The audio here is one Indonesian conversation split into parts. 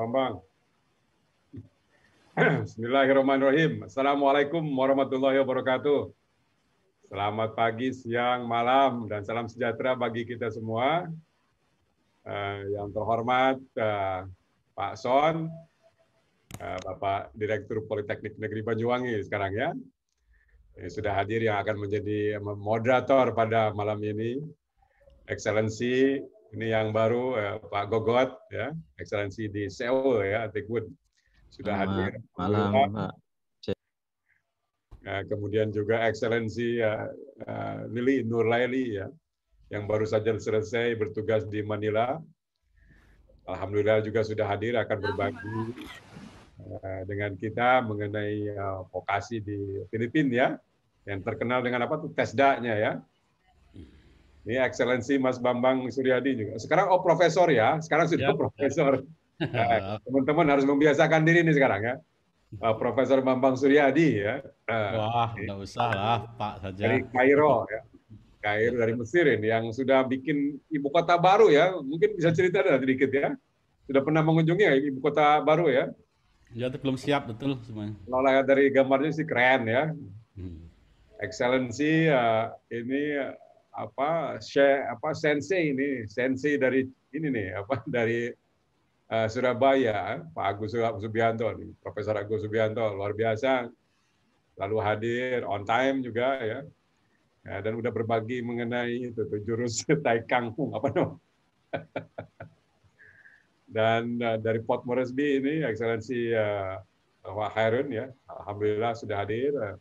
Bambang. Bismillahirrahmanirrahim. Assalamualaikum warahmatullahi wabarakatuh. Selamat pagi, siang, malam, dan salam sejahtera bagi kita semua. Eh, yang terhormat eh, Pak Son, eh, Bapak Direktur Politeknik Negeri Banyuwangi sekarang ya. Yang sudah hadir yang akan menjadi moderator pada malam ini. Excellency ini yang baru eh, Pak Gogot ya, Ekselensi di Seoul ya, Tikwood sudah hadir. Malam, Pak. Eh, kemudian juga Ekselensi uh, eh, uh, Lili ya, yang baru saja selesai bertugas di Manila. Alhamdulillah juga sudah hadir akan berbagi dengan kita mengenai vokasi di Filipina ya, yang terkenal dengan apa tuh tesdanya ya, ini ekselensi Mas Bambang Suryadi juga. Sekarang oh profesor ya, sekarang sudah ya, profesor. Ya. Nah, teman-teman harus membiasakan diri nih sekarang ya. Uh, Profesor Bambang Suryadi ya. Uh, Wah, nggak usah lah Pak saja. Dari Kairo ya. Kairo dari Mesir ini yang sudah bikin ibu kota baru ya. Mungkin bisa cerita ada sedikit ya. Sudah pernah mengunjungi ya ibu kota baru ya? Ya, belum siap betul semuanya. Kalau lihat dari gambarnya sih keren ya. Hmm. Excellency uh, eh, ini uh, apa share apa sensei ini sensei dari ini nih apa dari uh, Surabaya Pak Agus Subianto nih Profesor Agus Subianto luar biasa lalu hadir on time juga ya, ya dan udah berbagi mengenai itu tuh, jurus tai kangkung apa no dan uh, dari Pot Moresby ini Ekselensi uh, eh, Pak Hairun ya alhamdulillah sudah hadir uh,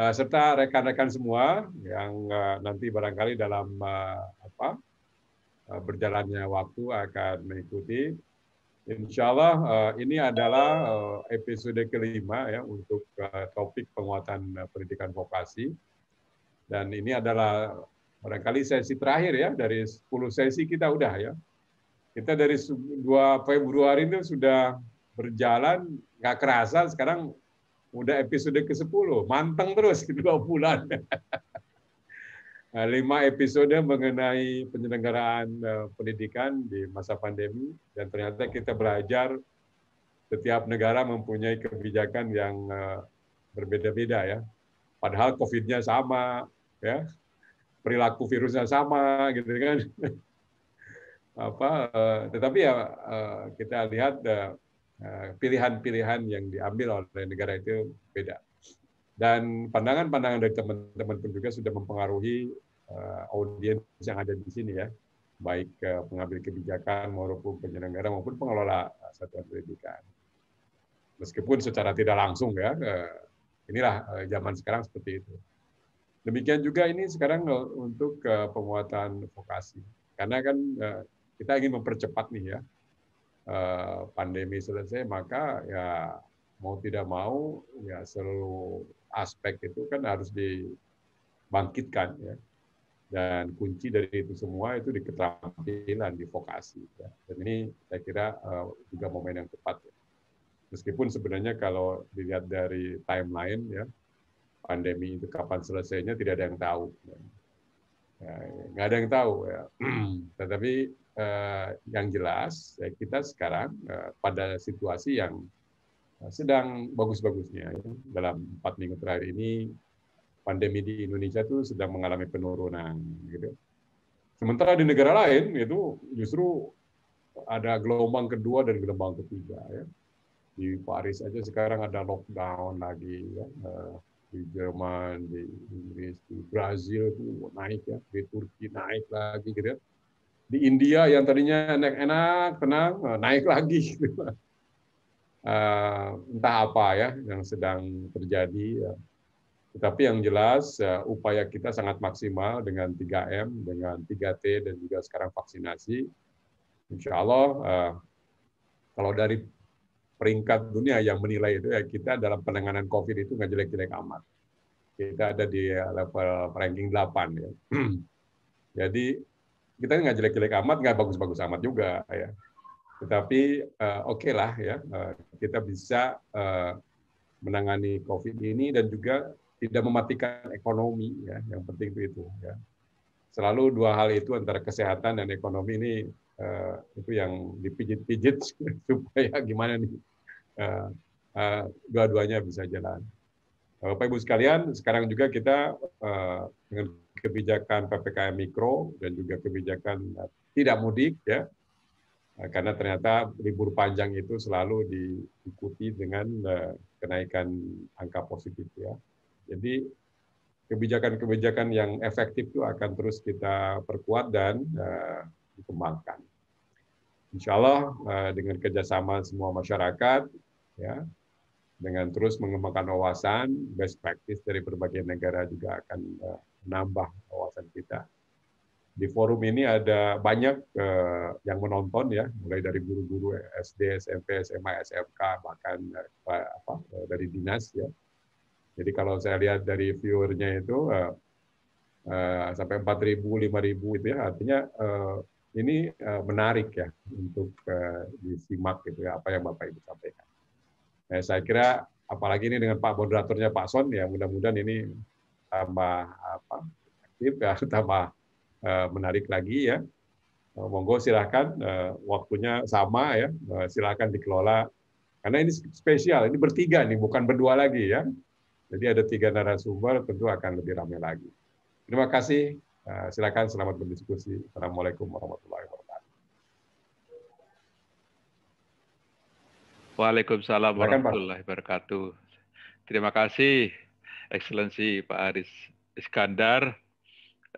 Eh, serta rekan-rekan semua yang eh, nanti barangkali dalam eh, apa berjalannya waktu akan mengikuti. Insya Allah ini adalah episode kelima ya untuk topik penguatan pendidikan vokasi. Dan ini adalah barangkali sesi terakhir ya dari 10 sesi kita udah ya. Kita dari 2 Februari itu sudah berjalan nggak kerasa sekarang Udah episode ke-10, manteng terus gitu, dua bulan. Nah, lima episode mengenai penyelenggaraan eh, pendidikan di masa pandemi, dan ternyata kita belajar setiap negara mempunyai kebijakan yang eh, berbeda-beda ya. Padahal COVID-nya sama, ya perilaku virusnya sama, gitu kan. Apa? Eh, tetapi ya kita lihat Eh, pilihan-pilihan yang diambil oleh negara itu beda. Dan pandangan-pandangan dari teman-teman pun juga sudah mempengaruhi eh, audiens yang ada di sini ya, baik eh, pengambil kebijakan maupun penyelenggara maupun pengelola satuan pendidikan. Meskipun secara tidak langsung ya, inilah zaman sekarang seperti itu. Demikian juga ini sekarang untuk penguatan vokasi, karena kan kita ingin mempercepat nih ya Eh, pandemi selesai maka ya mau tidak mau ya seluruh aspek itu kan harus dibangkitkan ya dan kunci dari itu semua itu di keterampilan di vokasi ya. dan ini saya kira eh, juga momen yang tepat ya. meskipun sebenarnya kalau dilihat dari timeline ya pandemi itu kapan selesainya tidak ada yang tahu ya. ya nggak ada yang tahu ya tetapi Eh, yang jelas eh, kita sekarang eh, pada situasi yang sedang bagus-bagusnya ya. dalam empat minggu terakhir ini pandemi di Indonesia itu sedang mengalami penurunan gitu. Sementara di negara lain itu justru ada gelombang kedua dan gelombang ketiga ya. Di Paris aja sekarang ada lockdown lagi ya. Di Jerman, di Inggris, di Brazil itu naik ya, di Turki naik lagi gitu. Ya di India yang tadinya enak-enak, tenang, eh, naik lagi. Eh, entah apa ya yang sedang terjadi. Ya. Tetapi yang jelas eh, upaya kita sangat maksimal dengan 3M, dengan 3T, dan juga sekarang vaksinasi. Insya Allah, kalau dari peringkat dunia yang menilai itu, ya kita dalam penanganan COVID itu nggak jelek-jelek amat. Kita ada di level ranking 8. Ya. Jadi kita nggak jelek-jelek amat, nggak bagus-bagus amat juga ya. Tetapi uh, eh, oke okay lah ya, uh, kita bisa uh, menangani COVID ini dan juga tidak mematikan ekonomi ya, yang penting itu itu ya. Selalu dua hal itu antara kesehatan dan ekonomi ini uh, itu yang dipijit-pijit supaya gimana nih uh, uh, dua-duanya bisa jalan. Bapak Ibu sekalian, sekarang juga kita uh, dengan kebijakan ppkm mikro dan juga kebijakan eh, tidak mudik ya eh, karena ternyata libur panjang itu selalu diikuti dengan eh, kenaikan angka positif ya. Jadi kebijakan-kebijakan yang efektif itu akan terus kita perkuat dan dikembangkan. Insya Allah dengan kerjasama semua masyarakat, ya, dengan terus mengembangkan wawasan, best practice dari berbagai negara juga akan uh, menambah wawasan kita. Di forum ini ada banyak eh, yang menonton ya, mulai dari guru-guru SD, SMP, SMA, SMK, bahkan eh, apa, eh, dari dinas ya. Jadi kalau saya lihat dari viewernya itu eh, eh, sampai 4.000, 5.000 itu ya, artinya ini menarik ya untuk disimak gitu ya apa yang Bapak Ibu sampaikan. Eh, saya kira apalagi ini dengan Pak moderatornya Pak Son ya mudah-mudahan ini tambah apa aktif ya tambah eh, menarik lagi ya eh, monggo silahkan eh, waktunya sama ya silahkan dikelola karena ini spesial ini bertiga nih bukan berdua lagi ya jadi ada tiga narasumber tentu akan lebih ramai lagi terima kasih silahkan silakan selamat berdiskusi assalamualaikum warahmatullahi wabarakatuh Waalaikumsalam warahmatullahi wabarakatuh. Terima kasih Excellency Pak Aris Iskandar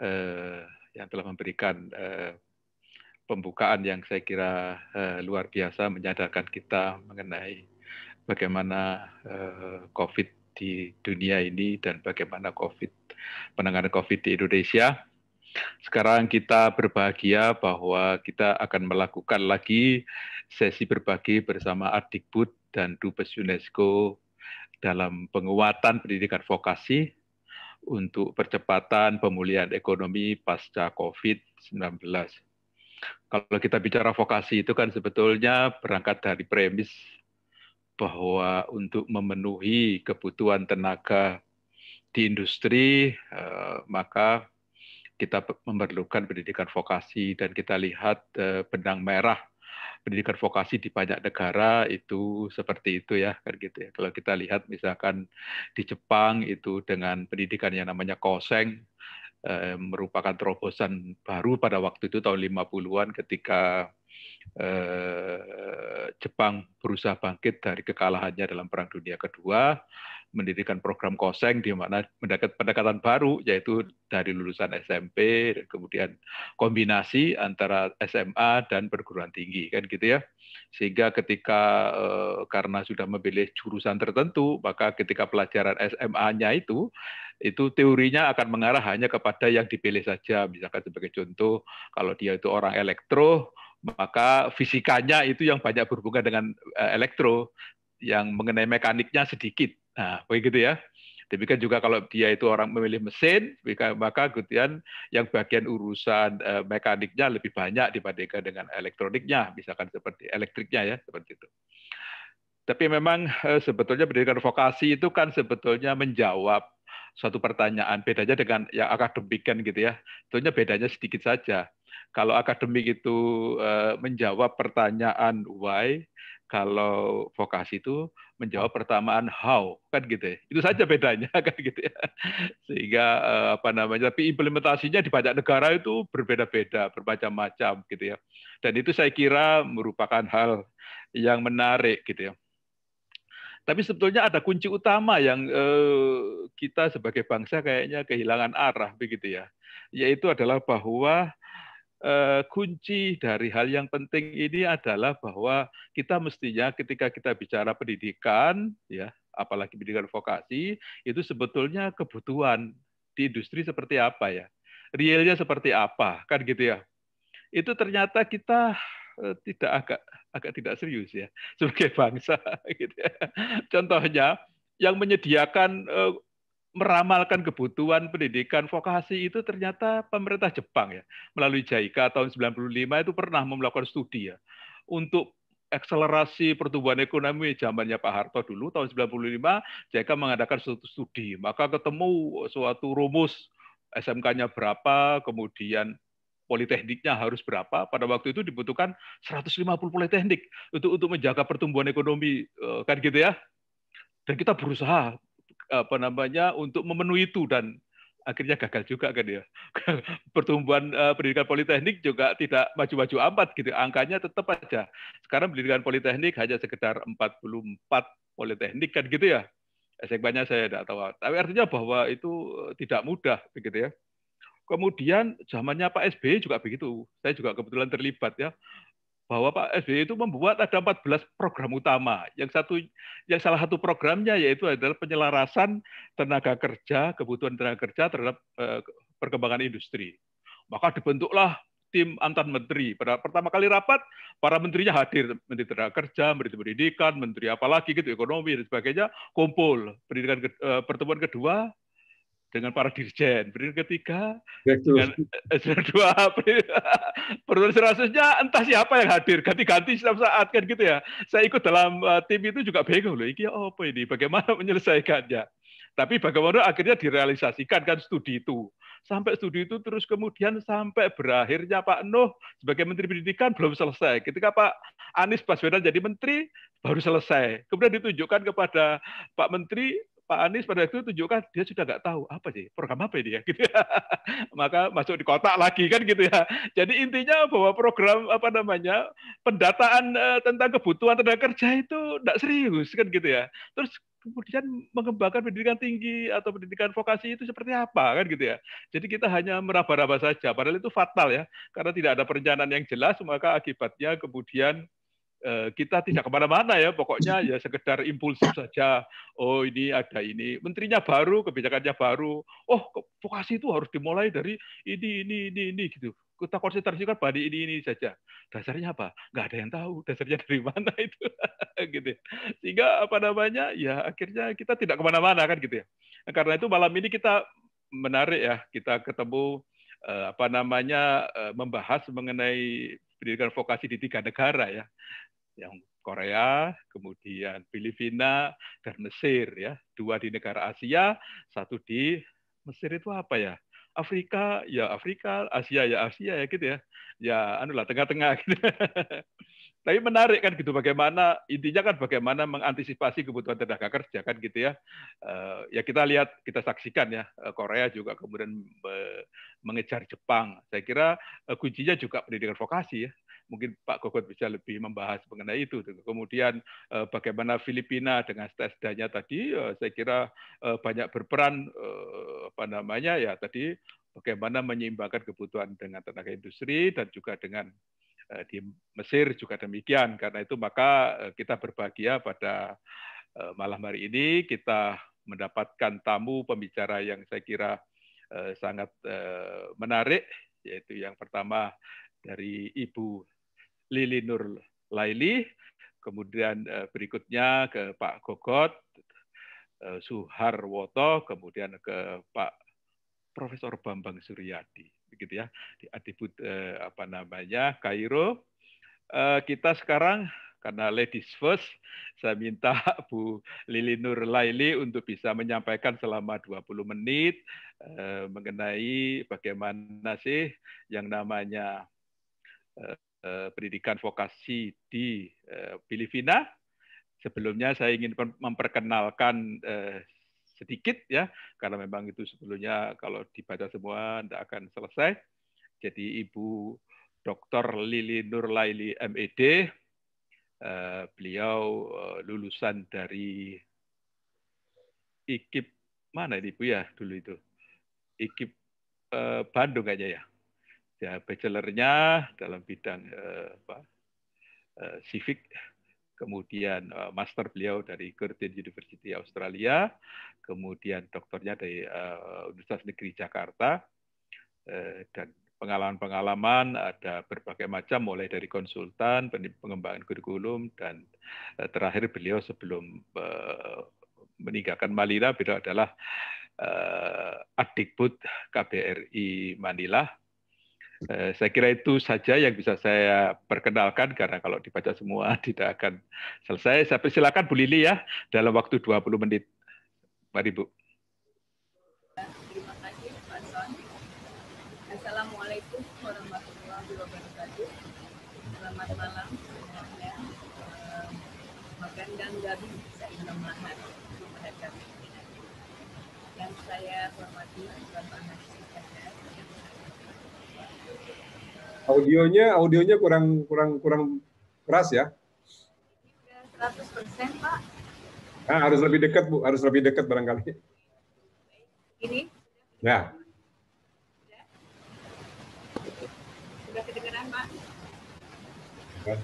eh, yang telah memberikan eh, pembukaan yang saya kira eh, luar biasa menyadarkan kita mengenai bagaimana eh, COVID di dunia ini dan bagaimana COVID penanganan COVID di Indonesia. Sekarang kita berbahagia bahwa kita akan melakukan lagi sesi berbagi bersama Adikbud dan Dubes UNESCO dalam penguatan pendidikan vokasi untuk percepatan pemulihan ekonomi pasca COVID-19. Kalau kita bicara vokasi itu kan sebetulnya berangkat dari premis bahwa untuk memenuhi kebutuhan tenaga di industri, eh, maka kita memerlukan pendidikan vokasi dan kita lihat eh, benang merah pendidikan vokasi di banyak negara itu seperti itu ya kan gitu ya. Kalau kita lihat misalkan di Jepang itu dengan pendidikan yang namanya koseng eh, merupakan terobosan baru pada waktu itu tahun 50-an ketika eh, Jepang berusaha bangkit dari kekalahannya dalam Perang Dunia Kedua mendirikan program koseng di mana mendekat pendekatan baru yaitu dari lulusan SMP dan kemudian kombinasi antara SMA dan perguruan tinggi kan gitu ya sehingga ketika eh, karena sudah memilih jurusan tertentu maka ketika pelajaran SMA-nya itu itu teorinya akan mengarah hanya kepada yang dipilih saja misalkan sebagai contoh kalau dia itu orang elektro maka fisikanya itu yang banyak berhubungan dengan eh, elektro yang mengenai mekaniknya sedikit Nah, begitu ya. Demikian juga kalau dia itu orang memilih mesin, maka kemudian yang bagian urusan eh, mekaniknya lebih banyak dibandingkan dengan elektroniknya, misalkan seperti elektriknya ya, seperti itu. Tapi memang eh, sebetulnya pendidikan vokasi itu kan sebetulnya menjawab suatu pertanyaan. Bedanya dengan yang akademik kan gitu ya. Tentunya bedanya sedikit saja. Kalau akademik itu eh, menjawab pertanyaan why, kalau vokasi itu menjawab pertamaan how kan gitu ya. Itu saja bedanya kan gitu ya. Sehingga eh, apa namanya tapi implementasinya di banyak negara itu berbeda-beda, bermacam-macam gitu ya. Dan itu saya kira merupakan hal yang menarik gitu ya. Tapi sebetulnya ada kunci utama yang eh, kita sebagai bangsa kayaknya kehilangan arah begitu ya. Yaitu adalah bahwa Eh, kunci dari hal yang penting ini adalah bahwa kita mestinya ketika kita bicara pendidikan, ya apalagi pendidikan vokasi, itu sebetulnya kebutuhan di industri seperti apa ya, realnya seperti apa, kan gitu ya. Itu ternyata kita eh, tidak agak agak tidak serius ya sebagai bangsa. Gitu ya. Contohnya yang menyediakan eh, meramalkan kebutuhan pendidikan vokasi itu ternyata pemerintah Jepang ya melalui JICA tahun 95 itu pernah melakukan studi ya untuk akselerasi pertumbuhan ekonomi zamannya Pak Harto dulu tahun 95 JICA mengadakan suatu studi maka ketemu suatu rumus SMK-nya berapa kemudian politekniknya harus berapa pada waktu itu dibutuhkan 150 politeknik untuk untuk menjaga pertumbuhan ekonomi eh, kan gitu ya dan kita berusaha apa namanya untuk memenuhi itu dan akhirnya gagal juga kan ya. Pertumbuhan uh, pendidikan politeknik juga tidak maju-maju amat gitu. Angkanya tetap aja. Sekarang pendidikan politeknik hanya sekitar 44 politeknik kan gitu ya. Sekbanya saya tidak tahu. Tapi artinya bahwa itu tidak mudah begitu ya. Kemudian zamannya Pak SBY juga begitu. Saya juga kebetulan terlibat ya bahwa Pak SBY itu membuat ada 14 program utama. Yang satu yang salah satu programnya yaitu adalah penyelarasan tenaga kerja, kebutuhan tenaga kerja terhadap eh, perkembangan industri. Maka dibentuklah tim antar menteri. Pada pertama kali rapat, para menterinya hadir, menteri tenaga kerja, menteri pendidikan, menteri apalagi gitu ekonomi dan sebagainya kumpul. Pendidikan eh, pertemuan kedua dengan para dirjen. Periode ketiga Betul. dengan eh, dua periode seratusnya entah siapa yang hadir ganti-ganti setiap saat kan gitu ya. Saya ikut dalam eh, tim itu juga bingung loh. Iki oh, apa ini? Bagaimana menyelesaikannya? Tapi bagaimana akhirnya direalisasikan kan studi itu. Sampai studi itu terus kemudian sampai berakhirnya Pak Nuh sebagai Menteri Pendidikan belum selesai. Ketika Pak Anies Baswedan jadi Menteri baru selesai. Kemudian ditunjukkan kepada Pak Menteri Pak Anies pada waktu itu tunjukkan dia sudah nggak tahu apa sih program apa ini ya gitu ya. maka masuk di kotak lagi kan gitu ya jadi intinya bahwa program apa namanya pendataan eh, tentang kebutuhan tenaga kerja itu tidak serius kan gitu ya terus kemudian mengembangkan pendidikan tinggi atau pendidikan vokasi itu seperti apa kan gitu ya. Jadi kita hanya meraba-raba saja padahal itu fatal ya karena tidak ada perencanaan yang jelas maka akibatnya kemudian Eh, kita tidak kemana-mana ya pokoknya ya sekedar impulsif saja oh ini ada ini menterinya baru kebijakannya baru oh vokasi itu harus dimulai dari ini ini ini ini gitu kita konsentrasi kan pada ini ini saja dasarnya apa nggak ada yang tahu dasarnya dari mana itu gitu ya. sehingga apa namanya ya akhirnya kita tidak kemana-mana kan gitu ya nah, karena itu malam ini kita menarik ya kita ketemu eh, apa namanya eh, membahas mengenai pendidikan vokasi di tiga negara ya yang Korea, kemudian Filipina dan Mesir ya. Dua di negara Asia, satu di Mesir itu apa ya? Afrika ya Afrika, Asia ya Asia ya gitu ya. Ya anu lah tengah-tengah gitu. Tapi menarik kan gitu bagaimana intinya kan bagaimana mengantisipasi kebutuhan tenaga kerja kan gitu ya. Eh, ya kita lihat kita saksikan ya eh, Korea juga kemudian mengejar Jepang. Saya kira eh, kuncinya juga pendidikan vokasi ya. Mungkin Pak Gogot bisa lebih membahas mengenai itu. Kemudian eh, bagaimana Filipina dengan stasdanya tadi, eh, saya kira eh, banyak berperan apa namanya ya tadi bagaimana menyeimbangkan kebutuhan dengan tenaga industri dan juga dengan di Mesir juga demikian. Karena itu maka kita berbahagia pada malam hari ini kita mendapatkan tamu pembicara yang saya kira sangat menarik, yaitu yang pertama dari Ibu Lili Nur Laili, kemudian eh, berikutnya ke Pak Gogot, eh, Suharwoto, kemudian ke Pak Profesor Bambang Suryadi, begitu ya, di atribut eh, apa namanya Kairo. kita sekarang karena ladies first, saya minta Bu Lili Nur Laili untuk bisa menyampaikan selama 20 menit mengenai bagaimana sih yang namanya Eh, pendidikan vokasi di eh, Filipina. Sebelumnya saya ingin memperkenalkan eh, sedikit ya, karena memang itu sebelumnya kalau dibaca semua tidak akan selesai. Jadi Ibu Dr. Lili Nur Laili MED, beliau lulusan dari IKIP, mana ini Bu ya dulu itu? IKIP Bandung aja ya ya bachelornya dalam bidang eh, apa, eh, civic, kemudian eh, master beliau dari Curtin University Australia, kemudian doktornya dari eh, Universitas Negeri Jakarta, eh, dan pengalaman-pengalaman ada berbagai macam mulai dari konsultan, pengembangan kurikulum dan eh, terakhir beliau sebelum eh, meninggalkan Manila beliau adalah eh, adikbud KBRI Manila Eh, saya kira itu saja yang bisa saya perkenalkan karena kalau dibaca semua tidak akan selesai. Saya persilakan Bu Lili ya dalam waktu 20 menit. Mari Bu. Terima kasih Pak Son. Assalamualaikum warahmatullahi wabarakatuh. Selamat malam semuanya. Eh, Makan dan gabi saya kelemahan kepada Yang saya hormati Bapak Nasir. audionya audionya kurang kurang kurang keras ya 100% iya, Pak. Nah, harus lebih dekat Bu, harus lebih dekat barangkali. Ini? Ya. Sudah, Sudah Pak? Ya.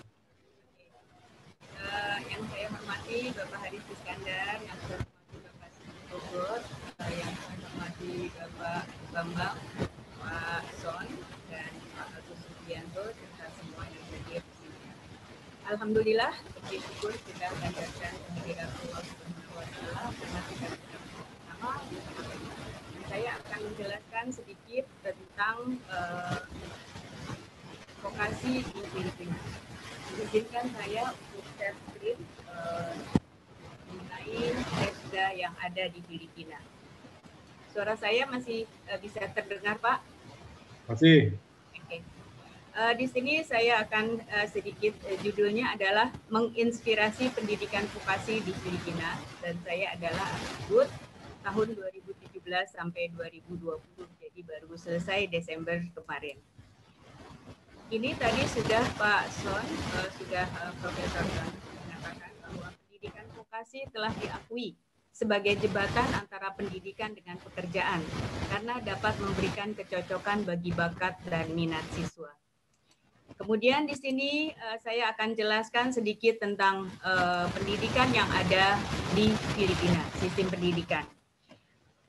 Eh, yang saya hormati Bapak Haris Iskandar, yang saya hormati Bapak Bogor, eh, yang saya hormati Bapak Bambang, Pak Son, Widianto iya, serta semua yang hadir di sini. Alhamdulillah, puji syukur kita panjatkan kehadiran Allah Subhanahu wa taala karena kita bersama saya akan menjelaskan sedikit tentang uh, vokasi di Filipina. Izinkan saya untuk share screen uh, mengenai SESDA yang ada di Filipina. Suara saya masih uh, bisa terdengar, Pak? Masih. Uh, di sini saya akan uh, sedikit uh, judulnya adalah menginspirasi pendidikan vokasi di Filipina dan saya adalah Good tahun 2017 sampai 2020 jadi baru selesai Desember kemarin. Ini tadi sudah Pak Son uh, sudah uh, Profesor Son mengatakan bahwa pendidikan vokasi telah diakui sebagai jembatan antara pendidikan dengan pekerjaan karena dapat memberikan kecocokan bagi bakat dan minat siswa. Kemudian di sini uh, saya akan jelaskan sedikit tentang uh, pendidikan yang ada di Filipina, sistem pendidikan.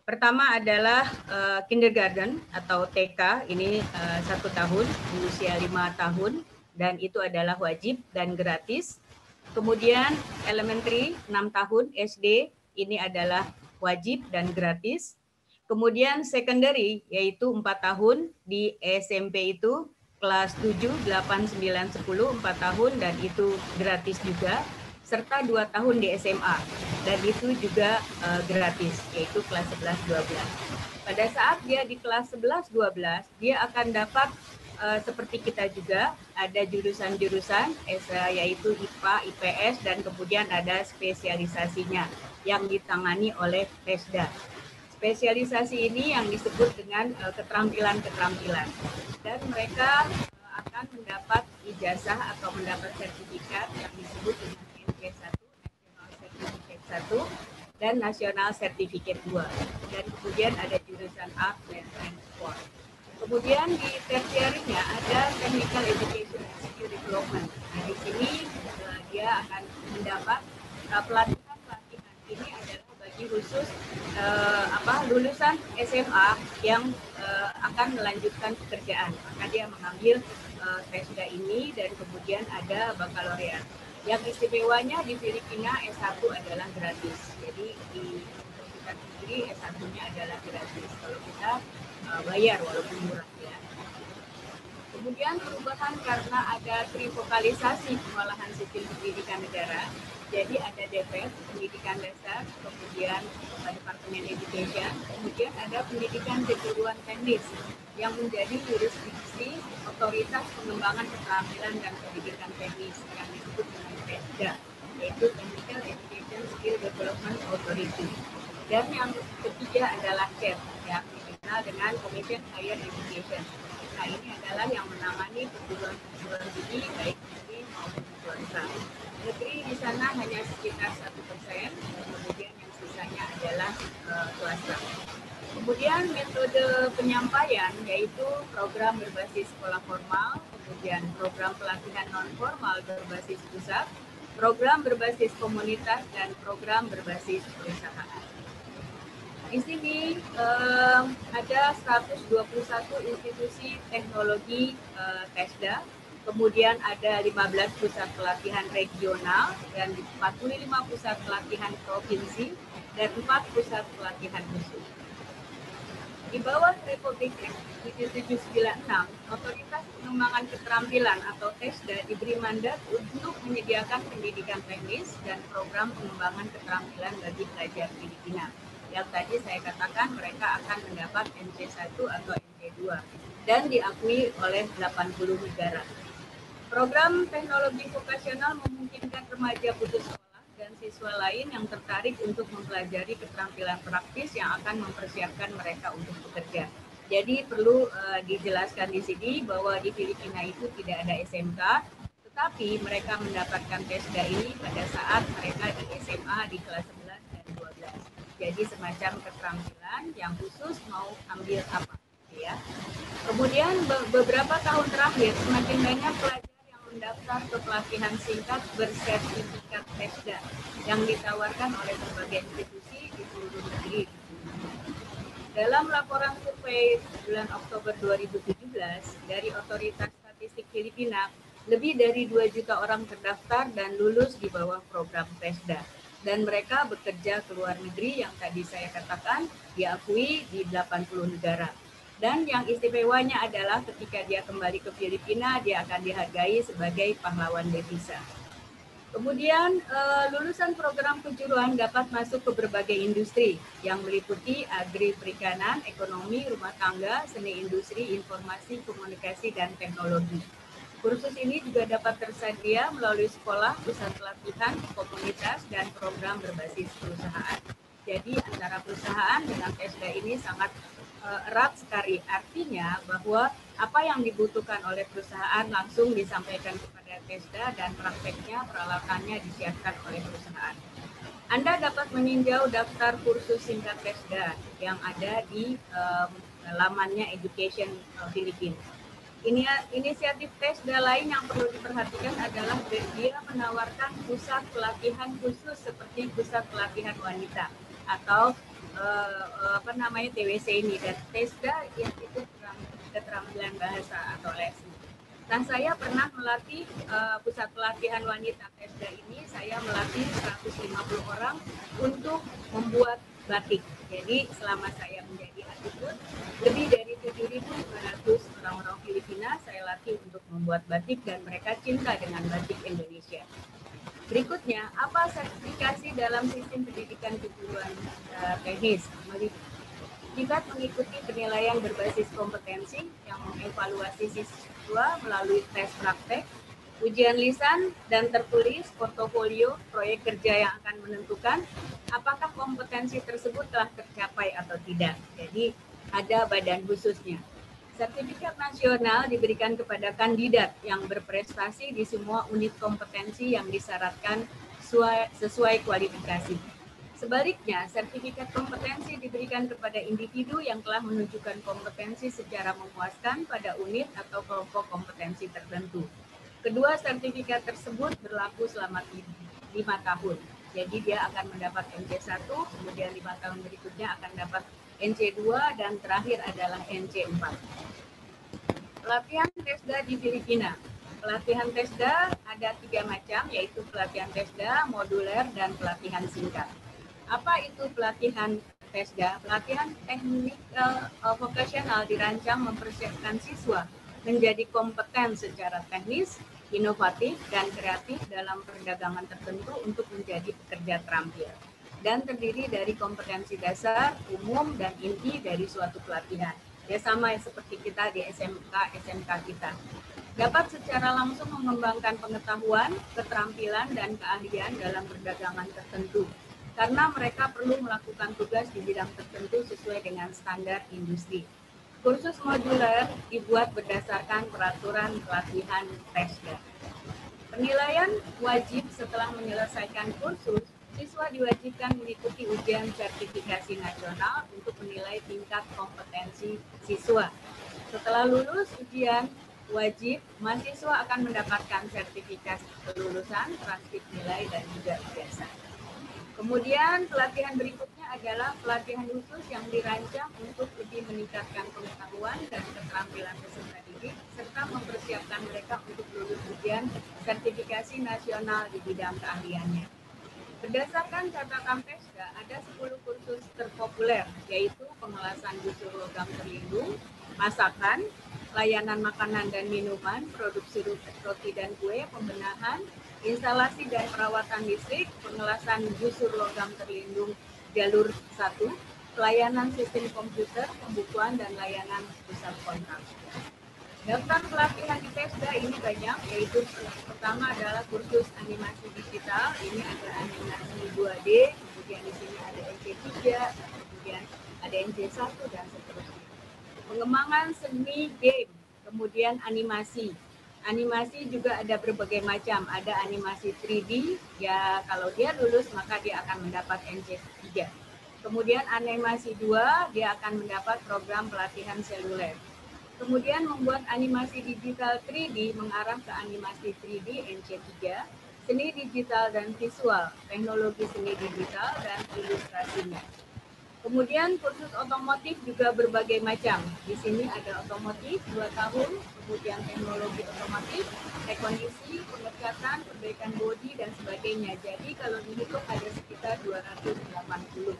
Pertama adalah uh, kindergarten atau TK, ini uh, satu tahun, usia lima tahun, dan itu adalah wajib dan gratis. Kemudian elementary enam tahun, SD ini adalah wajib dan gratis. Kemudian secondary yaitu empat tahun di SMP itu kelas 7, 8, 9, 10, 4 tahun dan itu gratis juga serta 2 tahun di SMA dan itu juga uh, gratis yaitu kelas 11 12. Pada saat dia di kelas 11 12 dia akan dapat uh, seperti kita juga ada jurusan-jurusan yaitu IPA, IPS dan kemudian ada spesialisasinya yang ditangani oleh PESDA. Spesialisasi ini yang disebut dengan eh, keterampilan-keterampilan. Dan mereka eh, akan mendapat ijazah atau mendapat sertifikat yang disebut dengan NC1, National Certificate 1, dan National Certificate 2. Dan kemudian ada jurusan Art dan transport. Kemudian di tertiarinya ada Technical Education and Skill Development. Nah, di sini eh, dia akan mendapat pelatihan-pelatihan ini strategi khusus uh, apa lulusan SMA yang uh, akan melanjutkan pekerjaan. Maka dia mengambil eh, Tresda ini dan kemudian ada bakalaureat. Yang istimewanya di Filipina S1 adalah gratis. Jadi di kita sendiri S1-nya adalah gratis. Kalau kita uh, bayar walaupun murah ya. Kemudian perubahan karena ada trivokalisasi pengolahan sipil pendidikan negara jadi ada DPS, pendidikan dasar, kemudian Departemen Education, kemudian ada pendidikan kejuruan teknis yang menjadi jurisdiksi otoritas pengembangan keterampilan dan pendidikan teknis yang disebut dengan PEDA, yaitu Technical Education Skill Development Authority. Dan yang ketiga adalah CEP, ya, dikenal dengan Commission Higher Education. Nah, ini adalah yang menangani perguruan-perguruan tinggi baik negeri maupun swasta negeri di sana hanya sekitar satu persen, kemudian yang sisanya adalah uh, Kemudian metode penyampaian yaitu program berbasis sekolah formal, kemudian program pelatihan non formal berbasis pusat, program berbasis komunitas dan program berbasis perusahaan. Di sini uh, ada 121 institusi teknologi uh, eh, TESDA Kemudian ada 15 pusat pelatihan regional dan 45 pusat pelatihan provinsi dan 4 pusat pelatihan khusus. Di bawah Republik Eksekutif 796, Otoritas Pengembangan Keterampilan atau TESDA diberi mandat untuk menyediakan pendidikan teknis dan program pengembangan keterampilan bagi pelajar Filipina. Yang tadi saya katakan mereka akan mendapat nc 1 atau nc 2 dan diakui oleh 80 negara. Program teknologi vokasional memungkinkan remaja putus sekolah dan siswa lain yang tertarik untuk mempelajari keterampilan praktis yang akan mempersiapkan mereka untuk bekerja. Jadi perlu uh, dijelaskan di sini bahwa di Filipina itu tidak ada SMK, tetapi mereka mendapatkan TESDA ini pada saat mereka di SMA di kelas 11 dan 12. Jadi semacam keterampilan yang khusus mau ambil apa, ya. Kemudian beberapa tahun terakhir semakin banyak pelajar mendaftar ke pelatihan singkat bersertifikat PESDA yang ditawarkan oleh berbagai institusi di seluruh negeri. Dalam laporan survei bulan Oktober 2017 dari Otoritas Statistik Filipina, lebih dari 2 juta orang terdaftar dan lulus di bawah program PESDA, Dan mereka bekerja ke luar negeri yang tadi saya katakan diakui di 80 negara. Dan yang istimewanya adalah ketika dia kembali ke Filipina, dia akan dihargai sebagai pahlawan devisa. Kemudian eh, lulusan program kejuruan dapat masuk ke berbagai industri yang meliputi agri perikanan, ekonomi, rumah tangga, seni industri, informasi, komunikasi, dan teknologi. Kursus ini juga dapat tersedia melalui sekolah, pusat pelatihan, komunitas, dan program berbasis perusahaan. Jadi antara perusahaan dengan SDA ini sangat Eh, erat sekali. Artinya bahwa apa yang dibutuhkan oleh perusahaan langsung disampaikan kepada TESDA dan prakteknya, peralatannya disiapkan oleh perusahaan. Anda dapat meninjau daftar kursus singkat TESDA yang ada di um, lamannya Education eh, Philippines. Ini inisiatif TESDA lain yang perlu diperhatikan adalah dia menawarkan pusat pelatihan khusus seperti pusat pelatihan wanita atau uh, apa namanya TWC ini dan TESDA yang itu keterampilan bahasa atau lesi. Nah saya pernah melatih uh, pusat pelatihan wanita TESDA ini saya melatih 150 orang untuk membuat batik. Jadi selama saya menjadi atlet lebih dari 7.500 orang-orang Filipina saya latih untuk membuat batik dan mereka cinta dengan batik Indonesia. Berikutnya, apa sertifikasi dalam sistem pendidikan kejuruan eh, teknis? Jika mengikuti penilaian berbasis kompetensi yang mengevaluasi siswa melalui tes praktek, ujian lisan dan tertulis, portofolio, proyek kerja yang akan menentukan apakah kompetensi tersebut telah tercapai atau tidak. Jadi ada badan khususnya. Sertifikat nasional diberikan kepada kandidat yang berprestasi di semua unit kompetensi yang disyaratkan sesuai kualifikasi. Sebaliknya, sertifikat kompetensi diberikan kepada individu yang telah menunjukkan kompetensi secara memuaskan pada unit atau kelompok kompetensi tertentu. Kedua sertifikat tersebut berlaku selama lima tahun. Jadi dia akan mendapat MJ1, kemudian lima tahun berikutnya akan dapat NC2 dan terakhir adalah NC4. Pelatihan TESDA di Filipina. Pelatihan TESDA ada tiga macam, yaitu pelatihan TESDA, moduler, dan pelatihan singkat. Apa itu pelatihan TESDA? Pelatihan teknik uh, vokasional dirancang mempersiapkan siswa menjadi kompeten secara teknis, inovatif, dan kreatif dalam perdagangan tertentu untuk menjadi pekerja terampil dan terdiri dari kompetensi dasar, umum, dan inti dari suatu pelatihan. Ya sama ya seperti kita di SMK, SMK kita. Dapat secara langsung mengembangkan pengetahuan, keterampilan, dan keahlian dalam perdagangan tertentu. Karena mereka perlu melakukan tugas di bidang tertentu sesuai dengan standar industri. Kursus modular dibuat berdasarkan peraturan pelatihan PESDA. Penilaian wajib setelah menyelesaikan kursus siswa diwajibkan mengikuti ujian sertifikasi nasional untuk menilai tingkat kompetensi siswa. Setelah lulus ujian wajib, mahasiswa akan mendapatkan sertifikasi kelulusan, transkrip nilai, dan juga ijazah. Kemudian pelatihan berikutnya adalah pelatihan khusus yang dirancang untuk lebih meningkatkan pengetahuan dan keterampilan peserta didik, serta mempersiapkan mereka untuk lulus ujian sertifikasi nasional di bidang keahliannya. Berdasarkan data Kampesda, ada 10 kursus terpopuler, yaitu pengelasan busur logam terlindung, masakan, layanan makanan dan minuman, produksi roti dan kue, pembenahan, instalasi dan perawatan listrik, pengelasan busur logam terlindung jalur satu, layanan sistem komputer, pembukuan, dan layanan pusat kontak. Daftar pelatihan di PESDA ini banyak, yaitu pertama adalah kursus animasi digital, ini ada animasi 2D, kemudian di sini ada NC3, kemudian ada NC1 dan seterusnya. Pengembangan seni game, kemudian animasi. Animasi juga ada berbagai macam, ada animasi 3D, ya kalau dia lulus maka dia akan mendapat NC3. Kemudian animasi 2, dia akan mendapat program pelatihan seluler Kemudian membuat animasi digital 3D mengarah ke animasi 3D NC3, seni digital dan visual, teknologi seni digital dan ilustrasinya. Kemudian kursus otomotif juga berbagai macam. Di sini ada otomotif 2 tahun, kemudian teknologi otomotif, rekondisi, pengecatan, perbaikan bodi, dan sebagainya. Jadi kalau dihitung ada sekitar 280.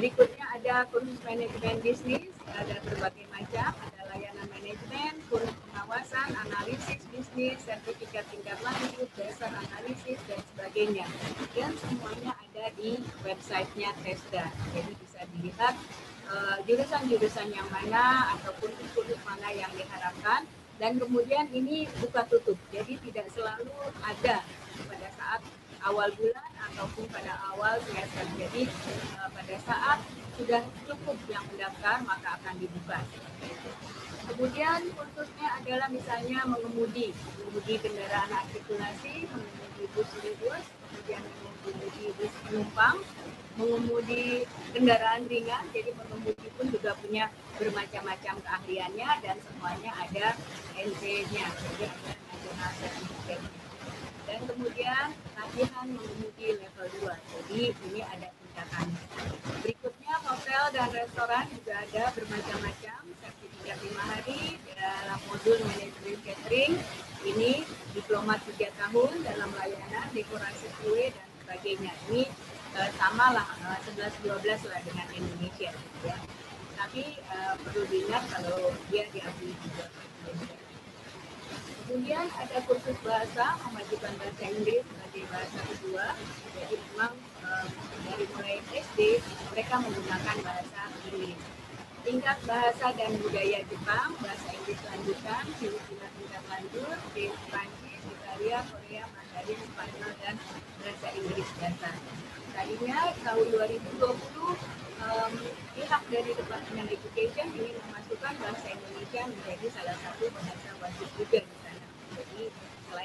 Berikutnya ada kursus manajemen bisnis, ada berbagai macam, ada layanan manajemen, kursus pengawasan, analisis bisnis, sertifikat tingkat lanjut, dasar analisis, dan sebagainya. Dan semuanya ada di websitenya TESDA. Jadi bisa dilihat eh, jurusan-jurusan uh, yang mana ataupun kursus mana yang diharapkan. Dan kemudian ini buka tutup, jadi tidak selalu ada pada saat awal bulan ataupun pada awal semester. Jadi uh, pada saat sudah cukup yang mendaftar maka akan dibuka. Kemudian khususnya adalah misalnya mengemudi, mengemudi kendaraan artikulasi, mengemudi bus bus, kemudian mengemudi bus penumpang, mengemudi kendaraan ringan, jadi mengemudi pun juga punya bermacam-macam keahliannya dan semuanya ada NC-nya, jadi ada national certificate dan kemudian latihan mengemudi level 2. Jadi ini ada tingkatan. Berikutnya hotel dan restoran juga ada bermacam-macam sertifikat 5 hari dalam modul manajemen catering. Ini diplomat 3 tahun dalam layanan dekorasi kue dan sebagainya. Ini eh, sama lah eh, sebelas 11-12 lah dengan Indonesia. Gitu ya. Tapi eh, perlu diingat kalau dia diambil juga Kemudian ada kursus bahasa, memajukan bahasa Inggris sebagai bahasa kedua. Jadi memang um, dari mulai SD mereka menggunakan bahasa Inggris. Tingkat bahasa dan budaya Jepang, bahasa Inggris lanjutan, Filipina tingkat lanjut, di Prancis, Italia, Korea, Mandarin, Spanyol, dan bahasa Inggris dasar. Tadinya tahun 2020 um, pihak dari Departemen Education ingin memasukkan bahasa Indonesia menjadi salah satu bahasa wajib student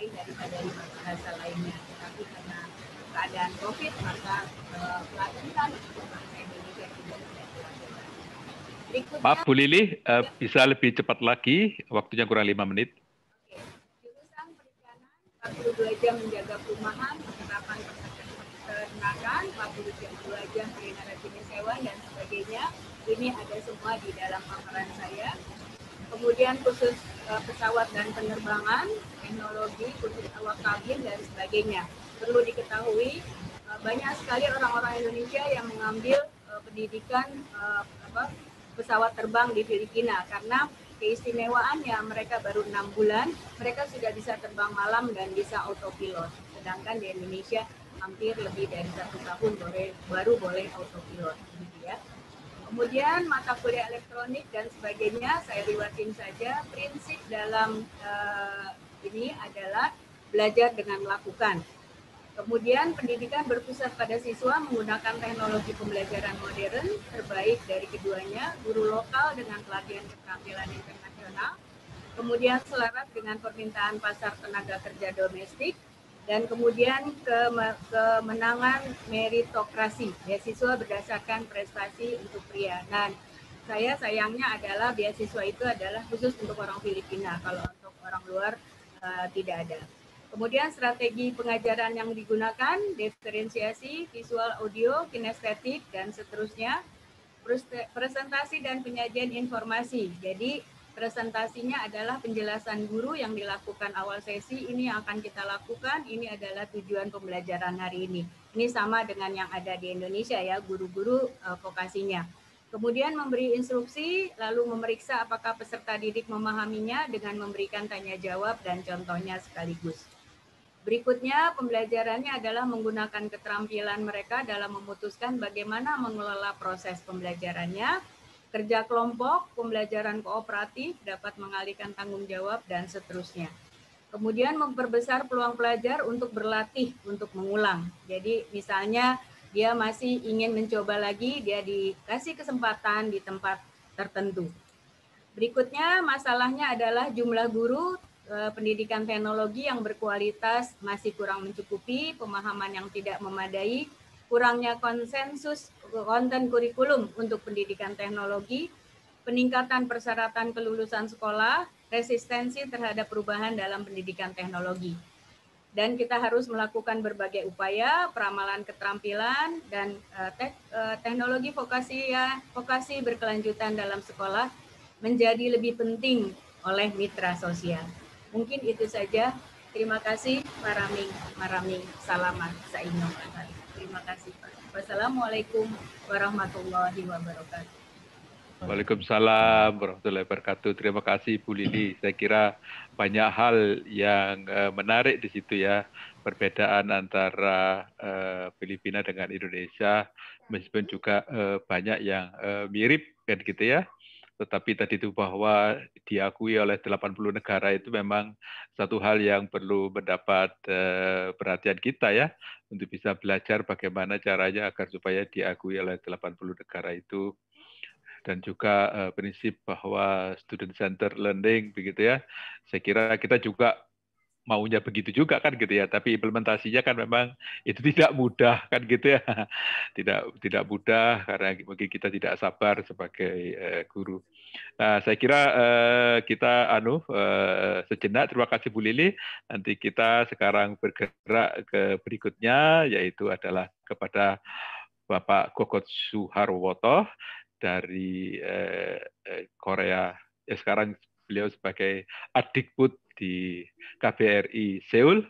lain daripada lima bahasa lainnya. Tetapi karena keadaan COVID, maka eh, pelatihan untuk bahasa Indonesia tidak dilakukan. Maaf Bu Lili, uh, bisa lebih cepat lagi, waktunya kurang lima menit. Jurusan perikanan, 42 jam menjaga perumahan, penerapan peternakan, 42 jam 2 jam peredaran jenis hewan, dan sebagainya. Ini ada semua di dalam paparan saya. Kemudian khusus Eh, pesawat dan penerbangan, teknologi, khusus awak kabin, dan sebagainya. Perlu diketahui, eh, banyak sekali orang-orang Indonesia yang mengambil eh, pendidikan pesawat terbang di Filipina karena keistimewaannya mereka baru enam bulan, mereka sudah bisa terbang malam dan bisa autopilot. Sedangkan di Indonesia hampir lebih dari satu tahun baru boleh autopilot. Kemudian mata kuliah elektronik dan sebagainya saya lewatin saja. Prinsip dalam uh, ini adalah belajar dengan melakukan. Kemudian pendidikan berpusat pada siswa menggunakan teknologi pembelajaran modern terbaik dari keduanya, guru lokal dengan pelatihan keterampilan internasional, kemudian selaras dengan permintaan pasar tenaga kerja domestik, dan kemudian kemenangan meritokrasi beasiswa berdasarkan prestasi untuk pria. Nah, saya sayangnya adalah beasiswa itu adalah khusus untuk orang Filipina, kalau untuk orang luar uh, tidak ada. Kemudian strategi pengajaran yang digunakan, diferensiasi, visual audio, kinestetik, dan seterusnya, presentasi dan penyajian informasi. Jadi Presentasinya adalah penjelasan guru yang dilakukan awal sesi. Ini yang akan kita lakukan. Ini adalah tujuan pembelajaran hari ini. Ini sama dengan yang ada di Indonesia ya, guru-guru e, vokasinya. Kemudian memberi instruksi, lalu memeriksa apakah peserta didik memahaminya dengan memberikan tanya jawab dan contohnya sekaligus. Berikutnya, pembelajarannya adalah menggunakan keterampilan mereka dalam memutuskan bagaimana mengelola proses pembelajarannya, kerja kelompok, pembelajaran kooperatif dapat mengalihkan tanggung jawab, dan seterusnya. Kemudian memperbesar peluang pelajar untuk berlatih, untuk mengulang. Jadi misalnya dia masih ingin mencoba lagi, dia dikasih kesempatan di tempat tertentu. Berikutnya masalahnya adalah jumlah guru e, pendidikan teknologi yang berkualitas masih kurang mencukupi, pemahaman yang tidak memadai, kurangnya konsensus konten kurikulum untuk pendidikan teknologi, peningkatan persyaratan kelulusan sekolah, resistensi terhadap perubahan dalam pendidikan teknologi. Dan kita harus melakukan berbagai upaya peramalan keterampilan dan eh, eh, teknologi vokasi ya, vokasi berkelanjutan dalam sekolah menjadi lebih penting oleh mitra sosial. Mungkin itu saja. Terima kasih, Maraming, Maraming, Salamat, Saino. Terima kasih. Wassalamualaikum warahmatullahi wabarakatuh. Waalaikumsalam warahmatullahi wabarakatuh. Terima kasih Bu Lili. Saya kira banyak hal yang eh, menarik di situ ya. Perbedaan antara eh, Filipina dengan Indonesia meskipun juga eh, banyak yang mirip kan gitu ya. Tetapi tadi itu bahwa diakui oleh 80 negara itu memang satu hal yang perlu mendapat perhatian kita ya untuk bisa belajar bagaimana caranya agar supaya diakui oleh 80 negara itu dan juga uh, prinsip bahwa student center learning begitu ya. Saya kira kita juga maunya begitu juga kan gitu ya, tapi implementasinya kan memang itu tidak mudah kan gitu ya. Tidak tidak mudah karena mungkin kita tidak sabar sebagai uh, guru. Nah, saya kira uh, kita anu uh, sejenak. Terima kasih Bu Lili. Nanti kita sekarang bergerak ke berikutnya, yaitu adalah kepada Bapak Gokot Suharwoto dari uh, Korea. Ya, sekarang beliau sebagai adikbud di KBRI Seoul.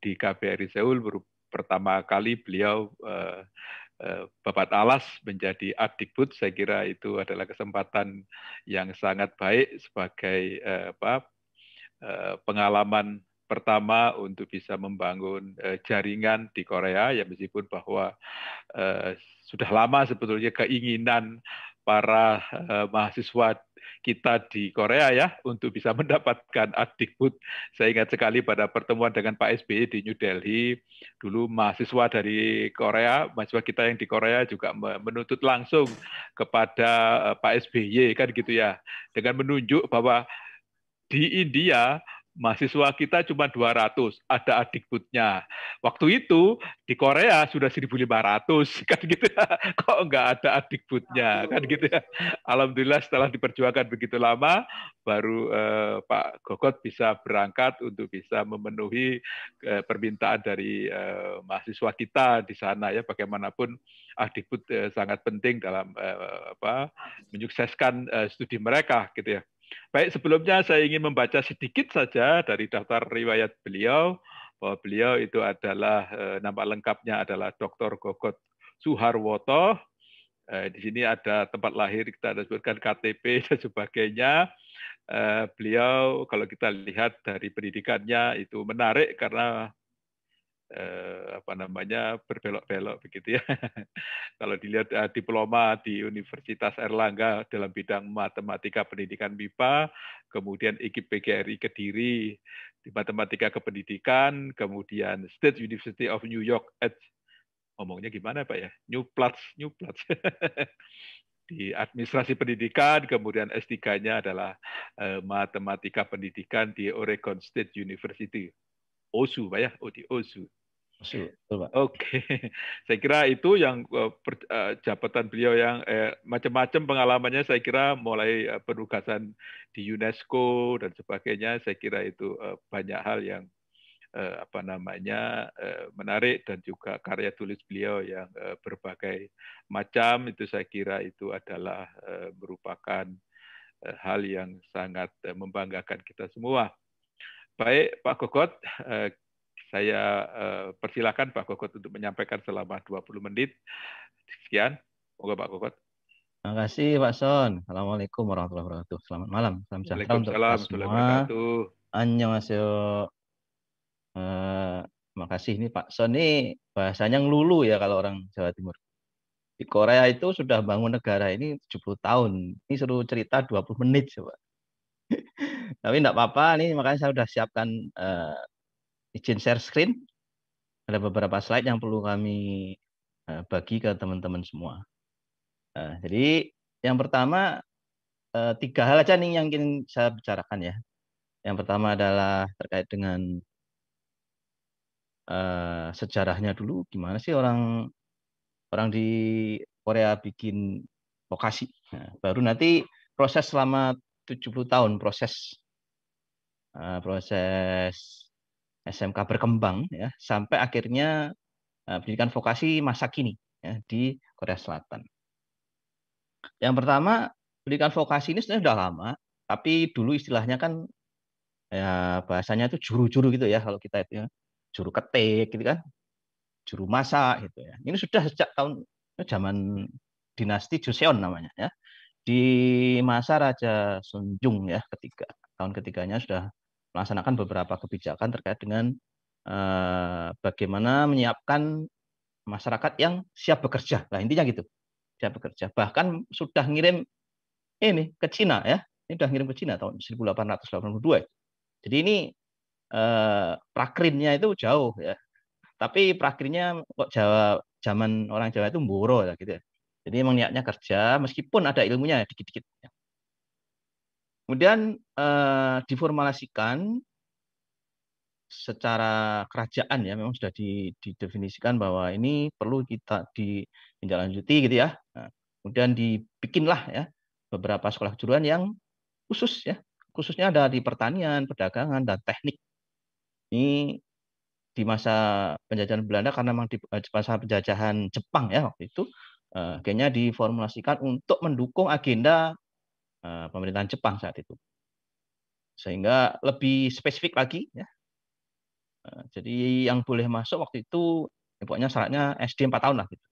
Di KBRI Seoul pertama kali beliau uh, Eh, Bapak Talas menjadi Adikbud saya kira itu adalah kesempatan yang sangat baik sebagai eh, apa eh, pengalaman pertama untuk bisa membangun jaringan di Korea ya meskipun bahwa sudah lama sebetulnya keinginan para mahasiswa kita di Korea ya untuk bisa mendapatkan adikbud. Saya ingat sekali pada pertemuan dengan Pak SBY di New Delhi, dulu mahasiswa dari Korea, mahasiswa kita yang di Korea juga menuntut langsung kepada eh, Pak SBY kan gitu ya, dengan menunjuk bahwa di India mahasiswa kita cuma 200, ada adikbutnya. Waktu itu di Korea sudah 1.500, kan gitu ya. Kok nggak ada adikbutnya, kan gitu ya. Alhamdulillah setelah diperjuangkan begitu lama, baru eh, Pak Gogot bisa berangkat untuk bisa memenuhi eh, permintaan dari eh, mahasiswa kita di sana ya. Bagaimanapun adikbut eh, sangat penting dalam eh, apa menyukseskan eh, studi mereka gitu ya. Baik, sebelumnya saya ingin membaca sedikit saja dari daftar riwayat beliau bahwa beliau itu adalah eh, nama lengkapnya adalah Dr. Gogot Suharwoto. Eh, di sini ada tempat lahir kita ada sebutkan KTP dan sebagainya. Eh, beliau kalau kita lihat dari pendidikannya itu menarik karena eh, apa namanya berbelok-belok begitu ya. Kalau dilihat eh, diploma di Universitas Erlangga dalam bidang matematika pendidikan MIPA, kemudian IKIP PGRI Kediri di matematika kependidikan, kemudian State University of New York at ngomongnya gimana Pak ya? New plus New plus di administrasi pendidikan, kemudian S3-nya adalah eh, matematika pendidikan di Oregon State University. OSU Pak ya, oh, di OSU. Oke, saya kira itu yang eh, per, uh, jabatan beliau yang eh, macam-macam pengalamannya saya kira mulai uh, penugasan di UNESCO dan sebagainya saya kira itu uh, banyak hal yang uh, apa namanya uh, menarik dan juga karya tulis beliau yang uh, berbagai macam itu saya kira itu adalah uh, merupakan hal yang sangat membanggakan kita semua. Baik Pak Gogot, saya eh, persilakan Pak Kokot untuk menyampaikan selama 20 menit. Sekian, moga Pak Kokot. Terima kasih Pak Son. Assalamualaikum warahmatullahi wabarakatuh. Selamat malam. Salam sejahtera untuk kita semua. Annyeonghaseyo. Uh, eh, makasih nih Pak Son Ini bahasanya ngelulu ya kalau orang Jawa Timur. Di Korea itu sudah bangun negara ini 70 tahun. Ini seru cerita 20 menit coba. Tapi enggak apa-apa nih makanya saya sudah siapkan uh, izin share screen. Ada beberapa slide yang perlu kami eh, bagi ke teman-teman semua. Eh, jadi yang pertama eh, tiga hal aja nih yang ingin saya bicarakan ya. Yang pertama adalah terkait dengan sejarahnya dulu gimana sih orang orang di Korea bikin lokasi. Nah, baru nanti proses selama 70 tahun proses proses SMK berkembang ya sampai akhirnya eh, pendidikan vokasi masa kini ya, di Korea Selatan. Yang pertama pendidikan vokasi ini sebenarnya sudah lama, tapi dulu istilahnya kan ya bahasanya itu juru-juru gitu ya kalau kita itu ya. juru ketik gitu kan, juru masak gitu ya. Ini sudah sejak tahun ya, zaman dinasti Joseon namanya ya di masa Raja Sunjung ya ketiga tahun ketiganya sudah melaksanakan beberapa kebijakan terkait dengan uh, bagaimana menyiapkan masyarakat yang siap bekerja. Nah, intinya gitu. Siap bekerja. Bahkan sudah ngirim ini ke Cina ya. Ini sudah ngirim ke Cina tahun 1882. Jadi ini eh, prakrinnya itu jauh ya. Tapi prakrinnya kok Jawa zaman orang Jawa itu mboro ya, gitu ya. Jadi emang niatnya kerja meskipun ada ilmunya dikit-dikit. Ya. Kemudian eh, diformulasikan secara kerajaan ya memang sudah didefinisikan bahwa ini perlu kita ditindaklanjuti gitu ya. Nah, kemudian dibikinlah ya beberapa sekolah kejuruan yang khusus ya. Khususnya ada di pertanian, perdagangan dan teknik. Ini di masa penjajahan Belanda karena memang di eh, masa penjajahan Jepang ya waktu itu kayaknya eh, diformulasikan untuk mendukung agenda Eh, pemerintahan Jepang saat itu. Sehingga lebih spesifik lagi ya. Eh, jadi yang boleh masuk waktu itu ya pokoknya syaratnya SD 4 tahun lah gitu.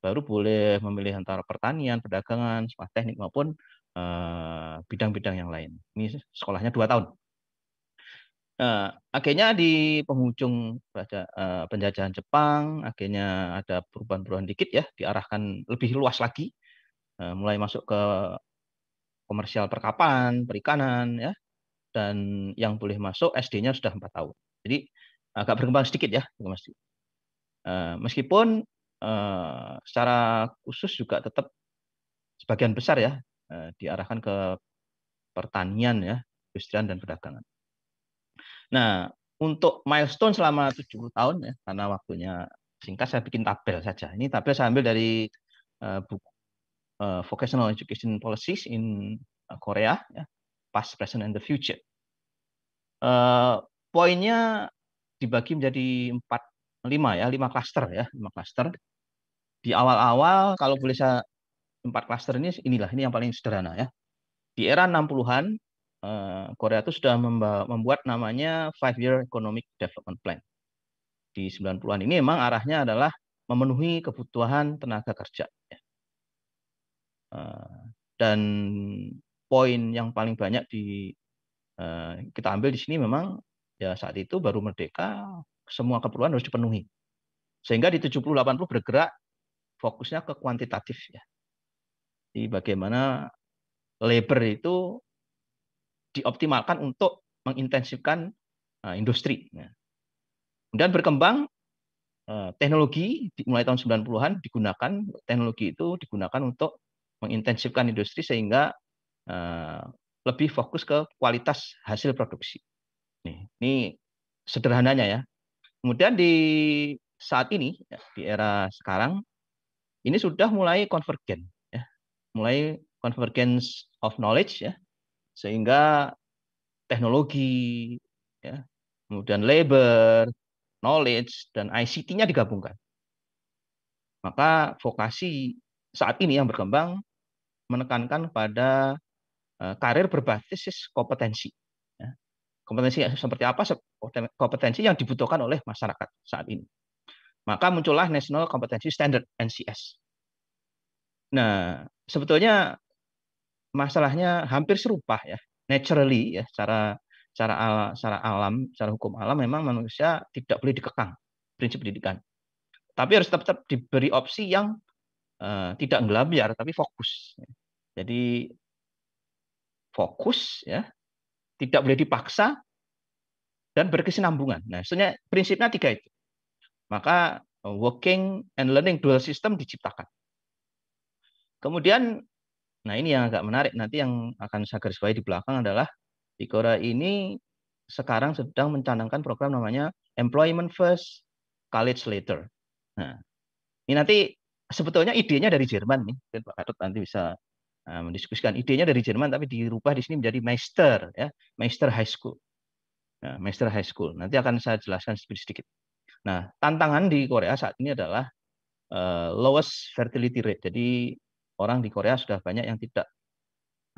Baru boleh memilih antara pertanian, perdagangan, sekolah teknik maupun eh, bidang-bidang uh, yang lain. Ini sekolahnya dua tahun. Nah, akhirnya di penghujung penjajahan Jepang, akhirnya ada perubahan-perubahan dikit ya, diarahkan lebih luas lagi, mulai masuk ke komersial perkapan, perikanan ya. Dan yang boleh masuk SD-nya sudah empat tahun. Jadi agak berkembang sedikit ya, eh, meskipun eh, secara khusus juga tetap sebagian besar ya eh, diarahkan ke pertanian ya, industrian dan perdagangan. Nah, untuk milestone selama 70 tahun ya, karena waktunya singkat saya bikin tabel saja. Ini tabel saya ambil dari buku Uh, vocational education policies in uh, Korea, ya, past, present, and the future. Uh, poinnya dibagi menjadi empat lima ya lima klaster ya lima klaster di awal-awal kalau boleh saya empat klaster ini inilah ini yang paling sederhana ya di era 60-an uh, Korea itu sudah membuat namanya five year economic development plan di 90-an ini memang arahnya adalah memenuhi kebutuhan tenaga kerja ya. Eh, dan poin yang paling banyak di eh, kita ambil di sini memang ya saat itu baru merdeka semua keperluan harus dipenuhi. Sehingga di 70 80 bergerak fokusnya ke kuantitatif ya. Jadi bagaimana labor itu dioptimalkan untuk mengintensifkan eh, industri. Ya. Kemudian berkembang teknologi mulai tahun 90-an digunakan teknologi itu digunakan untuk mengintensifkan industri sehingga eh, lebih fokus ke kualitas hasil produksi. ini sederhananya ya. Kemudian di saat ini ya, di era sekarang ini sudah mulai konvergen ya. Mulai convergence of knowledge ya. Sehingga teknologi ya, kemudian labor, knowledge dan ICT-nya digabungkan. Maka vokasi saat ini yang berkembang menekankan pada eh, karir berbasis kompetensi. Ya. Kompetensi seperti apa? Kompetensi yang dibutuhkan oleh masyarakat saat ini. Maka muncullah National Competency Standard (NCS). Nah, sebetulnya masalahnya hampir serupa ya. Naturally ya, secara secara alam, secara alam, secara hukum alam memang manusia tidak boleh dikekang prinsip pendidikan. Tapi harus tetap, tetap diberi opsi yang Eh, tidak ngelabiar ya, tapi fokus. Jadi fokus ya, tidak boleh dipaksa dan berkesinambungan. Nah, sebenarnya prinsipnya tiga itu. Maka eh, working and learning dual system diciptakan. Kemudian nah ini yang agak menarik nanti yang akan saya garis bawahi di belakang adalah di Korea ini sekarang sedang mencanangkan program namanya Employment First, College Later. Nah, ini nanti sebetulnya idenya dari Jerman nih. Mungkin Pak Gatot nanti bisa eh, mendiskusikan idenya dari Jerman tapi dirubah di sini menjadi Meister ya, Meister High School. Nah, Meister High School. Nanti akan saya jelaskan sedikit sedikit. Nah, tantangan di Korea saat ini adalah uh, lowest fertility rate. Jadi orang di Korea sudah banyak yang tidak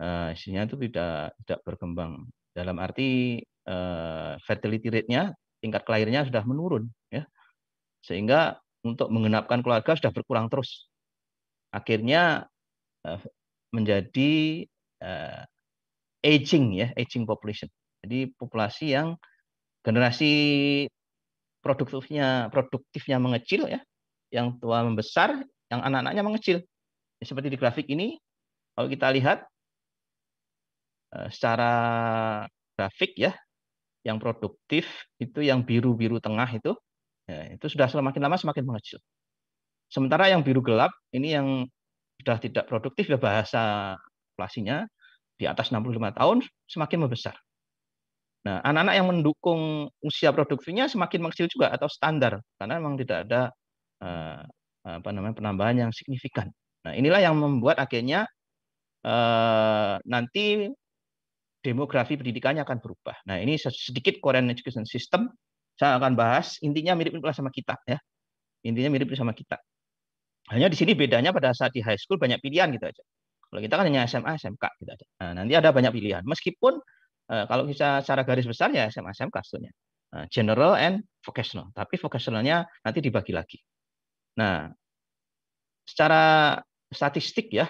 uh, isinya itu tidak tidak berkembang. Dalam arti uh, fertility rate-nya tingkat kelahirannya sudah menurun ya. Sehingga untuk menggenapkan keluarga sudah berkurang terus. Akhirnya eh, menjadi eh, aging ya, aging population. Jadi populasi yang generasi produktifnya produktifnya mengecil ya, yang tua membesar, yang anak-anaknya mengecil. Ya, seperti di grafik ini, kalau kita lihat eh, secara grafik ya, yang produktif itu yang biru-biru tengah itu Ya, itu sudah semakin lama semakin mengecil. Sementara yang biru gelap ini yang sudah tidak produktif ya bahasa inflasinya di atas 65 tahun semakin membesar. Nah, anak-anak yang mendukung usia produktifnya semakin mengecil juga atau standar karena memang tidak ada eh, apa namanya penambahan yang signifikan. Nah, inilah yang membuat akhirnya eh, nanti demografi pendidikannya akan berubah. Nah, ini sedikit Korean education system saya akan bahas intinya mirip-mirip sama kita ya. Intinya mirip sama kita. Hanya di sini bedanya pada saat di high school banyak pilihan gitu aja. Kalau kita kan hanya SMA, SMK gitu aja. Nah, nanti ada banyak pilihan. Meskipun eh, kalau kita secara garis besar ya SMA, SMK sebetulnya. Nah, general and vocational. Tapi vocationalnya nanti dibagi lagi. Nah, secara statistik ya,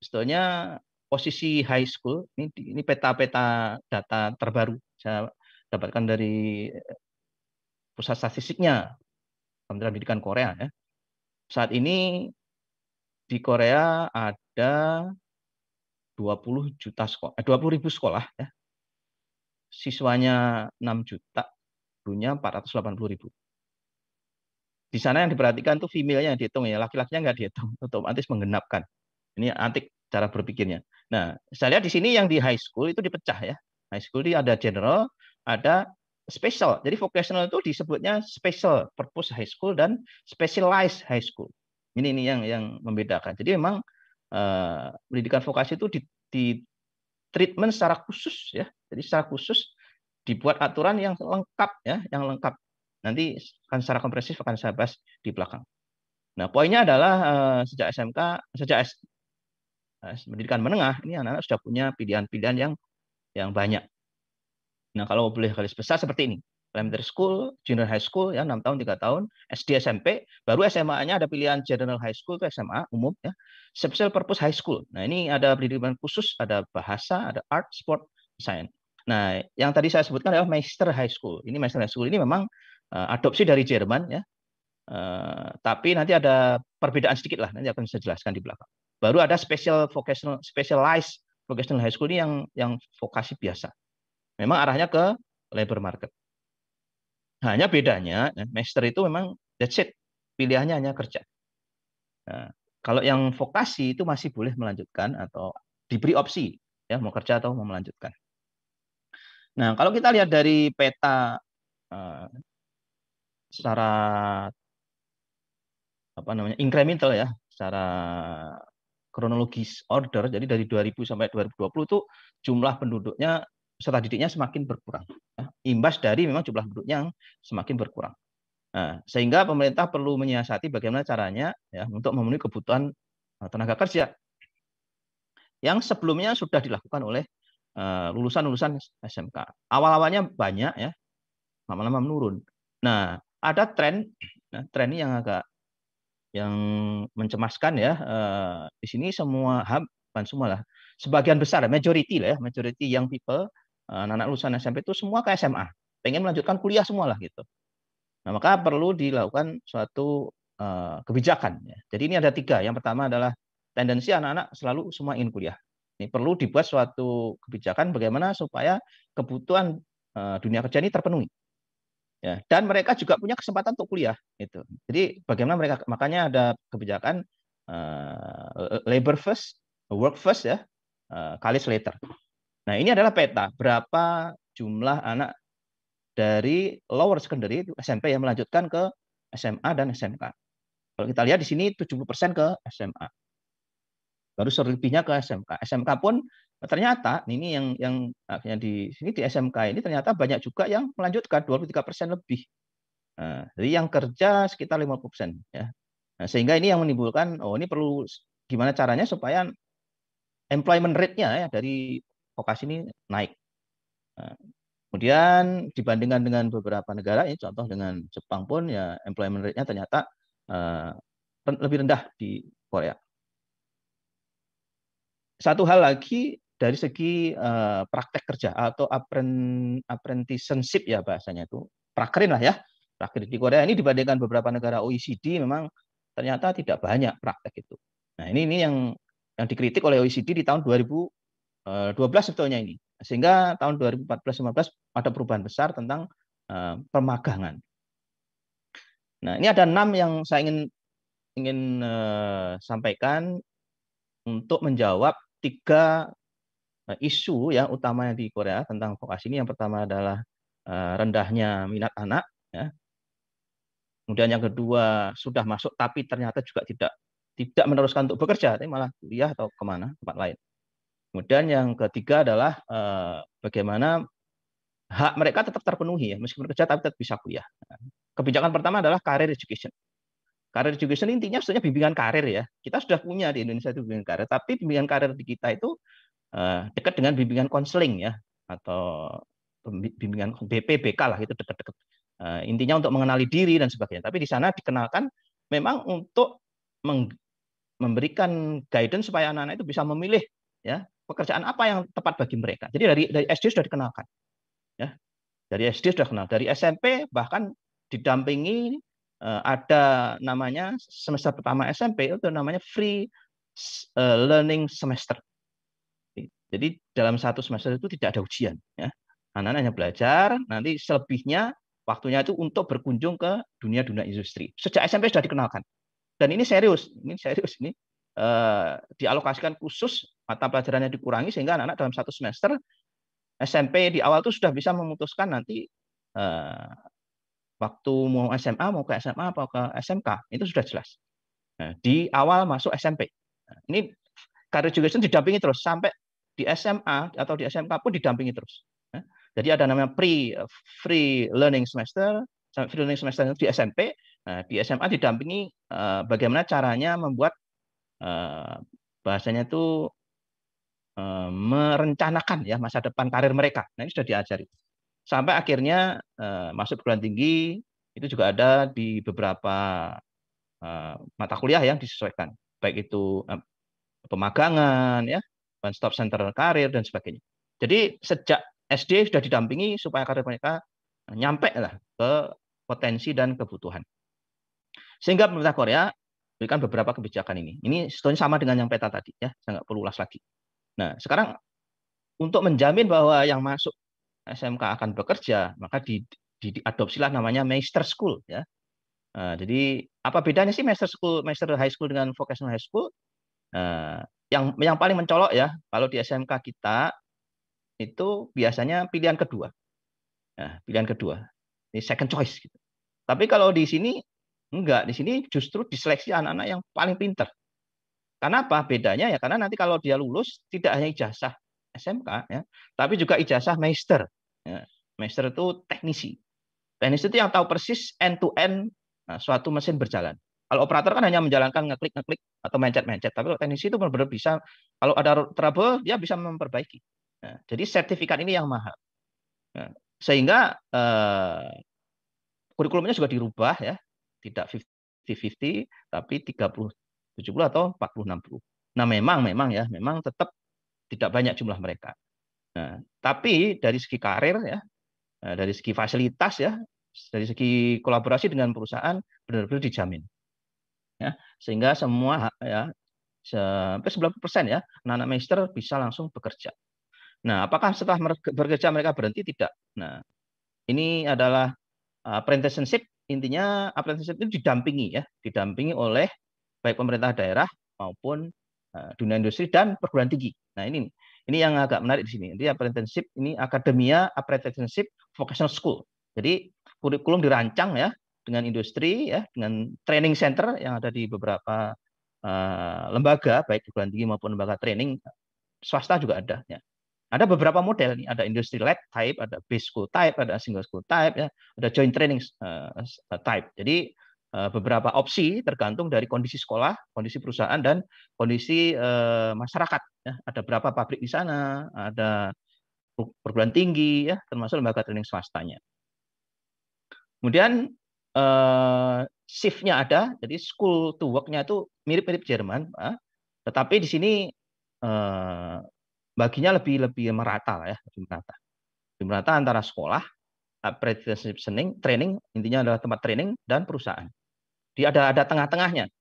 sebetulnya posisi high school ini peta-peta data terbaru saya dapatkan dari pusat statistiknya Kementerian Pendidikan Korea ya. Saat ini di Korea ada 20 juta sekolah, 20 eh, ribu sekolah ya. Siswanya 6 juta, gurunya 480 ribu. Di sana yang diperhatikan tuh female yang dihitung ya, laki-lakinya nggak dihitung, otomatis menggenapkan. Ini antik cara berpikirnya. Nah, saya lihat di sini yang di high school itu dipecah ya. High school ini ada general, ada special. Jadi vocational itu disebutnya special purpose high school dan specialized high school. Ini ini yang yang membedakan. Jadi memang uh, pendidikan vokasi itu di, di treatment secara khusus ya. Jadi secara khusus dibuat aturan yang lengkap ya, yang lengkap. Nanti akan secara kompresif akan saya bahas di belakang. Nah, poinnya adalah uh, eh, sejak SMK, sejak S, uh, pendidikan menengah ini anak-anak sudah punya pilihan-pilihan yang yang banyak Nah, kalau boleh garis besar seperti ini. Elementary school, junior high school ya 6 tahun, 3 tahun, SD SMP, baru SMA-nya ada pilihan general high school ke SMA umum ya. Special purpose high school. Nah, ini ada pendidikan khusus, ada bahasa, ada art, sport, science. Nah, yang tadi saya sebutkan adalah master High School. Ini master High School ini memang uh, adopsi dari Jerman ya. Uh, tapi nanti ada perbedaan sedikit lah, nanti akan saya jelaskan di belakang. Baru ada special vocational specialized vocational high school ini yang yang vokasi biasa. Memang arahnya ke labor market. Hanya bedanya, eh, master itu memang that's it. Pilihannya hanya kerja. Nah, kalau yang vokasi itu masih boleh melanjutkan atau diberi opsi ya mau kerja atau mau melanjutkan. Nah, kalau kita lihat dari peta uh, secara apa namanya incremental ya, secara kronologis order, jadi dari 2000 sampai 2020 itu jumlah penduduknya serta didiknya semakin berkurang. Ya, imbas dari memang jumlah penduduknya yang semakin berkurang. Nah, sehingga pemerintah perlu menyiasati bagaimana caranya ya, untuk memenuhi kebutuhan eh, tenaga kerja yang sebelumnya sudah dilakukan oleh eh, lulusan-lulusan SMK. Awal-awalnya banyak ya, lama-lama menurun. Nah, ada tren, nah, tren ini yang agak yang mencemaskan ya. uh, di sini semua bukan semua lah, sebagian besar, majority lah ya, majority young people Eh, anak-anak lulusan SMP itu semua ke SMA, pengen melanjutkan kuliah semua lah gitu. Nah, maka perlu dilakukan suatu eh, kebijakan. Ya. Jadi ini ada tiga. Yang pertama adalah tendensi anak-anak selalu semua ingin kuliah. Ini perlu dibuat suatu kebijakan bagaimana supaya kebutuhan eh, dunia kerja ini terpenuhi. Ya, dan mereka juga punya kesempatan untuk kuliah itu. Jadi bagaimana mereka makanya ada kebijakan uh, labor first, work first ya, uh, college later. Nah, ini adalah peta berapa jumlah anak dari lower secondary SMP yang melanjutkan ke SMA dan SMK. Kalau kita lihat di sini 70% ke SMA. Baru selebihnya ke SMK. SMK pun ternyata ini yang yang akhirnya di sini di SMK ini ternyata banyak juga yang melanjutkan 23% lebih. Nah, jadi yang kerja sekitar 50% ya. Nah, sehingga ini yang menimbulkan oh ini perlu gimana caranya supaya employment rate-nya ya dari vokasi ini naik. Nah, kemudian dibandingkan dengan beberapa negara, ini contoh dengan Jepang pun ya employment rate-nya ternyata eh, lebih rendah di Korea. Satu hal lagi dari segi eh, praktek kerja atau apprenticeship ya bahasanya itu prakerin lah ya prakerin di Korea ini dibandingkan beberapa negara OECD memang ternyata tidak banyak praktek itu. Nah ini ini yang yang dikritik oleh OECD di tahun 2000. 12 eh, sebetulnya ini. Sehingga tahun 2014-15 ada perubahan besar tentang eh, pemagangan. Nah, ini ada enam yang saya ingin ingin eh, sampaikan untuk menjawab tiga isu ya utama di Korea tentang vokasi ini. Yang pertama adalah rendahnya minat anak, ya. kemudian yang kedua sudah masuk tapi ternyata juga tidak tidak meneruskan untuk bekerja, tapi malah kuliah atau kemana tempat lain. Kemudian yang ketiga adalah eh, bagaimana hak mereka tetap terpenuhi ya, meskipun kerja tapi tetap bisa kuliah. Kebijakan pertama adalah career education. Career education intinya sebenarnya bimbingan karir ya. Kita sudah punya di Indonesia itu bimbingan karir, tapi bimbingan karir di kita itu eh, dekat dengan bimbingan konseling ya atau bimbingan BPBK lah itu dekat-dekat. Eh, intinya untuk mengenali diri dan sebagainya. Tapi di sana dikenalkan memang untuk memberikan guidance supaya anak-anak itu bisa memilih ya pekerjaan apa yang tepat bagi mereka. Jadi dari dari SD sudah dikenalkan. Ya. Dari SD sudah kenal, dari SMP bahkan didampingi eh, ada namanya semester pertama SMP itu namanya free eh, learning semester. Jadi dalam satu semester itu tidak ada ujian ya. Anak-anak hanya belajar, nanti selebihnya waktunya itu untuk berkunjung ke dunia-dunia industri. Sejak SMP sudah dikenalkan. Dan ini serius, ini serius ini eh, dialokasikan khusus mata pelajarannya dikurangi sehingga anak-anak dalam satu semester SMP di awal itu sudah bisa memutuskan nanti eh, waktu mau SMA mau ke SMA atau ke SMK itu sudah jelas nah, di awal masuk SMP nah, ini career education didampingi terus sampai di SMA atau di SMK pun didampingi terus nah, jadi ada namanya pre free learning semester free learning semester di SMP nah, di SMA didampingi eh, bagaimana caranya membuat eh, bahasanya itu Eh, merencanakan ya masa depan karir mereka. Nah ini sudah diajari. Sampai akhirnya eh, masuk perguruan tinggi itu juga ada di beberapa eh, mata kuliah yang disesuaikan, baik itu pemagangan, ya, one stop center karir dan sebagainya. Jadi sejak SD sudah didampingi supaya karir mereka nyampe lah ke potensi dan kebutuhan. Sehingga pemerintah Korea memberikan beberapa kebijakan ini. Ini sama dengan yang peta tadi ya, saya nggak perlu ulas lagi. Nah, sekarang untuk menjamin bahwa yang masuk SMK akan bekerja, maka di, di, diadopsilah namanya master school ya. Nah, jadi apa bedanya sih master school, master high school dengan vocational high school? Nah, yang yang paling mencolok ya, kalau di SMK kita itu biasanya pilihan kedua. Nah, pilihan kedua. Ini second choice gitu. Tapi kalau di sini enggak, di sini justru diseleksi anak-anak yang paling pinter. Karena apa? Bedanya ya karena nanti kalau dia lulus tidak hanya ijazah SMK ya, tapi juga ijazah master. Ya. Master itu teknisi. Teknisi itu yang tahu persis end to end suatu mesin berjalan. Kalau operator kan hanya menjalankan ngeklik ngeklik atau mencet mencet, tapi kalau teknisi itu benar-benar bisa kalau ada trouble dia bisa memperbaiki. Ya. jadi sertifikat ini yang mahal. Ya. sehingga eh, kurikulumnya juga dirubah ya, tidak 50-50 tapi 30 70 atau 40 60. Nah, memang memang ya, memang tetap tidak banyak jumlah mereka. Nah, tapi dari segi karir ya, nah, dari segi fasilitas ya, dari segi kolaborasi dengan perusahaan benar-benar dijamin. Ya, sehingga semua ya sampai 90% ya anak-anak master bisa langsung bekerja. Nah, apakah setelah bekerja mereka berhenti tidak? Nah, ini adalah uh, apprenticeship intinya apprenticeship itu didampingi ya, didampingi oleh baik pemerintah daerah maupun eh, dunia industri dan perguruan tinggi. Nah ini ini yang agak menarik di sini. Jadi apprenticeship ini akademia apprenticeship vocational school. Jadi kurikulum dirancang ya dengan industri ya dengan training center yang ada di beberapa uh, lembaga baik perguruan tinggi maupun lembaga training swasta juga ada ya. Ada beberapa model nih, ada industry led type, ada base school type, ada single school type ya, ada joint training uh, type. Jadi Eh, beberapa opsi tergantung dari kondisi sekolah, kondisi perusahaan dan kondisi eh, masyarakat. Ya, ada berapa pabrik di sana, ada perguruan tinggi, ya termasuk lembaga training swastanya. Kemudian eh, shiftnya ada, jadi school to worknya itu mirip-mirip Jerman, ya. tetapi di sini baginya lebih lebih merata ya, lebih merata. Lebih merata antara sekolah, apprenticeship training intinya adalah tempat training dan perusahaan. Jadi ada ada tengah-tengahnya.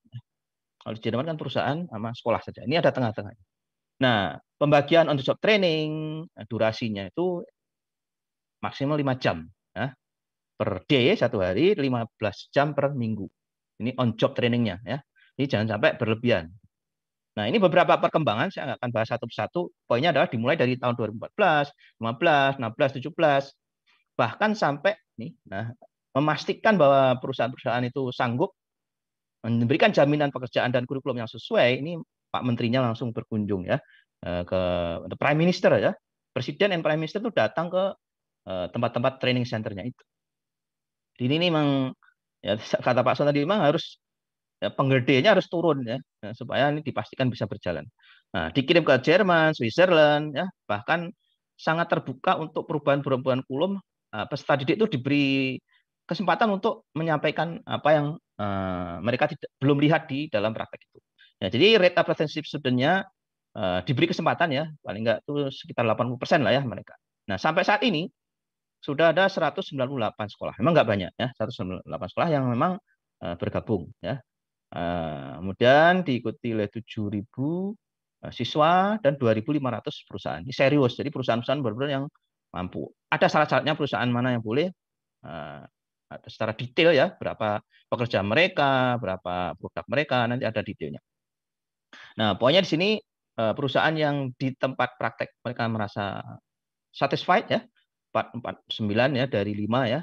Kalau di Jerman kan perusahaan sama sekolah saja. Ini ada tengah-tengahnya. Nah, pembagian on the job training nah, durasinya itu maksimal 5 jam ya. per day satu hari 15 jam per minggu. Ini on job trainingnya ya. Ini jangan sampai berlebihan. Nah, ini beberapa perkembangan saya akan bahas satu persatu. Poinnya adalah dimulai dari tahun 2014, 15, 16, 17 bahkan sampai nih nah memastikan bahwa perusahaan-perusahaan itu sanggup memberikan jaminan pekerjaan dan kurikulum yang sesuai, ini Pak Menterinya langsung berkunjung ya eh, ke Prime Minister ya. Presiden dan Prime Minister itu datang ke eh, tempat-tempat training centernya itu. Ini memang ya kata Pak Son tadi memang harus ya, penggedenya harus turun ya, ya, supaya ini dipastikan bisa berjalan. Nah, dikirim ke Jerman, Switzerland ya, bahkan sangat terbuka untuk perubahan-perubahan kulum eh, peserta didik itu diberi kesempatan untuk menyampaikan apa yang uh, mereka tidak, belum lihat di dalam praktek itu. Ya, jadi rate apprenticeship studentnya uh, eh, diberi kesempatan ya, paling nggak itu sekitar 80 persen lah ya mereka. Nah sampai saat ini sudah ada 198 sekolah, memang nggak banyak ya, 198 sekolah yang memang uh, bergabung ya. Uh, kemudian diikuti oleh 7.000 siswa dan 2.500 perusahaan. Ini serius, jadi perusahaan-perusahaan benar-benar yang mampu. Ada syarat-syaratnya perusahaan mana yang boleh, secara detail ya berapa pekerja mereka, berapa produk mereka nanti ada detailnya. Nah, pokoknya di sini eh, perusahaan yang di tempat praktek mereka merasa satisfied ya 449 ya dari 5 ya.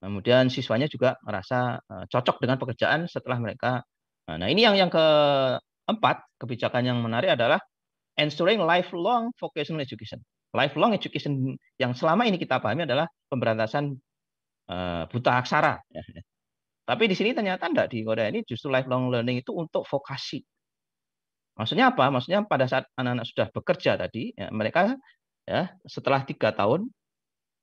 Kemudian siswanya juga merasa eh, cocok dengan pekerjaan setelah mereka. Eh, nah, ini yang yang keempat, kebijakan yang menarik adalah ensuring lifelong vocational education. Lifelong education yang selama ini kita pahami adalah pemberantasan Eh, buta aksara. Tapi di sini ternyata tidak di Korea ini justru lifelong learning itu untuk vokasi. Maksudnya apa? Maksudnya pada saat anak-anak sudah bekerja tadi, ya, mereka ya setelah tiga tahun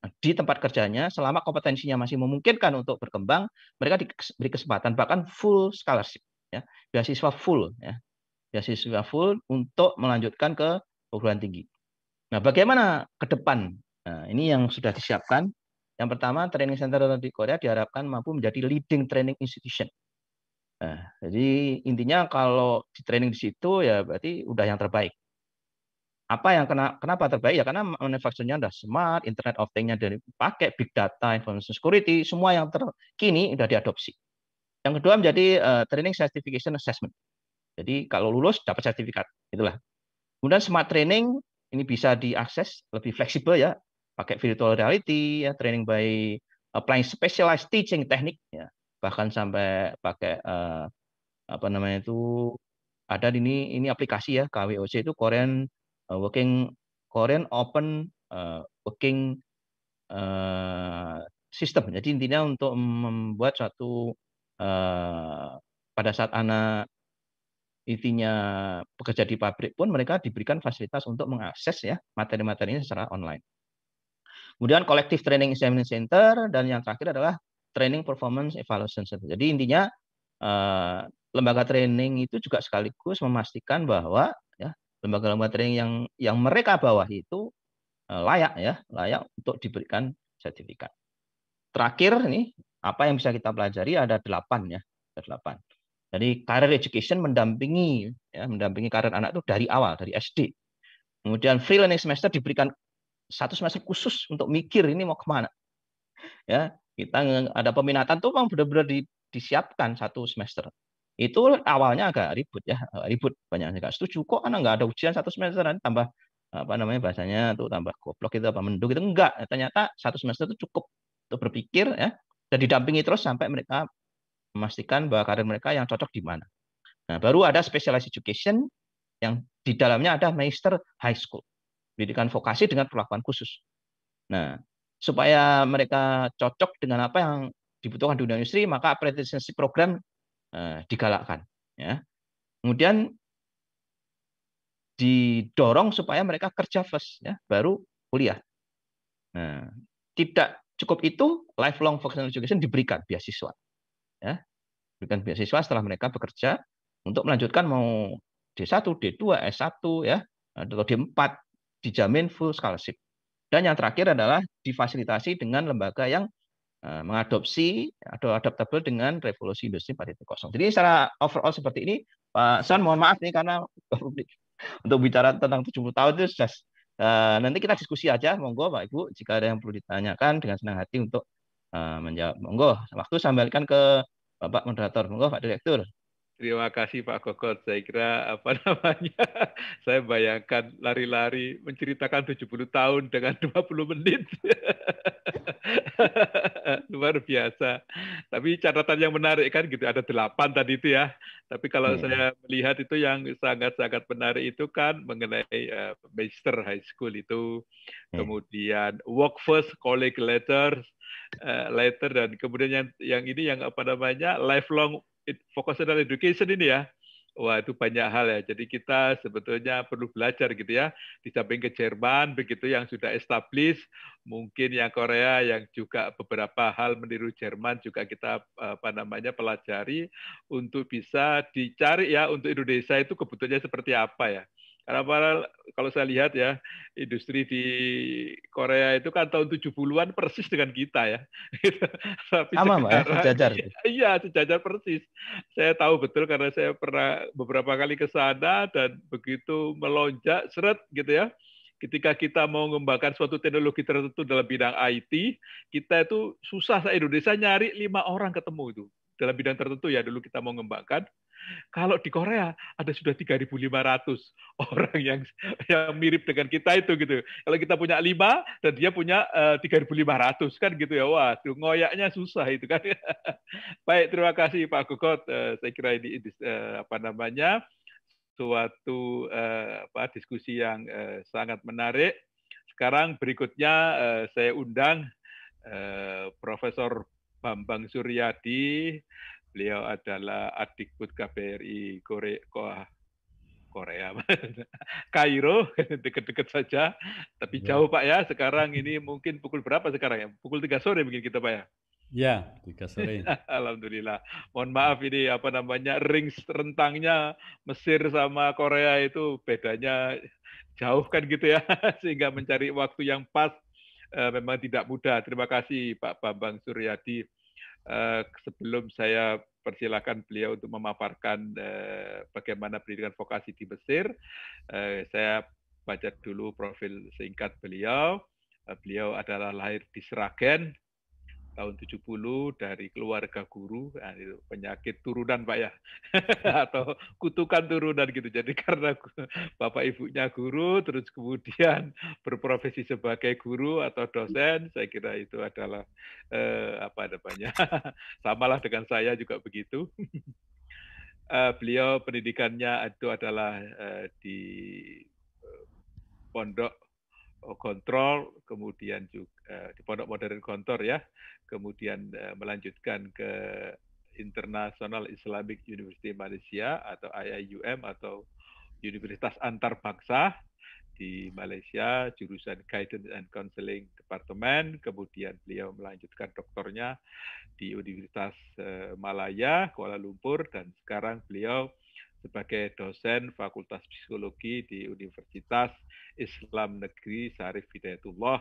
eh, di tempat kerjanya selama kompetensinya masih memungkinkan untuk berkembang, mereka diberi kesempatan bahkan full scholarship, ya, beasiswa full, ya, beasiswa full untuk melanjutkan ke perguruan tinggi. Nah, bagaimana ke depan? Nah, ini yang sudah disiapkan yang pertama, training center di Korea diharapkan mampu menjadi leading training institution. Nah, jadi intinya kalau di training di situ ya berarti udah yang terbaik. Apa yang kena, kenapa terbaik? Ya karena manufakturnya udah smart, internet of things dari pakai big data, information security, semua yang terkini udah diadopsi. Yang kedua menjadi uh, training certification assessment. Jadi kalau lulus dapat sertifikat, itulah. Kemudian smart training ini bisa diakses lebih fleksibel ya, pakai virtual reality, ya, training by applying specialized teaching teknik, ya, bahkan sampai pakai uh, apa namanya itu ada ini ini aplikasi ya KWOC itu Korean uh, Working Korean Open uh, Working uh, System. Jadi intinya untuk membuat suatu uh, pada saat anak intinya bekerja di pabrik pun mereka diberikan fasilitas untuk mengakses ya materi-materinya secara online. Kemudian collective training examination center dan yang terakhir adalah training performance evaluation center. Jadi intinya eh, lembaga training itu juga sekaligus memastikan bahwa ya lembaga-lembaga training yang yang mereka bawahi itu eh, layak ya, layak untuk diberikan sertifikat. Terakhir nih apa yang bisa kita pelajari ada delapan ya, ada delapan. Jadi career education mendampingi ya, mendampingi karir anak itu dari awal, dari SD. Kemudian free learning semester diberikan satu semester khusus untuk mikir ini mau kemana. Ya, kita ada peminatan tuh memang benar-benar di, disiapkan satu semester. Itu awalnya agak ribut ya, ribut banyak yang setuju kok anak nggak ada ujian satu semester nanti tambah apa namanya bahasanya itu tambah goblok itu apa menduk itu enggak ternyata satu semester itu cukup untuk berpikir ya dan didampingi terus sampai mereka memastikan bahwa karir mereka yang cocok di mana. Nah, baru ada specialized education yang di dalamnya ada master high school pendidikan vokasi dengan perlakuan khusus. Nah, supaya mereka cocok dengan apa yang dibutuhkan dunia industri, maka apresiasi program eh, digalakkan. Ya. Kemudian didorong supaya mereka kerja first, ya, baru kuliah. Nah, tidak cukup itu, lifelong vocational education diberikan beasiswa. Ya, diberikan beasiswa setelah mereka bekerja untuk melanjutkan mau D1, D2, S1 ya atau D4 dijamin full scholarship. Dan yang terakhir adalah difasilitasi dengan lembaga yang eh, mengadopsi atau adaptable dengan revolusi industri 4.0. Jadi secara overall seperti ini, Pak San mohon maaf nih karena untuk bicara tentang 70 tahun itu sudah eh, nanti kita diskusi aja monggo Pak Ibu jika ada yang perlu ditanyakan dengan senang hati untuk eh, menjawab monggo. Waktu sampaikan ke Bapak moderator monggo Pak Direktur. Terima kasih Pak Kokot. Saya kira apa namanya? Saya bayangkan lari-lari menceritakan 70 tahun dengan 20 menit. Luar biasa. Tapi catatan yang menarik kan gitu ada delapan tadi itu ya. Tapi kalau hmm. saya melihat itu yang sangat-sangat menarik itu kan mengenai uh, eh, Master High School itu hmm. kemudian Work First, College Letters, uh, Letter dan kemudian yang yang ini yang apa namanya? lifelong fokusnya adalah education ini ya. Wah itu banyak hal ya. Jadi kita sebetulnya perlu belajar gitu ya. Di samping ke Jerman begitu yang sudah established, mungkin yang Korea yang juga beberapa hal meniru Jerman juga kita apa namanya pelajari untuk bisa dicari ya untuk Indonesia itu kebutuhannya seperti apa ya. Karena para, kalau saya lihat ya, industri di Korea itu kan tahun 70-an persis dengan kita ya. Tapi Sama, ya, sekarang, ya, sejajar. Iya, iya, sejajar persis. Saya tahu betul karena saya pernah beberapa kali ke sana dan begitu melonjak, seret gitu ya. Ketika kita mau mengembangkan suatu teknologi tertentu dalam bidang IT, kita itu susah Indonesia nyari lima orang ketemu itu dalam bidang tertentu ya dulu kita mau mengembangkan kalau di Korea ada sudah 3.500 orang yang yang mirip dengan kita itu gitu. Kalau kita punya lima dan dia punya uh, eh, 3.500 kan gitu ya. Wah, tuh ngoyaknya susah itu kan. Baik, terima kasih Pak Gugot. Uh, saya kira ini uh, apa namanya? suatu uh, apa diskusi yang uh, sangat menarik. Sekarang berikutnya uh, saya undang Profesor Bambang Suryadi beliau adalah put KBRI Korea, Korea, Kairo, dekat-dekat saja, tapi ya. jauh Pak ya. Sekarang ini mungkin pukul berapa sekarang ya? Pukul 3 sore mungkin kita Pak ya? Ya, tiga sore. Alhamdulillah. Mohon maaf ini apa namanya, ring rentangnya Mesir sama Korea itu bedanya jauh kan gitu ya. Sehingga mencari waktu yang pas eh, memang tidak mudah. Terima kasih Pak Bambang Suryadi uh, sebelum saya persilakan beliau untuk memaparkan uh, bagaimana pendidikan vokasi di Mesir, uh, saya baca dulu profil singkat beliau. Uh, beliau adalah lahir di Sragen tahun 70 dari keluarga guru, nah, penyakit turunan Pak ya, iya. atau kutukan turunan gitu. Jadi karena Bapak Ibunya guru, terus kemudian berprofesi sebagai guru atau dosen, saya kira itu adalah eh, apa namanya, samalah dengan saya juga begitu. eh, beliau pendidikannya itu adalah eh, di eh, pondok Oh, kontrol, kemudian juga eh, di Pondok Modern kontor ya, kemudian eh, melanjutkan ke International Islamic University Malaysia atau IIUM atau Universitas Antarbangsa di Malaysia jurusan Guidance and Counseling Departemen, kemudian beliau melanjutkan doktornya di Universitas eh, Malaya Kuala Lumpur dan sekarang beliau sebagai dosen Fakultas Psikologi di Universitas Islam Negeri Syarif Hidayatullah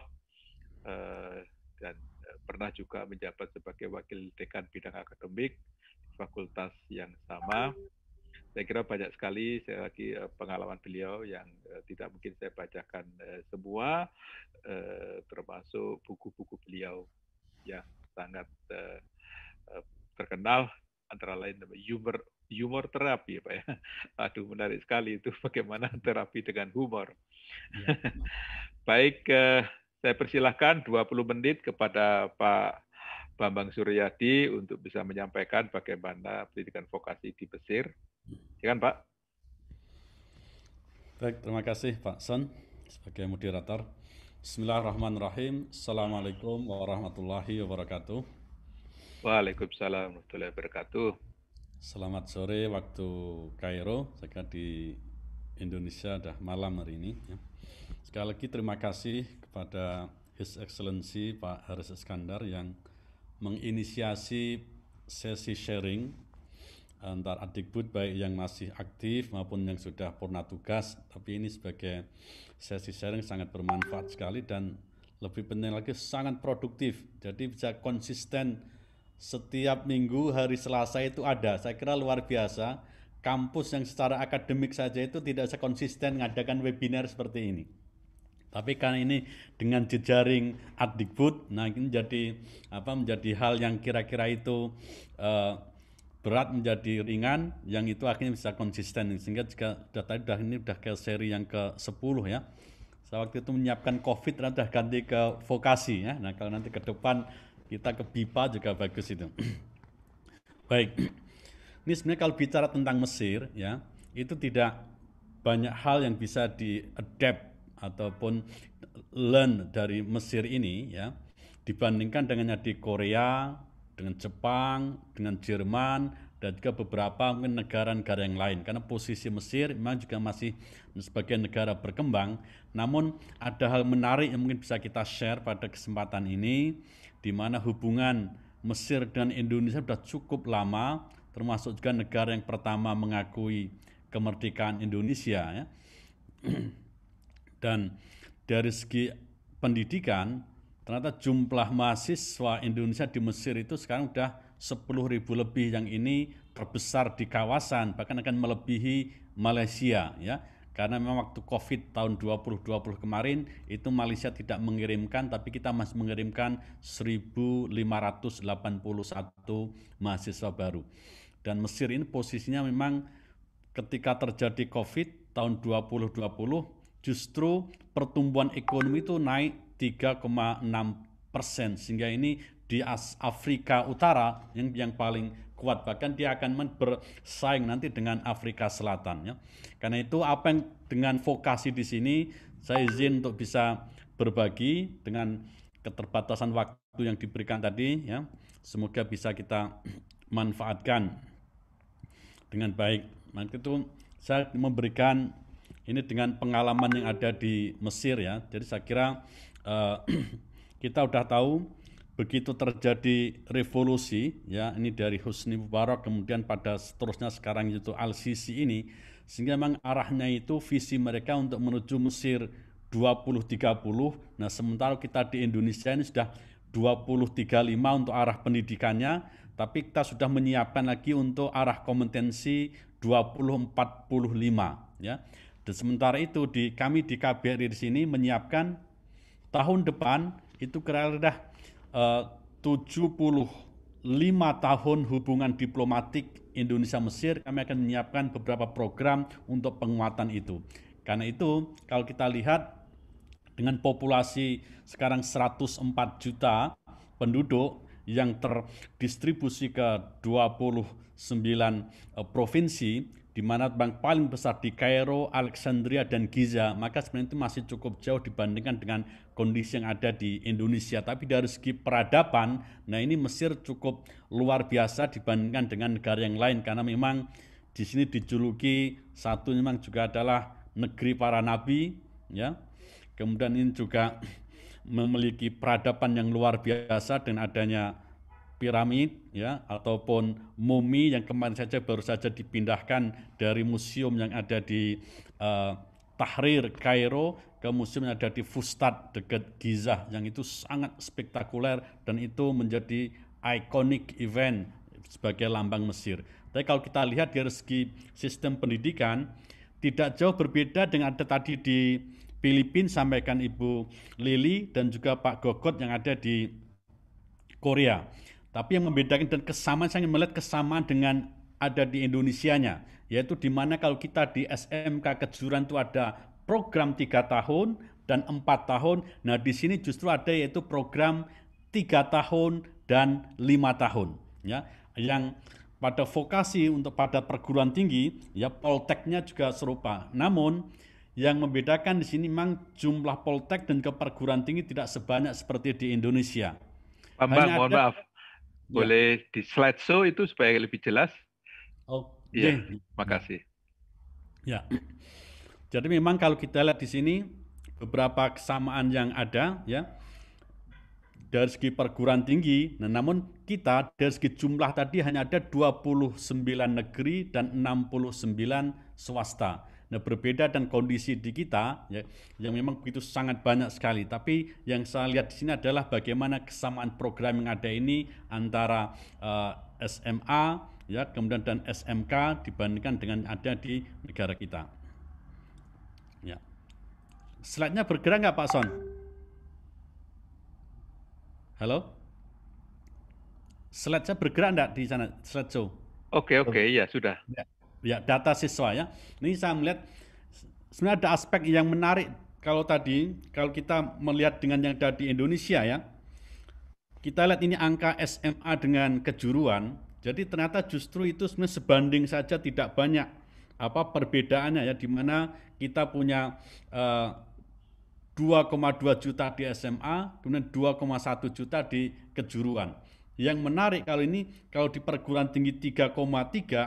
eh, dan eh, pernah juga menjabat sebagai wakil dekan bidang akademik fakultas yang sama. Saya kira banyak sekali saya lagi eh, pengalaman beliau yang tidak mungkin saya bacakan semua termasuk buku-buku beliau yang sangat terkenal antara lain humor, humor terapi ya Pak ya. Aduh menarik sekali itu bagaimana terapi dengan humor. Ya. Baik, eh, saya persilahkan 20 menit kepada Pak Bambang Suryadi untuk bisa menyampaikan bagaimana pendidikan vokasi di Mesir. kan Pak. Baik, terima kasih Pak Son sebagai moderator. Bismillahirrahmanirrahim. Assalamualaikum warahmatullahi wabarakatuh. Waalaikumsalam warahmatullahi wabarakatuh. Selamat sore waktu Kairo. Saya di Indonesia dah malam hari ini. Ya. Sekali lagi terima kasih kepada His Excellency Pak Haris Iskandar yang menginisiasi sesi sharing antar adikbud baik yang masih aktif maupun yang sudah purna tugas tapi ini sebagai sesi sharing sangat bermanfaat sekali dan lebih penting lagi sangat produktif jadi bisa konsisten setiap minggu hari Selasa itu ada. Saya kira luar biasa. Kampus yang secara akademik saja itu tidak sekonsisten mengadakan webinar seperti ini. Tapi karena ini dengan jejaring Adikbud, nah ini jadi apa menjadi hal yang kira-kira itu uh, berat menjadi ringan, yang itu akhirnya bisa konsisten sehingga jika data tadi sudah ini sudah ke seri yang ke 10 ya. Saya waktu itu menyiapkan COVID nanti ganti ke vokasi ya. Nah kalau nanti ke depan kita ke BIPA juga bagus itu. Baik. Ini sebenarnya kalau bicara tentang Mesir ya, itu tidak banyak hal yang bisa diadapt ataupun learn dari Mesir ini ya dibandingkan dengannya di Korea, dengan Jepang, dengan Jerman dan juga beberapa mungkin negara-negara yang lain karena posisi Mesir memang juga masih sebagai negara berkembang namun ada hal menarik yang mungkin bisa kita share pada kesempatan ini di mana hubungan Mesir dan Indonesia sudah cukup lama, termasuk juga negara yang pertama mengakui kemerdekaan Indonesia. Ya. dan dari segi pendidikan, ternyata jumlah mahasiswa Indonesia di Mesir itu sekarang sudah ribu lebih yang ini terbesar di kawasan, bahkan akan melebihi Malaysia. Ya karena memang waktu Covid tahun 2020 kemarin itu Malaysia tidak mengirimkan tapi kita masih mengirimkan 1581 mahasiswa baru. Dan Mesir ini posisinya memang ketika terjadi Covid tahun 2020 justru pertumbuhan ekonomi itu naik 3,6 persen sehingga ini di Afrika Utara yang yang paling kuat bahkan dia akan bersaing nanti dengan Afrika Selatan ya. Karena itu apa yang dengan vokasi di sini saya izin untuk bisa berbagi dengan keterbatasan waktu yang diberikan tadi ya. Semoga bisa kita manfaatkan dengan baik. Maka itu saya memberikan ini dengan pengalaman yang ada di Mesir ya. Jadi saya kira uh, kita sudah tahu begitu terjadi revolusi ya ini dari Husni Mubarak kemudian pada seterusnya sekarang itu Al Sisi ini sehingga memang arahnya itu visi mereka untuk menuju Mesir 2030 nah sementara kita di Indonesia ini sudah 2035 untuk arah pendidikannya tapi kita sudah menyiapkan lagi untuk arah kompetensi 2045 ya dan sementara itu di kami di KBRI di sini menyiapkan tahun depan itu kira-kira 75 eh, tahun hubungan diplomatik Indonesia Mesir kami akan menyiapkan beberapa program untuk penguatan itu. Karena itu kalau kita lihat dengan populasi sekarang 104 juta penduduk yang terdistribusi ke 29 eh, provinsi di mana bank paling besar di Kairo, Alexandria, dan Giza, maka sebenarnya itu masih cukup jauh dibandingkan dengan kondisi yang ada di Indonesia. Tapi dari segi peradaban, nah ini Mesir cukup luar biasa dibandingkan dengan negara yang lain karena memang di sini dijuluki satu memang juga adalah negeri para nabi, ya. Kemudian ini juga memiliki peradaban yang luar biasa dengan adanya piramid ya ataupun mumi yang kemarin saja baru saja dipindahkan dari museum yang ada di uh, Tahrir Kairo ke museum yang ada di Fustat dekat Giza yang itu sangat spektakuler dan itu menjadi ikonik event sebagai lambang Mesir. Tapi kalau kita lihat dari segi sistem pendidikan tidak jauh berbeda dengan ada tadi di Filipina sampaikan Ibu Lili dan juga Pak Gogot yang ada di Korea. Tapi yang membedakan dan kesamaan, saya melihat kesamaan dengan ada di Indonesianya, yaitu di mana kalau kita di SMK Kejuran itu ada program tiga tahun dan empat tahun. Nah, di sini justru ada yaitu program tiga tahun dan lima tahun, ya, yang pada vokasi untuk pada perguruan tinggi, ya polteknya juga serupa. Namun yang membedakan di sini memang jumlah poltek dan keperguruan tinggi tidak sebanyak seperti di Indonesia. Bambang, mohon maaf. Ya. Boleh ya. di show itu supaya lebih jelas. Oke. iya. Ya, makasih. Ya. Jadi memang kalau kita lihat di sini beberapa kesamaan yang ada ya dari segi perguruan tinggi. Nah, namun kita dari segi jumlah tadi hanya ada 29 negeri dan 69 swasta. Nah, berbeda dan kondisi di kita ya, yang memang begitu sangat banyak sekali. Tapi yang saya lihat di sini adalah bagaimana kesamaan program yang ada ini antara uh, eh, SMA ya kemudian dan SMK dibandingkan dengan ada di negara kita. Ya. Slide-nya bergerak nggak Pak Son? Halo? Slide-nya bergerak nggak di sana? Slide show? Oke, okay, oke, okay, ya sudah. Ya ya data siswa ya. Ini saya melihat sebenarnya ada aspek yang menarik kalau tadi kalau kita melihat dengan yang ada di Indonesia ya. Kita lihat ini angka SMA dengan kejuruan. Jadi ternyata justru itu sebenarnya sebanding saja tidak banyak apa perbedaannya ya di mana kita punya eh, 2,2 juta di SMA, kemudian 2,1 juta di kejuruan. Yang menarik kali ini kalau di perguruan tinggi 3,3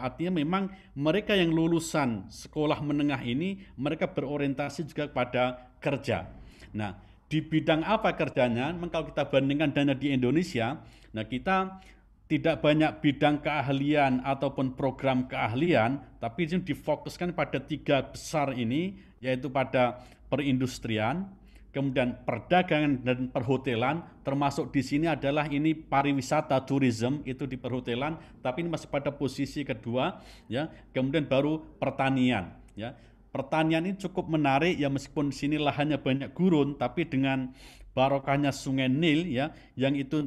artinya memang mereka yang lulusan sekolah menengah ini mereka berorientasi juga kepada kerja. Nah, di bidang apa kerjanya? Memang kalau kita bandingkan dana di Indonesia, nah kita tidak banyak bidang keahlian ataupun program keahlian, tapi difokuskan pada tiga besar ini, yaitu pada perindustrian, kemudian perdagangan dan perhotelan termasuk di sini adalah ini pariwisata tourism itu di perhotelan tapi ini masih pada posisi kedua ya kemudian baru pertanian ya pertanian ini cukup menarik ya meskipun di sini lahannya banyak gurun tapi dengan barokahnya sungai Nil ya yang itu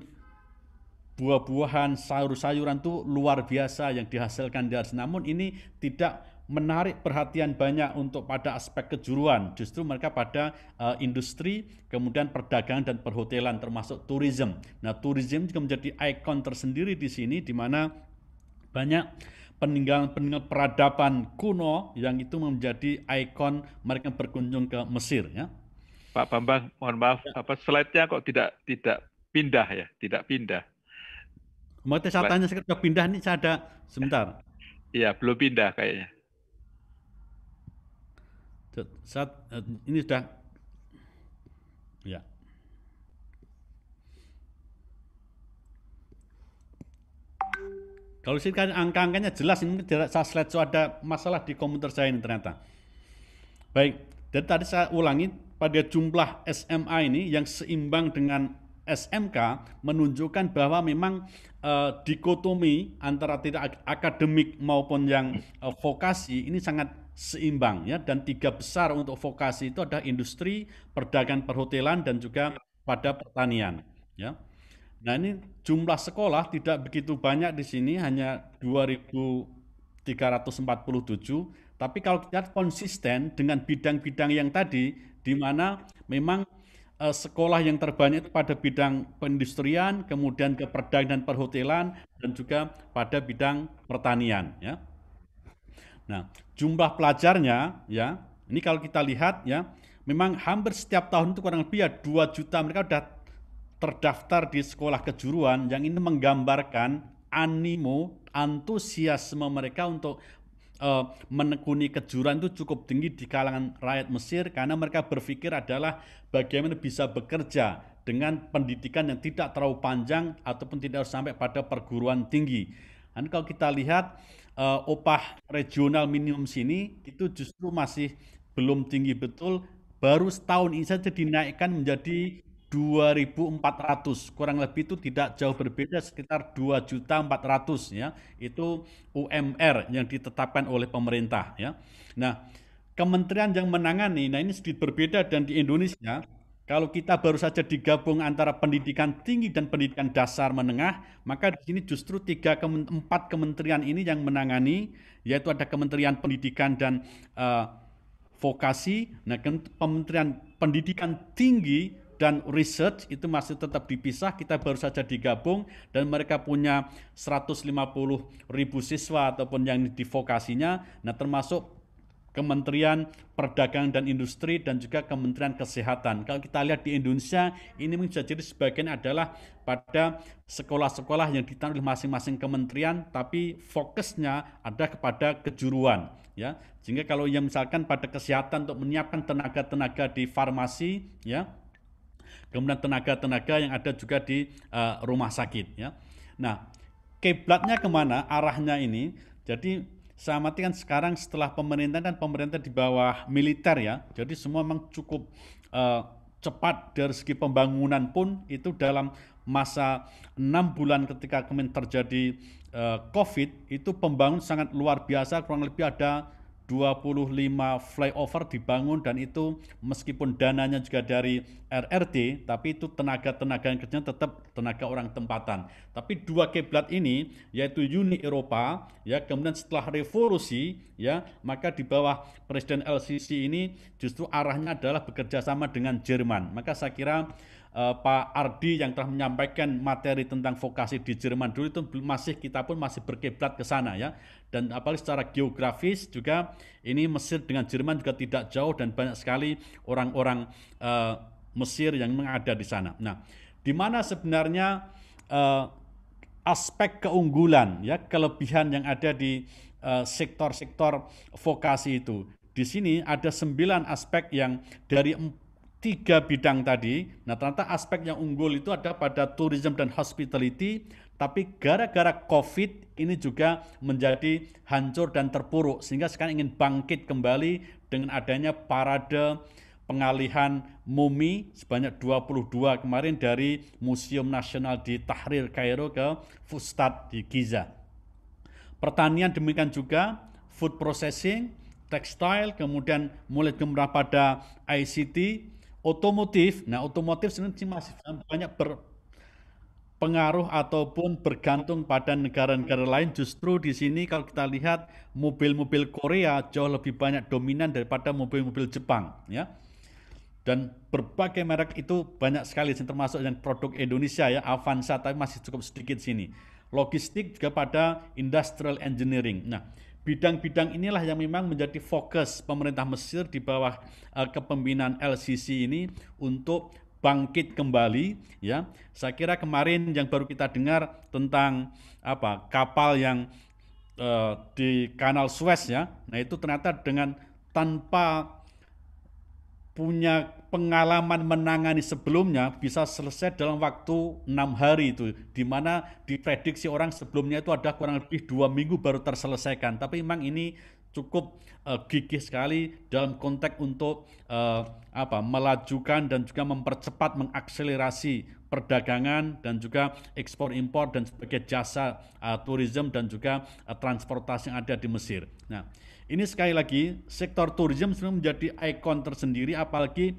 buah-buahan sayur-sayuran itu luar biasa yang dihasilkan di atas Namun ini tidak menarik perhatian banyak untuk pada aspek kejuruan, justru mereka pada uh, industri, kemudian perdagangan dan perhotelan termasuk tourism. Nah, tourism juga menjadi ikon tersendiri di sini di mana banyak peninggalan-peninggalan peradaban kuno yang itu menjadi ikon mereka berkunjung ke Mesir ya. Pak Bambang, mohon maaf, ya. apa slide-nya kok tidak tidak pindah ya, tidak pindah. Mau saya tanya saya pindah nih, saya ada sebentar. Iya, belum pindah kayaknya saat eh, ini sudah ya Kalau sih kan angka-angkanya jelas ini saya slide so ada masalah di komputer saya ini ternyata. Baik, dan tadi saya ulangi pada jumlah SMA ini yang seimbang dengan SMK menunjukkan bahwa memang uh, dikotomi antara tidak akademik maupun yang uh, vokasi ini sangat seimbang ya dan tiga besar untuk vokasi itu ada industri, perdagangan perhotelan dan juga pada pertanian ya. Nah, ini jumlah sekolah tidak begitu banyak di sini hanya 2347, tapi kalau kita konsisten dengan bidang-bidang yang tadi di mana memang eh, sekolah yang terbanyak itu pada bidang pendustrian kemudian ke perdagangan perhotelan dan juga pada bidang pertanian ya. Nah, jumlah pelajarnya ya, ini kalau kita lihat ya, memang hampir setiap tahun itu kurang lebih ya 2 juta mereka sudah terdaftar di sekolah kejuruan yang ini menggambarkan animo, antusiasme mereka untuk uh, menekuni kejuruan itu cukup tinggi di kalangan rakyat Mesir karena mereka berpikir adalah bagaimana bisa bekerja dengan pendidikan yang tidak terlalu panjang ataupun tidak sampai pada perguruan tinggi. Dan nah, kalau kita lihat uh, upah regional minimum sini itu justru masih belum tinggi betul baru setahun ini saja dinaikkan menjadi 2.400 kurang lebih itu tidak jauh berbeda sekitar 2.400 ya itu UMR yang ditetapkan oleh pemerintah ya nah kementerian yang menangani nah ini sedikit berbeda dan di Indonesia kalau kita baru saja digabung antara pendidikan tinggi dan pendidikan dasar menengah, maka di sini justru tiga empat kementerian ini yang menangani, yaitu ada Kementerian Pendidikan dan uh, Vokasi, nah Kementerian Pendidikan Tinggi dan research itu masih tetap dipisah, kita baru saja digabung dan mereka punya 150 ribu siswa ataupun yang di vokasinya, nah termasuk Kementerian Perdagangan dan Industri dan juga Kementerian Kesehatan. Kalau kita lihat di Indonesia, ini menjadi sebagian adalah pada sekolah-sekolah yang ditanam oleh masing-masing kementerian, tapi fokusnya ada kepada kejuruan. Ya, sehingga kalau yang misalkan pada kesehatan untuk menyiapkan tenaga-tenaga di farmasi, ya, kemudian tenaga-tenaga yang ada juga di uh, rumah sakit. Ya, nah kiblatnya kemana arahnya ini? Jadi saya amati kan sekarang setelah pemerintah kan pemerintah di bawah militer ya, jadi semua memang cukup uh, cepat dari segi pembangunan pun itu dalam masa enam bulan ketika kemarin terjadi uh, COVID itu pembangun sangat luar biasa kurang lebih ada 25 flyover dibangun dan itu meskipun dananya juga dari RRT tapi itu tenaga-tenaga yang kerjanya tetap tenaga orang tempatan. Tapi dua kiblat ini yaitu Uni Eropa ya kemudian setelah revolusi ya maka di bawah Presiden LCC ini justru arahnya adalah bekerja sama dengan Jerman. Maka saya kira uh, Pak Ardi yang telah menyampaikan materi tentang vokasi di Jerman dulu itu masih kita pun masih berkiblat ke sana ya dan apalagi secara geografis juga ini Mesir dengan Jerman juga tidak jauh dan banyak sekali orang-orang uh, Mesir yang mengada di sana. Nah, di mana sebenarnya uh, aspek keunggulan ya kelebihan yang ada di sektor-sektor uh, sektor -sektor vokasi itu? Di sini ada sembilan aspek yang dari tiga bidang tadi. Nah, ternyata aspek yang unggul itu ada pada tourism dan hospitality, tapi gara-gara COVID ini juga menjadi hancur dan terpuruk sehingga sekarang ingin bangkit kembali dengan adanya parade pengalihan mumi sebanyak 22 kemarin dari Museum Nasional di Tahrir Kairo ke Fustat di Giza. Pertanian demikian juga, food processing, tekstil, kemudian mulai gemerah pada ICT, otomotif, nah otomotif sebenarnya masih banyak berpengaruh ataupun bergantung pada negara-negara lain. Justru di sini kalau kita lihat mobil-mobil Korea jauh lebih banyak dominan daripada mobil-mobil Jepang, ya. Dan berbagai merek itu banyak sekali, termasuk yang produk Indonesia ya, Avanza tapi masih cukup sedikit sini. Logistik juga pada industrial engineering. Nah, bidang-bidang inilah yang memang menjadi fokus pemerintah Mesir di bawah uh, kepemimpinan LCC ini untuk bangkit kembali ya. Saya kira kemarin yang baru kita dengar tentang apa kapal yang uh, di Kanal Suez ya. Nah, itu ternyata dengan tanpa punya pengalaman menangani sebelumnya bisa selesai dalam waktu enam hari itu di mana diprediksi orang sebelumnya itu ada kurang lebih dua minggu baru terselesaikan tapi memang ini cukup uh, gigih sekali dalam konteks untuk uh, apa melajukan dan juga mempercepat mengakselerasi perdagangan dan juga ekspor impor dan sebagai jasa uh, eh, tourism dan juga uh, transportasi yang ada di Mesir. Nah, ini sekali lagi sektor tourism sebenarnya menjadi ikon tersendiri apalagi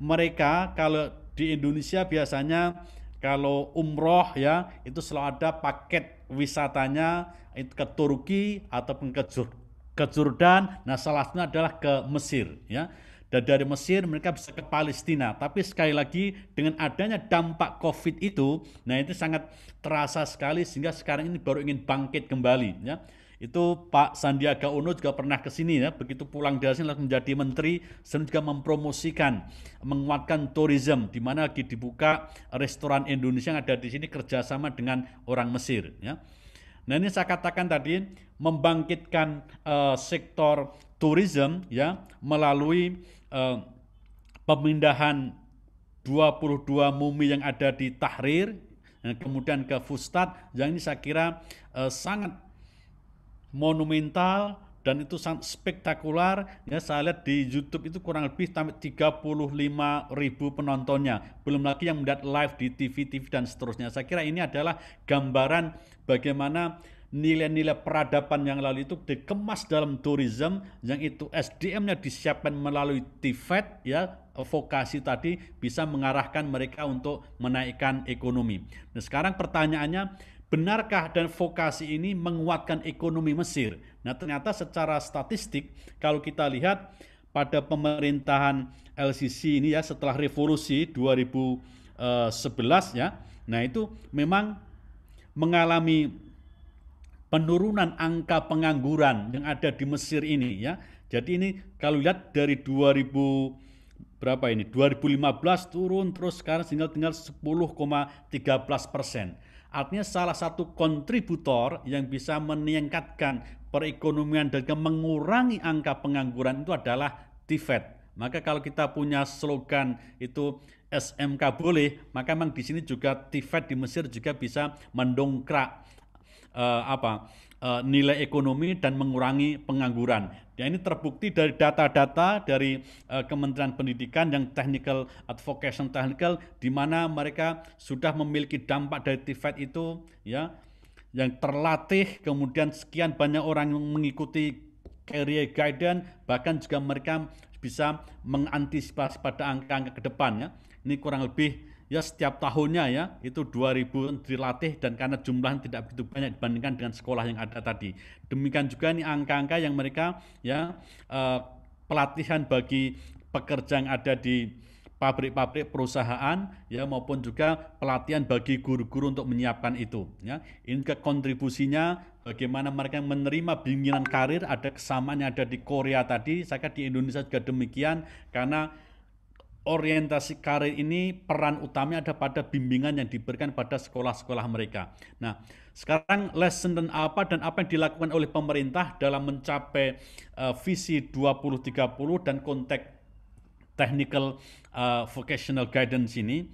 mereka kalau di Indonesia biasanya kalau umroh ya itu selalu ada paket wisatanya ke Turki ataupun ke, Jur ke Jordan. Nah salah satunya adalah ke Mesir ya. Dan dari Mesir mereka bisa ke Palestina. Tapi sekali lagi dengan adanya dampak COVID itu, nah itu sangat terasa sekali sehingga sekarang ini baru ingin bangkit kembali ya. Itu Pak Sandiaga Uno juga pernah ke sini ya, begitu pulang dari sini menjadi menteri, sering juga mempromosikan, menguatkan turisme di mana lagi dibuka restoran Indonesia yang ada di sini kerjasama dengan orang Mesir. Ya. Nah ini saya katakan tadi membangkitkan uh, sektor turisme ya melalui uh, pemindahan 22 mumi yang ada di Tahrir eh, kemudian ke Fustat yang ini saya kira uh, sangat monumental dan itu sangat spektakular ya saya lihat di YouTube itu kurang lebih sampai 35 ribu penontonnya belum lagi yang melihat live di TV TV dan seterusnya saya kira ini adalah gambaran bagaimana nilai-nilai peradaban yang lalu itu dikemas dalam tourism yang itu SDM-nya disiapkan melalui TVET e ya vokasi tadi bisa mengarahkan mereka untuk menaikkan ekonomi. Nah sekarang pertanyaannya benarkah dan vokasi ini menguatkan ekonomi Mesir? Nah, ternyata secara statistik kalau kita lihat pada pemerintahan LCC ini ya setelah revolusi 2011 eh, ya. Nah, itu memang mengalami penurunan angka pengangguran yang ada di Mesir ini ya. Jadi ini kalau lihat dari 2000 berapa ini 2015 turun terus sekarang tinggal tinggal 10,13 persen. Artinya salah satu kontributor yang bisa meningkatkan perekonomian dan mengurangi angka pengangguran itu adalah TVET. E maka kalau kita punya slogan itu SMK boleh, maka memang di sini juga TVET e di Mesir juga bisa mendongkrak uh, apa eh, nilai ekonomi dan mengurangi pengangguran. Ya ini terbukti dari data-data dari uh, Kementerian Pendidikan yang technical advocation technical di mana mereka sudah memiliki dampak dari TVET e itu ya yang terlatih kemudian sekian banyak orang yang mengikuti career guidance bahkan juga mereka bisa mengantisipasi pada angka-angka ke depan ya. Ini kurang lebih ya setiap tahunnya ya itu 2000 dilatih dan karena jumlahnya tidak begitu banyak dibandingkan dengan sekolah yang ada tadi. Demikian juga ini angka-angka yang mereka ya eh, pelatihan bagi pekerja yang ada di pabrik-pabrik perusahaan ya maupun juga pelatihan bagi guru-guru untuk menyiapkan itu ya ini ke kontribusinya bagaimana mereka menerima bimbingan karir ada kesamaan yang ada di Korea tadi saya kira di Indonesia juga demikian karena orientasi karir ini peran utamanya ada pada bimbingan yang diberikan pada sekolah-sekolah mereka. Nah, sekarang lesson dan apa dan apa yang dilakukan oleh pemerintah dalam mencapai uh, visi 2030 dan konteks technical uh, vocational guidance ini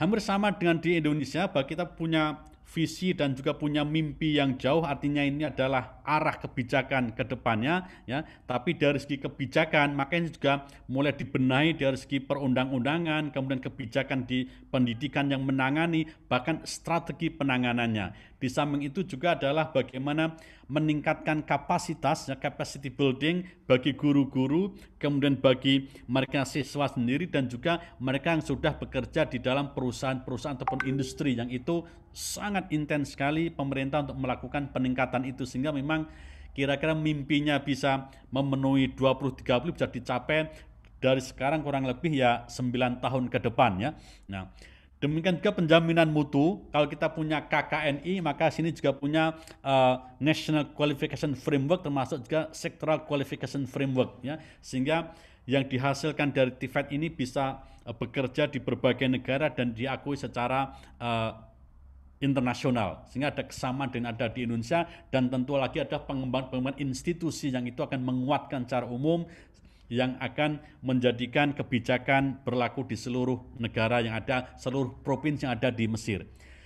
hampir sama dengan di Indonesia bahwa kita punya visi dan juga punya mimpi yang jauh artinya ini adalah arah kebijakan ke depannya ya tapi dari segi kebijakan makanya juga mulai dibenahi dari segi perundang-undangan kemudian kebijakan di pendidikan yang menangani bahkan strategi penanganannya di samping itu juga adalah bagaimana meningkatkan kapasitas, ya, capacity building bagi guru-guru, kemudian bagi mereka siswa sendiri dan juga mereka yang sudah bekerja di dalam perusahaan-perusahaan ataupun industri yang itu sangat intens sekali pemerintah untuk melakukan peningkatan itu sehingga memang kira-kira mimpinya bisa memenuhi 20-30 bisa dicapai dari sekarang kurang lebih ya 9 tahun ke depan ya. Nah, Demikian juga penjaminan mutu, kalau kita punya KKNI, maka sini juga punya uh, National Qualification Framework, termasuk juga Sectoral Qualification Framework. ya Sehingga yang dihasilkan dari TIFET ini bisa uh, bekerja di berbagai negara dan diakui secara uh, internasional sehingga ada kesamaan dengan ada di Indonesia dan tentu lagi ada pengembangan-pengembangan institusi yang itu akan menguatkan secara umum yang akan menjadikan kebijakan berlaku di seluruh negara yang ada, seluruh provinsi yang ada di Mesir.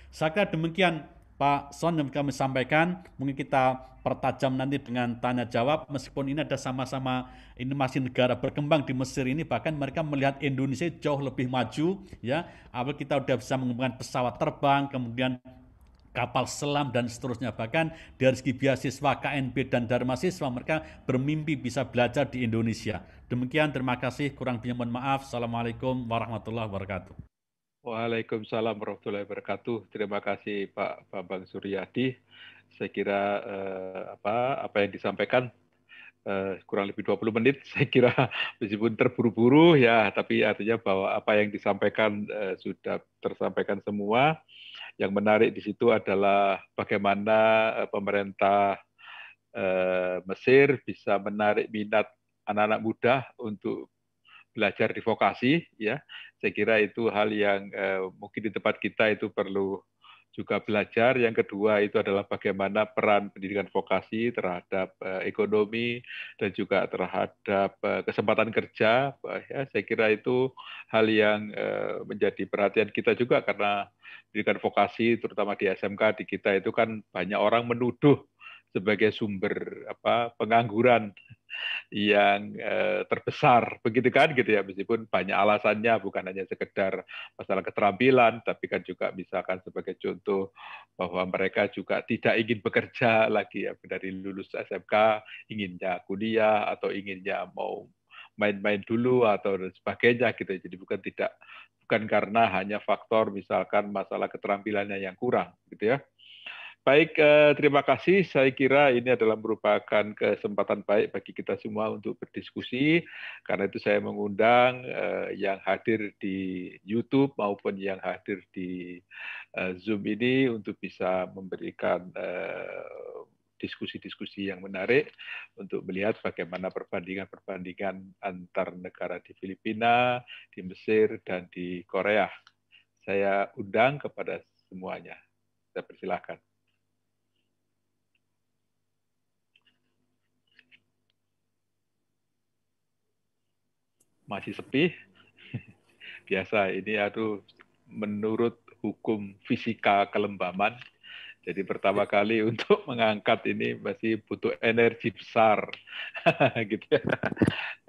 Saya kira demikian Pak Son yang kami sampaikan, mungkin kita pertajam nanti dengan tanya jawab, meskipun ini ada sama-sama, ini masih negara berkembang di Mesir ini, bahkan mereka melihat Indonesia jauh lebih maju, ya, awal kita sudah bisa mengembangkan pesawat terbang, kemudian kapal selam dan seterusnya. Bahkan dari segi beasiswa KNB dan Dharma Siswa mereka bermimpi bisa belajar di Indonesia. Demikian terima kasih, kurang lebih mohon maaf. Assalamualaikum warahmatullahi wabarakatuh. Waalaikumsalam warahmatullahi wabarakatuh. Terima kasih Pak Bambang Suryadi. Saya kira eh, apa apa yang disampaikan eh, kurang lebih 20 menit saya kira meskipun terburu-buru ya tapi artinya bahwa apa yang disampaikan eh, sudah tersampaikan semua yang menarik di situ adalah bagaimana eh, pemerintah eh, Mesir bisa menarik minat anak-anak muda untuk belajar di vokasi ya saya kira itu hal yang eh, mungkin di tempat kita itu perlu juga belajar. Yang kedua itu adalah bagaimana peran pendidikan vokasi terhadap eh, ekonomi dan juga terhadap eh, kesempatan kerja. Ya, saya kira itu hal yang eh, menjadi perhatian kita juga karena pendidikan vokasi terutama di SMK di kita itu kan banyak orang menuduh sebagai sumber apa pengangguran yang eh, terbesar begitu kan gitu ya meskipun banyak alasannya bukan hanya sekedar masalah keterampilan tapi kan juga misalkan sebagai contoh bahwa mereka juga tidak ingin bekerja lagi ya dari lulus SMK inginnya kuliah atau inginnya mau main-main dulu atau dan sebagainya gitu ya. jadi bukan tidak bukan karena hanya faktor misalkan masalah keterampilannya yang kurang gitu ya Baik, eh, terima kasih. Saya kira ini adalah merupakan kesempatan baik bagi kita semua untuk berdiskusi. Karena itu saya mengundang eh, yang hadir di YouTube maupun yang hadir di eh, Zoom ini untuk bisa memberikan diskusi-diskusi yang menarik untuk melihat bagaimana perbandingan-perbandingan antar negara di Filipina, di Mesir, dan di Korea. Saya undang kepada semuanya. Saya persilahkan. masih sepi. Biasa ini aduh menurut hukum fisika kelembaman. Jadi pertama kali untuk mengangkat ini masih butuh energi besar, gitu ya.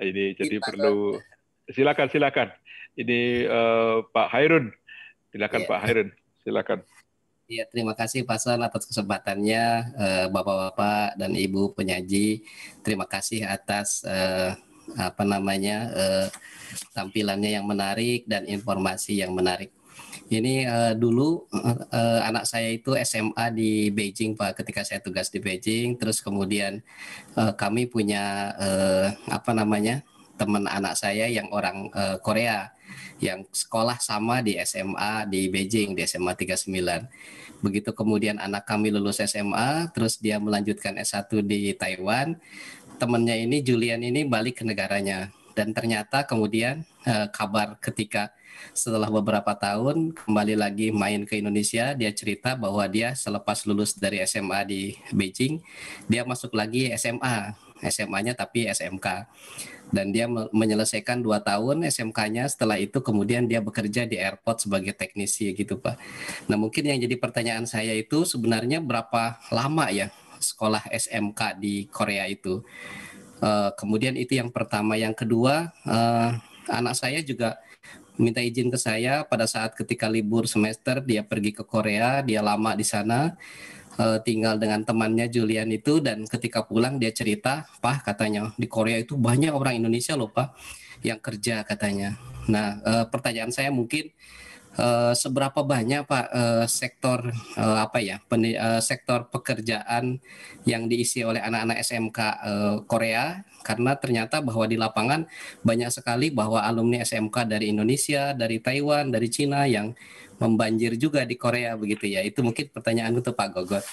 Ini jadi iya, perlu silakan silakan. Ini uh, Pak Hairun, silakan ya. Pak Hairun, silakan. Ya terima kasih Pak Son atas kesempatannya, eh, Bapak-bapak dan Ibu penyaji. Terima kasih atas uh, apa namanya uh, tampilannya yang menarik dan informasi yang menarik. Ini uh, dulu uh, uh, anak saya itu SMA di Beijing Pak ketika saya tugas di Beijing terus kemudian uh, kami punya uh, apa namanya teman anak saya yang orang uh, Korea yang sekolah sama di SMA di Beijing di SMA 39. Begitu kemudian anak kami lulus SMA, terus dia melanjutkan S1 di Taiwan. Temannya ini Julian ini balik ke negaranya dan ternyata kemudian eh, kabar ketika setelah beberapa tahun kembali lagi main ke Indonesia dia cerita bahwa dia selepas lulus dari SMA di Beijing dia masuk lagi SMA SMA-nya tapi SMK dan dia menyelesaikan dua tahun SMK-nya setelah itu kemudian dia bekerja di airport sebagai teknisi gitu Pak. Nah mungkin yang jadi pertanyaan saya itu sebenarnya berapa lama ya sekolah SMK di Korea itu. Uh, kemudian itu yang pertama, yang kedua uh, anak saya juga minta izin ke saya pada saat ketika libur semester dia pergi ke Korea, dia lama di sana uh, tinggal dengan temannya Julian itu dan ketika pulang dia cerita, "Pak," katanya, "di Korea itu banyak orang Indonesia loh, Pak, yang kerja," katanya. Nah, uh, pertanyaan saya mungkin uh, seberapa banyak Pak uh, sektor uh, apa ya? Pen, uh, sektor pekerjaan yang diisi oleh anak-anak SMK uh, Korea karena ternyata bahwa di lapangan banyak sekali bahwa alumni SMK dari Indonesia, dari Taiwan, dari Cina yang membanjir juga di Korea begitu ya. Itu mungkin pertanyaan untuk Pak Gogot.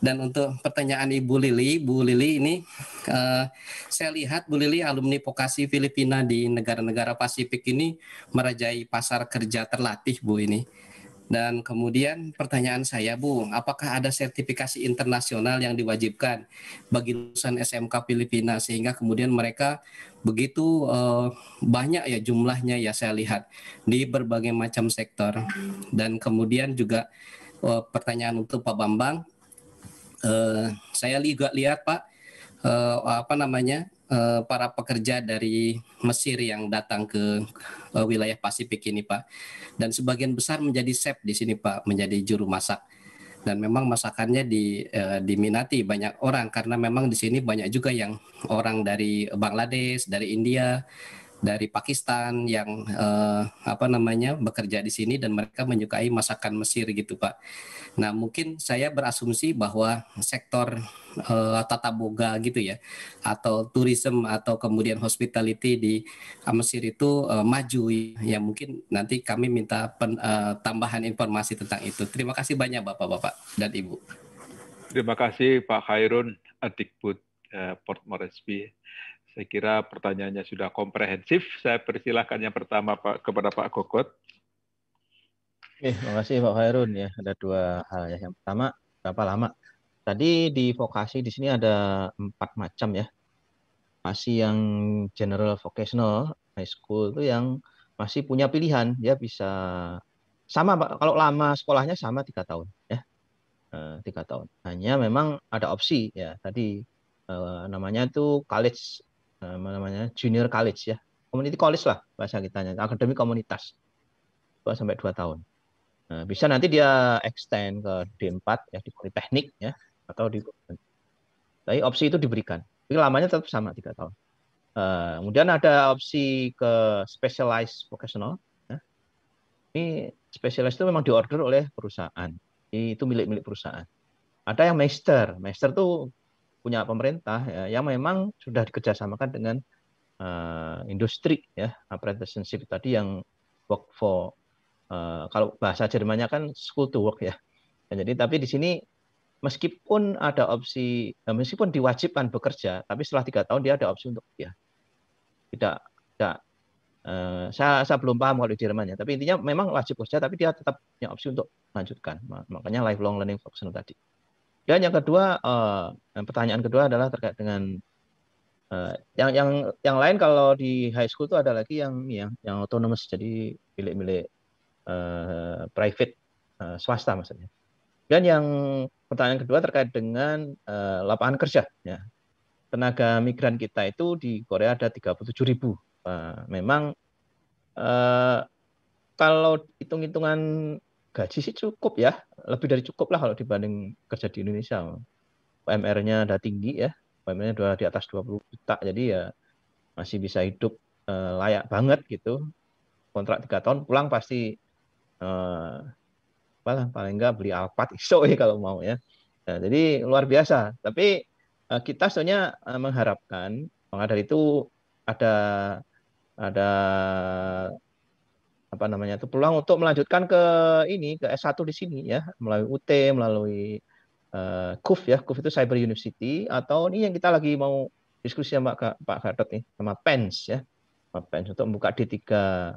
Dan untuk pertanyaan Ibu Lili, Bu Lili ini uh, saya lihat Bu Lili alumni vokasi Filipina di negara-negara Pasifik ini merajai pasar kerja terlatih Bu ini dan kemudian pertanyaan saya, Bu, apakah ada sertifikasi internasional yang diwajibkan bagi lulusan SMK Filipina sehingga kemudian mereka begitu uh, banyak ya jumlahnya ya saya lihat di berbagai macam sektor. Dan kemudian juga uh, pertanyaan untuk Pak Bambang, uh, saya juga lihat Pak uh, apa namanya uh, para pekerja dari Mesir yang datang ke uh, wilayah Pasifik ini, Pak. Dan sebagian besar menjadi chef di sini, Pak, menjadi juru masak. Dan memang masakannya di, uh, diminati banyak orang karena memang di sini banyak juga yang orang dari Bangladesh, dari India, dari Pakistan yang uh, apa namanya bekerja di sini dan mereka menyukai masakan Mesir gitu Pak. Nah mungkin saya berasumsi bahwa sektor uh, tata boga gitu ya atau tourism atau kemudian hospitality di eh, Mesir itu uh, maju ya mungkin nanti kami minta pen, uh, tambahan informasi tentang itu. Terima kasih banyak Bapak-bapak dan Ibu. Terima kasih Pak Khairun Adikbud Port Moresby. Saya kira pertanyaannya sudah komprehensif. Saya persilahkan yang pertama Pak, kepada Pak Kokot. Oke, terima kasih Pak Khairun ya. Ada dua hal ya. Yang pertama, berapa lama? Tadi di vokasi di sini ada empat macam ya. Masih yang general vocational high school itu yang masih punya pilihan, ya bisa sama Pak. Kalau lama sekolahnya sama tiga tahun ya. Eh, tiga tahun. Hanya memang ada opsi ya. Tadi eh, namanya itu college Eh, apa namanya junior college ya community college lah bahasa kita kitanya akademi komunitas dua sampai dua tahun nah, bisa nanti dia extend ke D4 ya di politeknik ya atau di tapi opsi itu diberikan tapi lamanya tetap sama tiga tahun uh, kemudian ada opsi ke specialized vocational ya. ini specialized itu memang diorder oleh perusahaan itu milik-milik perusahaan ada yang master master tuh punya pemerintah ya, yang memang sudah dikerjasamakan dengan uh, industri ya apprenticeship tadi yang work for uh, kalau bahasa Jermannya kan school to work ya. ya jadi tapi di sini meskipun ada opsi ya, meskipun diwajibkan bekerja tapi setelah tiga tahun dia ada opsi untuk ya tidak tidak uh, saya saya belum paham kalau di Jermannya tapi intinya memang wajib kerja tapi dia tetap punya opsi untuk lanjutkan. makanya lifelong learning vocational tadi. Dan yang kedua, uh, pertanyaan kedua adalah terkait dengan uh, yang yang yang lain kalau di high school itu ada lagi yang yang yang autonomous jadi milik-milik uh, private uh, swasta maksudnya. Dan yang pertanyaan kedua terkait dengan uh, lapangan kerja ya. Tenaga migran kita itu di Korea ada 37 ribu. Uh, memang uh, kalau hitung-hitungan gaji sih cukup ya, lebih dari cukup lah kalau dibanding kerja di Indonesia. pmr nya udah tinggi ya, pmr nya udah di atas 20 juta, jadi ya masih bisa hidup uh, layak banget gitu. Kontrak tiga tahun pulang pasti eh, paling paling nggak beli Alphard iso ya kalau mau ya. Nah, jadi luar biasa. Tapi uh, kita sebenarnya uh, mengharapkan maka itu ada ada apa namanya itu peluang untuk melanjutkan ke ini ke S1 di sini ya melalui UT melalui uh, KUF ya KUF itu Cyber University atau ini yang kita lagi mau diskusi sama Pak, Pak Gatot nih sama PENS ya Pak PENS untuk membuka D3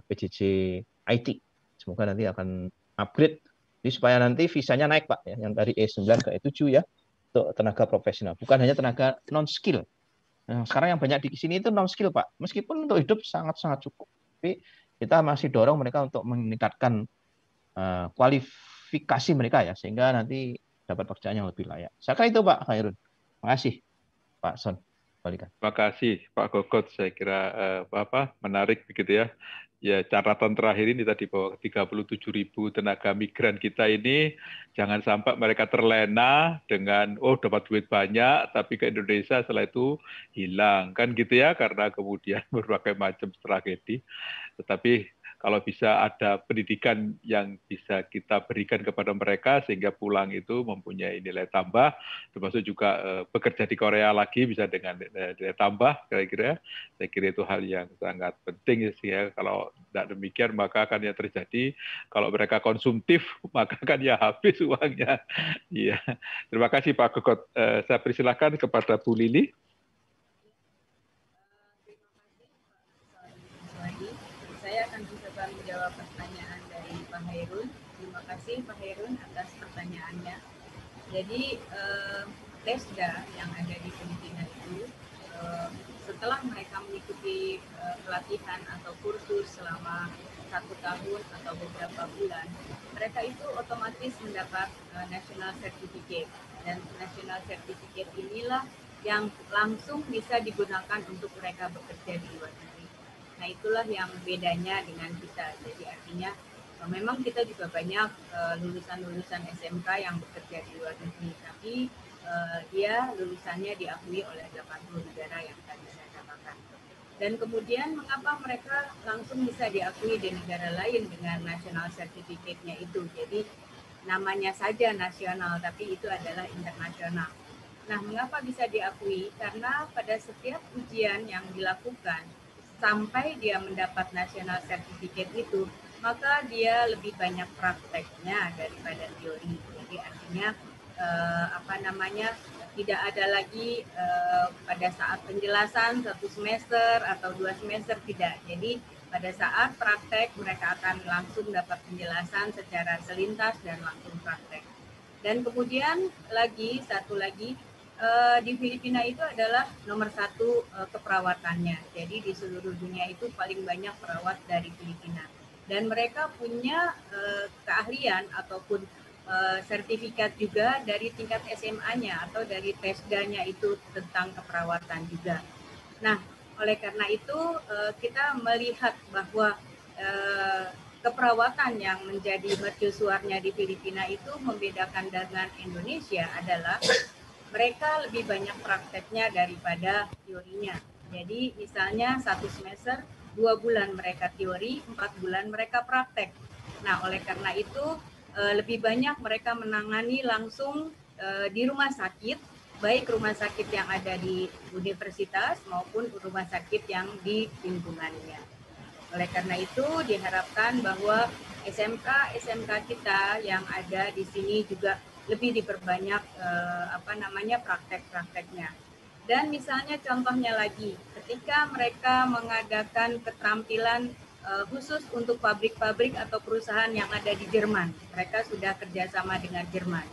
PJJ IT semoga nanti akan upgrade jadi supaya nanti visanya naik Pak ya yang dari E9 ke E7 ya untuk tenaga profesional bukan hanya tenaga non skill nah, sekarang yang banyak di sini itu non skill Pak meskipun untuk hidup sangat-sangat cukup tapi kita masih dorong mereka untuk meningkatkan uh, kualifikasi mereka ya sehingga nanti dapat pekerjaan yang lebih layak. Saya kira itu Pak Khairun. Makasih Pak Son. Balikan. Terima kasih Pak Gogot. Saya kira uh, apa menarik begitu ya ya catatan terakhir ini tadi bahwa 37 ribu tenaga migran kita ini jangan sampai mereka terlena dengan oh dapat duit banyak tapi ke Indonesia setelah itu hilang kan gitu ya karena kemudian berbagai macam tragedi tetapi kalau bisa ada pendidikan yang bisa kita berikan kepada mereka sehingga pulang itu mempunyai nilai tambah termasuk juga eh, bekerja di Korea lagi bisa dengan eh, nilai tambah kira-kira saya kira itu hal yang sangat penting sih ya kalau tidak demikian maka akan yang terjadi kalau mereka konsumtif maka akan ya habis uangnya iya terima kasih Pak Gogot eh, saya persilahkan kepada Bu Lili Herun. Terima kasih Pak Herun atas pertanyaannya. Jadi eh, TESDA yang ada di Filipina itu eh, setelah mereka mengikuti eh, pelatihan atau kursus selama satu tahun atau beberapa bulan, mereka itu otomatis mendapat eh, national certificate dan national certificate inilah yang langsung bisa digunakan untuk mereka bekerja di luar negeri. Nah itulah yang bedanya dengan kita. Jadi artinya Nah, memang kita juga banyak eh, lulusan-lulusan uh, SMK yang bekerja di luar negeri, tapi uh, eh, dia lulusannya diakui oleh 80 negara yang tadi saya katakan. Dan kemudian mengapa mereka langsung bisa diakui di negara lain dengan national certificate-nya itu? Jadi namanya saja nasional, tapi itu adalah internasional. Nah, mengapa bisa diakui? Karena pada setiap ujian yang dilakukan sampai dia mendapat national certificate itu, maka dia lebih banyak prakteknya daripada teori. Jadi artinya eh, apa namanya tidak ada lagi eh, pada saat penjelasan satu semester atau dua semester tidak. Jadi pada saat praktek mereka akan langsung dapat penjelasan secara selintas dan langsung praktek. Dan kemudian lagi satu lagi eh, di Filipina itu adalah nomor satu eh, keperawatannya. Jadi di seluruh dunia itu paling banyak perawat dari Filipina dan mereka punya uh, keahlian ataupun uh, sertifikat juga dari tingkat SMA-nya atau dari tesdanya itu tentang keperawatan juga. Nah, oleh karena itu uh, kita melihat bahwa uh, keperawatan yang menjadi mercusuarnya di Filipina itu membedakan dengan Indonesia adalah mereka lebih banyak prakteknya daripada teorinya. Jadi misalnya satu semester dua bulan mereka teori, empat bulan mereka praktek. Nah, oleh karena itu eh, lebih banyak mereka menangani langsung eh, di rumah sakit, baik rumah sakit yang ada di universitas maupun rumah sakit yang di lingkungannya. Oleh karena itu diharapkan bahwa SMK SMK kita yang ada di sini juga lebih diperbanyak eh, apa namanya praktek-prakteknya dan misalnya contohnya lagi, ketika mereka mengadakan keterampilan eh, khusus untuk pabrik-pabrik atau perusahaan yang ada di Jerman, mereka sudah kerjasama dengan Jerman.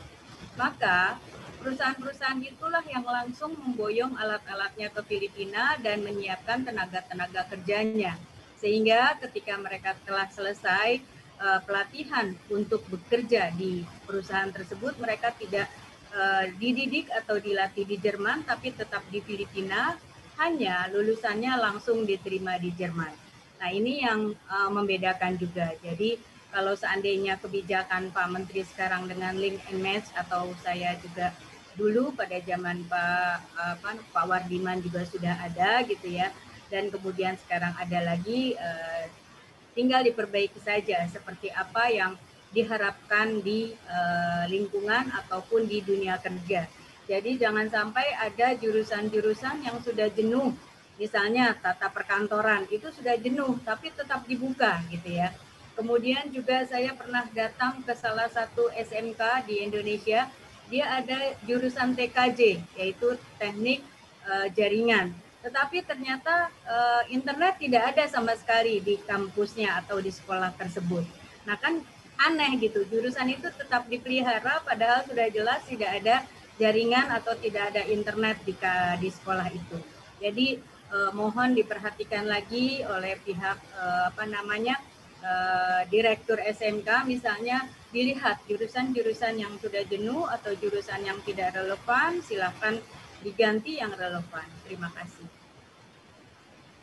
Maka perusahaan-perusahaan itulah yang langsung memboyong alat-alatnya ke Filipina dan menyiapkan tenaga-tenaga kerjanya. Sehingga ketika mereka telah selesai eh, pelatihan untuk bekerja di perusahaan tersebut, mereka tidak Eh, dididik atau dilatih di Jerman tapi tetap di Filipina, hanya lulusannya langsung diterima di Jerman. Nah, ini yang uh, membedakan juga. Jadi, kalau seandainya kebijakan Pak Menteri sekarang dengan link and match atau saya juga dulu pada zaman Pak apa, Pak Wardiman juga sudah ada gitu ya. Dan kemudian sekarang ada lagi uh, tinggal diperbaiki saja seperti apa yang diharapkan di uh, lingkungan ataupun di dunia kerja. Jadi jangan sampai ada jurusan-jurusan yang sudah jenuh, misalnya tata perkantoran itu sudah jenuh tapi tetap dibuka gitu ya. Kemudian juga saya pernah datang ke salah satu SMK di Indonesia, dia ada jurusan TKJ yaitu teknik uh, jaringan. Tetapi ternyata uh, internet tidak ada sama sekali di kampusnya atau di sekolah tersebut. Nah kan aneh gitu. Jurusan itu tetap dipelihara padahal sudah jelas tidak ada jaringan atau tidak ada internet di, di sekolah itu. Jadi eh, mohon diperhatikan lagi oleh pihak eh, apa namanya eh, direktur SMK misalnya dilihat jurusan-jurusan yang sudah jenuh atau jurusan yang tidak relevan silahkan diganti yang relevan. Terima kasih.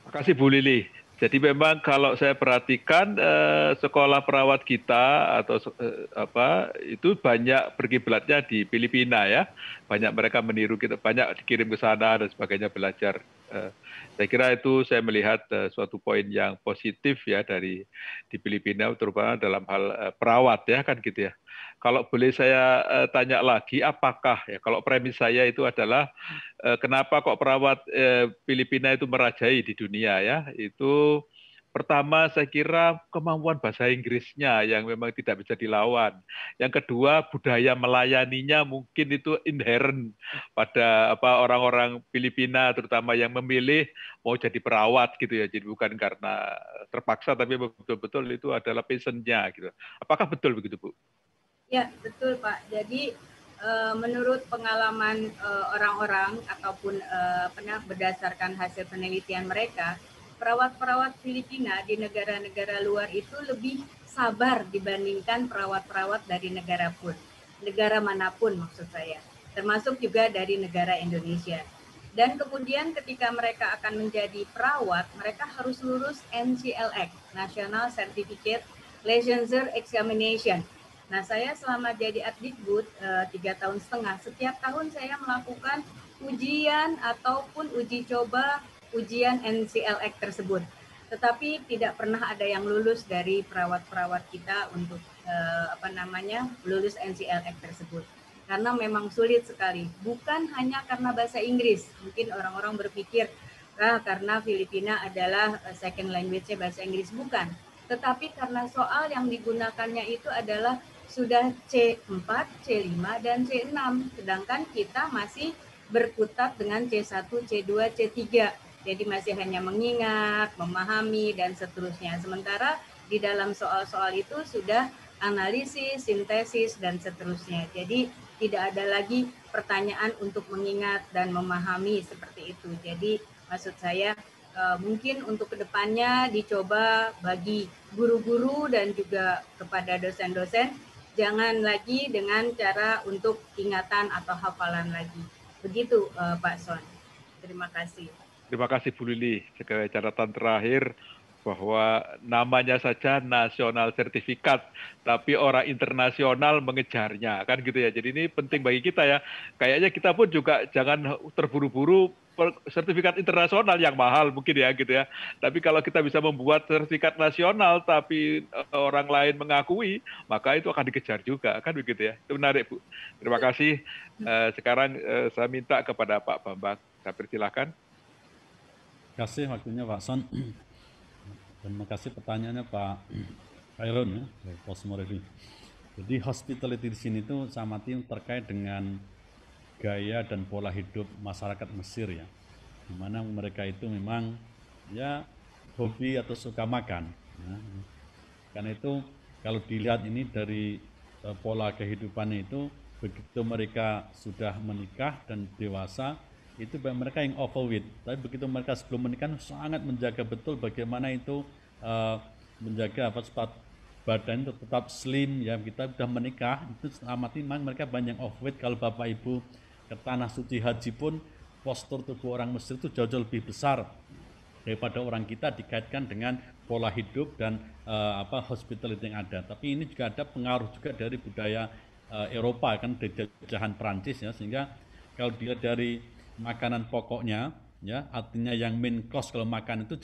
Terima kasih Bu Lili. Jadi memang kalau saya perhatikan eh, sekolah perawat kita atau eh, apa itu banyak pergi berkiblatnya di Filipina ya. Banyak mereka meniru kita, banyak dikirim ke sana dan sebagainya belajar. Eh, saya kira itu saya melihat eh, suatu poin yang positif ya dari di Filipina terutama dalam hal eh, perawat ya kan gitu ya. Kalau boleh saya eh, tanya lagi, apakah ya kalau premis saya itu adalah eh, kenapa kok perawat eh, Filipina itu merajai di dunia ya? Itu Pertama, saya kira kemampuan bahasa Inggrisnya yang memang tidak bisa dilawan. Yang kedua, budaya melayaninya mungkin itu inherent pada apa orang-orang Filipina terutama yang memilih mau jadi perawat gitu ya. Jadi bukan karena terpaksa tapi betul-betul itu adalah passionnya gitu. Apakah betul begitu, Bu? Ya, betul Pak. Jadi eh, menurut pengalaman eh, orang-orang ataupun eh, pernah berdasarkan hasil penelitian mereka, perawat-perawat Filipina di negara-negara luar itu lebih sabar dibandingkan perawat-perawat dari negara pun, negara manapun maksud saya, termasuk juga dari negara Indonesia. Dan kemudian ketika mereka akan menjadi perawat, mereka harus lulus NCLX, National Certificate Licensure Examination Nah, saya selama jadi Adikbud eh, tiga tahun setengah, setiap tahun saya melakukan ujian ataupun uji coba ujian NCLX tersebut. Tetapi tidak pernah ada yang lulus dari perawat-perawat kita untuk e, apa namanya lulus NCLX tersebut. Karena memang sulit sekali. Bukan hanya karena bahasa Inggris. Mungkin orang-orang berpikir ah, karena Filipina adalah eh, second language-nya bahasa Inggris bukan. Tetapi karena soal yang digunakannya itu adalah sudah C4, C5, dan C6. Sedangkan kita masih berkutat dengan C1, C2, C3. Jadi masih hanya mengingat, memahami, dan seterusnya. Sementara di dalam soal-soal itu sudah analisis, sintesis, dan seterusnya. Jadi tidak ada lagi pertanyaan untuk mengingat dan memahami seperti itu. Jadi maksud saya eh, mungkin untuk kedepannya dicoba bagi guru-guru dan juga kepada dosen-dosen jangan lagi dengan cara untuk ingatan atau hafalan lagi. Begitu uh, Pak Son. Terima kasih. Terima kasih Bu Lili. Sebagai catatan terakhir bahwa namanya saja nasional sertifikat, tapi orang internasional mengejarnya, kan gitu ya. Jadi ini penting bagi kita ya. Kayaknya kita pun juga jangan terburu-buru sertifikat internasional yang mahal mungkin ya gitu ya. Tapi kalau kita bisa membuat sertifikat nasional tapi eh, orang lain mengakui, maka itu akan dikejar juga kan begitu ya. Itu menarik Bu. Terima iya. kasih. Eh, sekarang eh, saya minta kepada Pak Bambang. Saya persilahkan. Terima kasih waktunya Pak Son. Terima kasih pertanyaannya Pak Iron ya, Pak Posmo Jadi hospitality di sini itu sama tim terkait dengan gaya dan pola hidup masyarakat Mesir ya. di mana mereka itu memang ya hobi atau suka makan. Ya. Karena itu kalau dilihat ini dari uh, pola kehidupannya itu begitu mereka sudah menikah dan dewasa itu mereka yang overweight. Tapi begitu mereka sebelum menikah sangat menjaga betul bagaimana itu uh, menjaga apa sepat badan tetap slim ya kita sudah menikah itu amati memang mereka banyak overweight kalau bapak ibu ke tanah suci haji pun postur tubuh orang Mesir itu jauh-jauh lebih besar daripada orang kita dikaitkan dengan pola hidup dan uh, apa hospitality yang ada. Tapi ini juga ada pengaruh juga dari budaya uh, Eropa kan dari jajahan Prancis ya sehingga kalau dia dari makanan pokoknya ya artinya yang main course kalau makan itu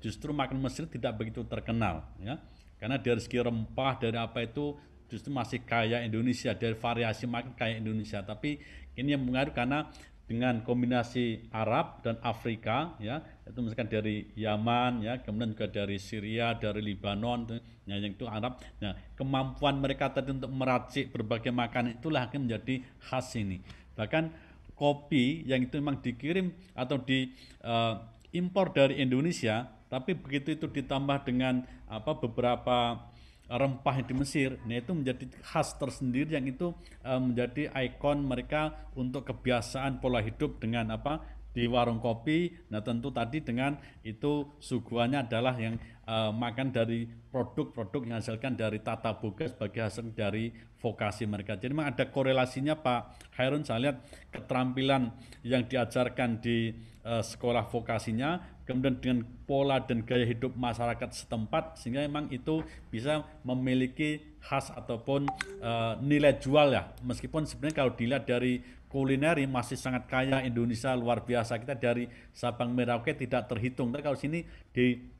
justru makan Mesir tidak begitu terkenal ya karena dari segi rempah dari apa itu justru masih kaya Indonesia dari variasi makin kaya Indonesia tapi ini yang mengaruh karena dengan kombinasi Arab dan Afrika ya itu misalkan dari Yaman ya kemudian juga dari Syria dari Lebanon ya, yang itu Arab nah kemampuan mereka tadi untuk meracik berbagai makanan itulah yang menjadi khas ini bahkan kopi yang itu memang dikirim atau diimpor eh, uh, dari Indonesia tapi begitu itu ditambah dengan apa beberapa rempah di Mesir, nah itu menjadi khas tersendiri yang itu uh, menjadi ikon mereka untuk kebiasaan pola hidup dengan apa di warung kopi. Nah tentu tadi dengan itu suguhannya adalah yang uh, makan dari produk-produk yang hasilkan dari tata boga sebagai hasil dari vokasi mereka. Jadi memang ada korelasinya Pak Hairun saya lihat keterampilan yang diajarkan di uh, sekolah vokasinya kemudian dengan pola dan gaya hidup masyarakat setempat sehingga memang itu bisa memiliki khas ataupun uh, nilai jual ya meskipun sebenarnya kalau dilihat dari kulineri masih sangat kaya Indonesia luar biasa kita dari Sabang Merauke tidak terhitung tapi kalau sini di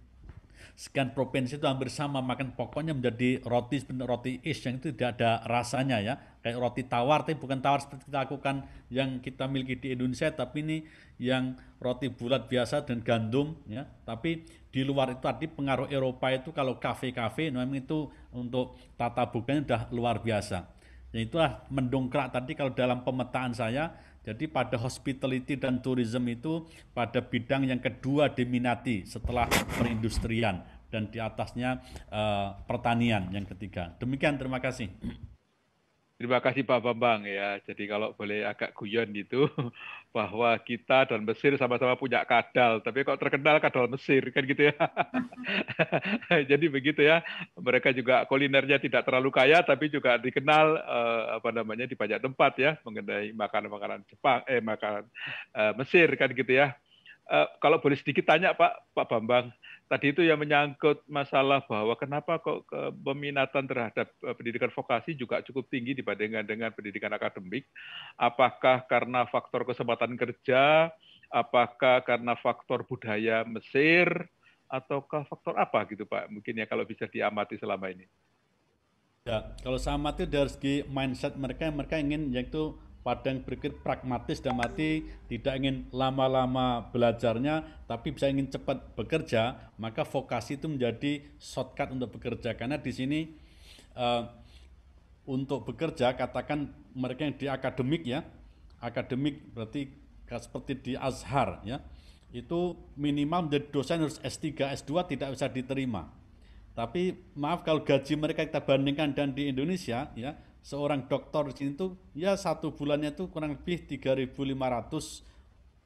sekian provinsi itu hampir sama makan pokoknya menjadi roti roti is yang itu tidak ada rasanya ya kayak roti tawar tapi bukan tawar seperti kita lakukan yang kita miliki di Indonesia tapi ini yang roti bulat biasa dan gandum ya tapi di luar itu tadi pengaruh Eropa itu kalau kafe-kafe nah, memang itu untuk tata bukanya sudah luar biasa yang itulah mendongkrak tadi kalau dalam pemetaan saya jadi pada hospitality dan tourism itu pada bidang yang kedua diminati setelah perindustrian dan di atasnya uh, pertanian yang ketiga. Demikian terima kasih. Terima kasih Pak Bambang ya. Jadi kalau boleh agak guyon gitu bahwa kita dan Mesir sama-sama punya kadal, tapi kok terkenal kadal Mesir kan gitu ya. Jadi begitu ya. Mereka juga kulinernya tidak terlalu kaya tapi juga dikenal eh, apa namanya di banyak tempat ya mengenai makanan-makanan Jepang eh makanan eh, Mesir kan gitu ya. Eh, kalau boleh sedikit tanya Pak Pak Bambang, tadi itu yang menyangkut masalah bahwa kenapa kok peminatan terhadap e, pendidikan vokasi juga cukup tinggi dibandingkan dengan pendidikan akademik. Apakah karena faktor kesempatan kerja, apakah karena faktor budaya Mesir, ataukah faktor apa gitu Pak? Mungkin ya kalau bisa diamati selama ini. Ya, kalau sama itu dari segi mindset mereka, mereka ingin yaitu pada yang berpikir pragmatis dan mati tidak ingin lama-lama belajarnya tapi bisa ingin cepat bekerja maka vokasi itu menjadi shortcut untuk bekerja karena di sini uh, untuk bekerja katakan mereka yang di akademik ya akademik berarti seperti di Azhar ya itu minimal menjadi dosen harus S3, S2 tidak bisa diterima. Tapi maaf kalau gaji mereka kita bandingkan dan di Indonesia ya seorang dokter di sini tuh ya satu bulannya tuh kurang lebih 3.500 uh,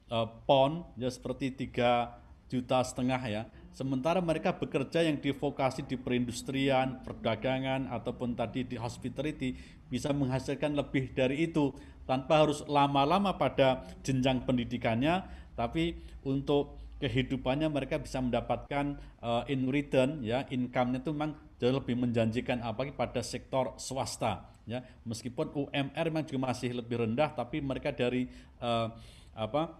eh, pon ya seperti 3 juta setengah ya. Sementara mereka bekerja yang divokasi di perindustrian, perdagangan ataupun tadi di hospitality bisa menghasilkan lebih dari itu tanpa harus lama-lama pada jenjang pendidikannya, tapi untuk kehidupannya mereka bisa mendapatkan uh, in return ya income-nya itu memang jadi lebih menjanjikan apalagi pada sektor swasta ya meskipun UMR memang juga masih lebih rendah tapi mereka dari uh, apa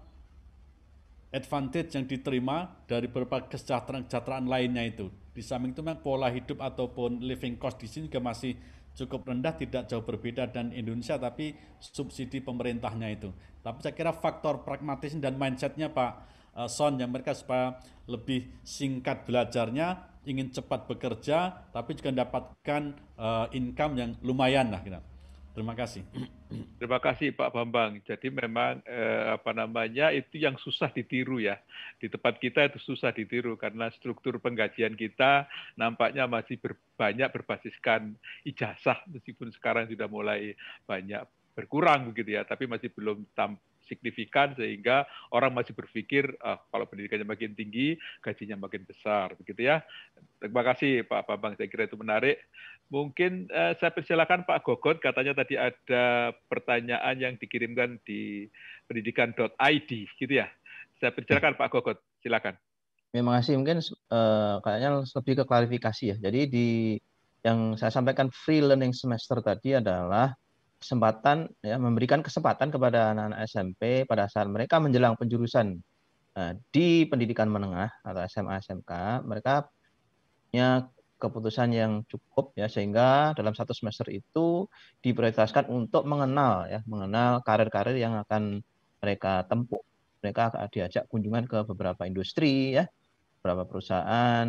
advantage yang diterima dari berbagai kesejahteraan-kesejahteraan lainnya itu di samping itu memang pola hidup ataupun living cost di sini juga masih cukup rendah tidak jauh berbeda dan Indonesia tapi subsidi pemerintahnya itu tapi saya kira faktor pragmatis dan mindsetnya Pak eh, Son yang mereka supaya lebih singkat belajarnya ingin cepat bekerja, tapi juga mendapatkan uh, income yang lumayan lah. kita. Gitu. Terima kasih. Terima kasih Pak Bambang. Jadi memang eh, apa namanya itu yang susah ditiru ya. Di tempat kita itu susah ditiru karena struktur penggajian kita nampaknya masih banyak berbasiskan ijazah meskipun sekarang sudah mulai banyak berkurang begitu ya, tapi masih belum tam, signifikan sehingga orang masih berpikir ah, kalau pendidikannya makin tinggi gajinya makin besar begitu ya. Terima kasih Pak Bambang, saya kira itu menarik. Mungkin uh, saya persilakan Pak Gogot, katanya tadi ada pertanyaan yang dikirimkan di pendidikan.id gitu ya. Saya persilakan Pak Gogot, silakan. Terima kasih. Mungkin eh, kayaknya lebih ke klarifikasi ya. Jadi di yang saya sampaikan free learning semester tadi adalah kesempatan ya memberikan kesempatan kepada anak-anak SMP pada saat mereka menjelang penjurusan nah, di pendidikan menengah atau SMA SMK mereka punya keputusan yang cukup ya sehingga dalam satu semester itu diprioritaskan untuk mengenal ya mengenal karir-karir yang akan mereka tempuh mereka akan diajak kunjungan ke beberapa industri ya beberapa perusahaan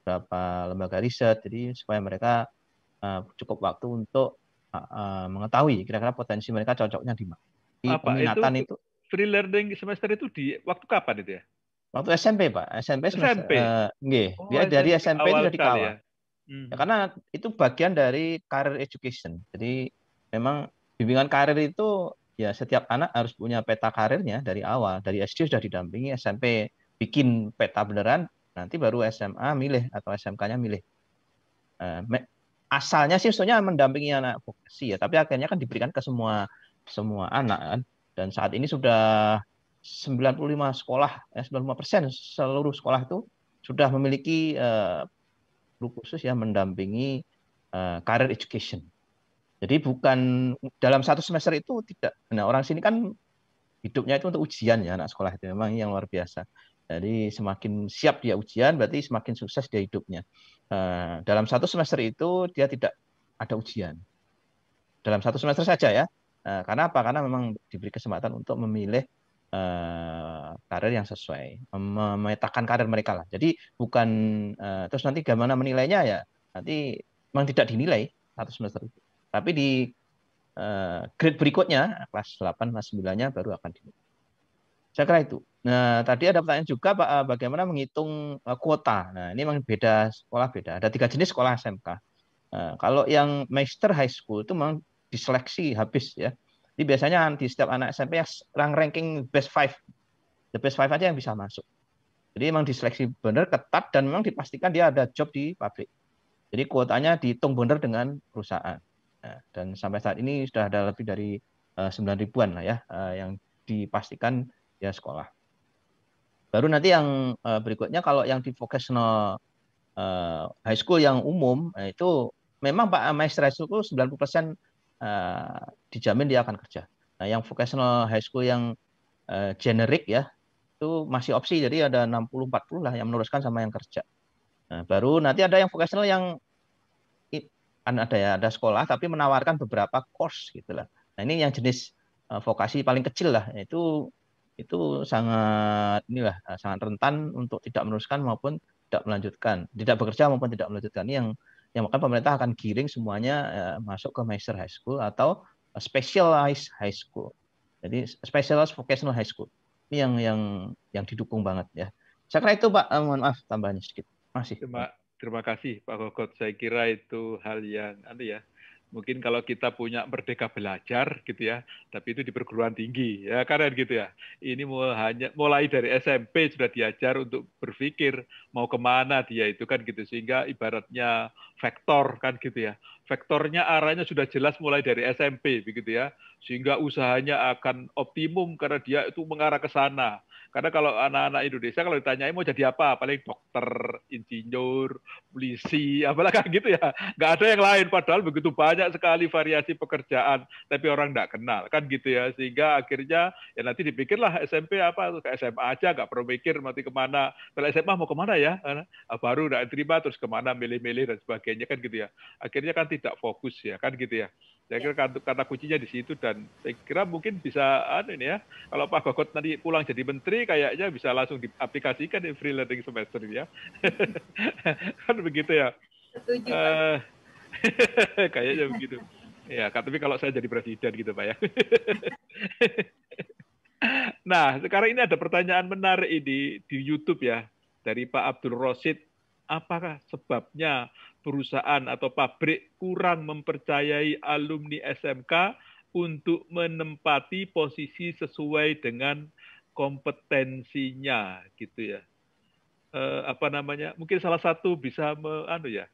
beberapa lembaga riset jadi supaya mereka eh, cukup waktu untuk mengetahui kira-kira potensi mereka cocoknya di mana. Di Apa, itu, itu free learning semester itu di waktu kapan itu ya? Waktu SMP, Pak. SMP semester SMP. Uh, eh, nggih, oh, dia SMP, dari SMP itu sudah dikawal. Ya? Hmm. Ya, karena itu bagian dari career education. Jadi memang bimbingan karir itu ya setiap anak harus punya peta karirnya dari awal. Dari SD sudah didampingi, SMP bikin peta beneran, nanti baru SMA milih atau SMK-nya milih. Eh, asalnya sih sebenarnya mendampingi anak vokasi ya, tapi akhirnya kan diberikan ke semua semua anak kan. Dan saat ini sudah 95 sekolah, eh, 95 persen seluruh sekolah itu sudah memiliki eh, guru khusus yang mendampingi eh, career education. Jadi bukan dalam satu semester itu tidak. Nah orang sini kan hidupnya itu untuk ujian ya anak sekolah itu memang yang luar biasa. Jadi semakin siap dia ujian, berarti semakin sukses dia hidupnya. Eh, dalam satu semester itu dia tidak ada ujian. Dalam satu semester saja ya. Eh, karena apa? Karena memang diberi kesempatan untuk memilih eh, karir yang sesuai, memetakan karir mereka lah. Jadi bukan terus nanti gimana menilainya ya. Nanti memang tidak dinilai satu semester itu. Tapi di grade berikutnya, kelas 8, kelas 9-nya baru akan dinilai. Saya kira itu. Nah, tadi ada pertanyaan juga Pak, eh, bagaimana menghitung eh, kuota. Nah, ini memang beda sekolah beda. Ada tiga jenis sekolah SMK. Nah, eh, kalau yang Master High School itu memang diseleksi habis ya. Jadi biasanya di setiap anak SMP yang ranking best five, the best five aja yang bisa masuk. Jadi memang diseleksi benar ketat dan memang dipastikan dia ada job di pabrik. Jadi kuotanya dihitung benar dengan perusahaan. Nah, dan sampai saat ini sudah ada lebih dari sembilan ribuan lah ya yang dipastikan dia sekolah. Baru nanti yang uh, berikutnya kalau yang di vocational uh, high school yang umum nah itu memang Pak Maestro itu 90 uh, dijamin dia akan kerja. Nah, yang vocational high school yang uh, generic ya itu masih opsi jadi ada 60 40 lah yang meneruskan sama yang kerja. Nah, baru nanti ada yang vocational yang ada ya ada sekolah tapi menawarkan beberapa course gitulah. Nah, ini yang jenis uh, vokasi paling kecil lah itu itu sangat inilah eh, sangat rentan untuk tidak meneruskan maupun tidak melanjutkan, tidak bekerja maupun tidak melanjutkan. Ini yang yang maka pemerintah akan giring semuanya eh, masuk ke master high school atau eh, specialized high school. Jadi specialized vocational high school. Ini yang yang yang didukung banget ya. Saya kira itu Pak, mohon maaf tambahannya sedikit. Masih. Terima, terima kasih Pak Kokot. Saya kira itu hal yang anu ya mungkin kalau kita punya merdeka belajar gitu ya, tapi itu di perguruan tinggi ya keren gitu ya. Ini mulai hanya mulai dari SMP sudah diajar untuk berpikir mau kemana dia itu kan gitu sehingga ibaratnya vektor kan gitu ya vektornya arahnya sudah jelas mulai dari SMP begitu ya sehingga usahanya akan optimum karena dia itu mengarah ke sana karena kalau anak-anak Indonesia kalau ditanyain mau jadi apa paling dokter insinyur polisi apalah kan gitu ya nggak ada yang lain padahal begitu banyak sekali variasi pekerjaan tapi orang nggak kenal kan gitu ya sehingga akhirnya ya nanti dipikirlah SMP apa ke SMA aja nggak perlu mikir nanti kemana setelah SMA mau kemana ya ah, baru udah terima terus kemana milih-milih dan sebagainya kan gitu ya akhirnya kan tidak fokus ya kan gitu ya. Saya iya. kira kata, kuncinya di situ dan saya kira mungkin bisa anu ini ya. Kalau Pak Gogot nanti pulang jadi menteri kayaknya bisa langsung diaplikasikan di free learning semester ya. kan begitu ya. Setuju. Pak. Eh, kayaknya begitu. Ya, tapi kalau saya jadi presiden gitu Pak ya. nah, sekarang ini ada pertanyaan menarik ini di YouTube ya dari Pak Abdul Rosid apakah sebabnya perusahaan atau pabrik kurang mempercayai alumni SMK untuk menempati posisi sesuai dengan kompetensinya gitu ya e, apa namanya mungkin salah satu bisa me, anu ya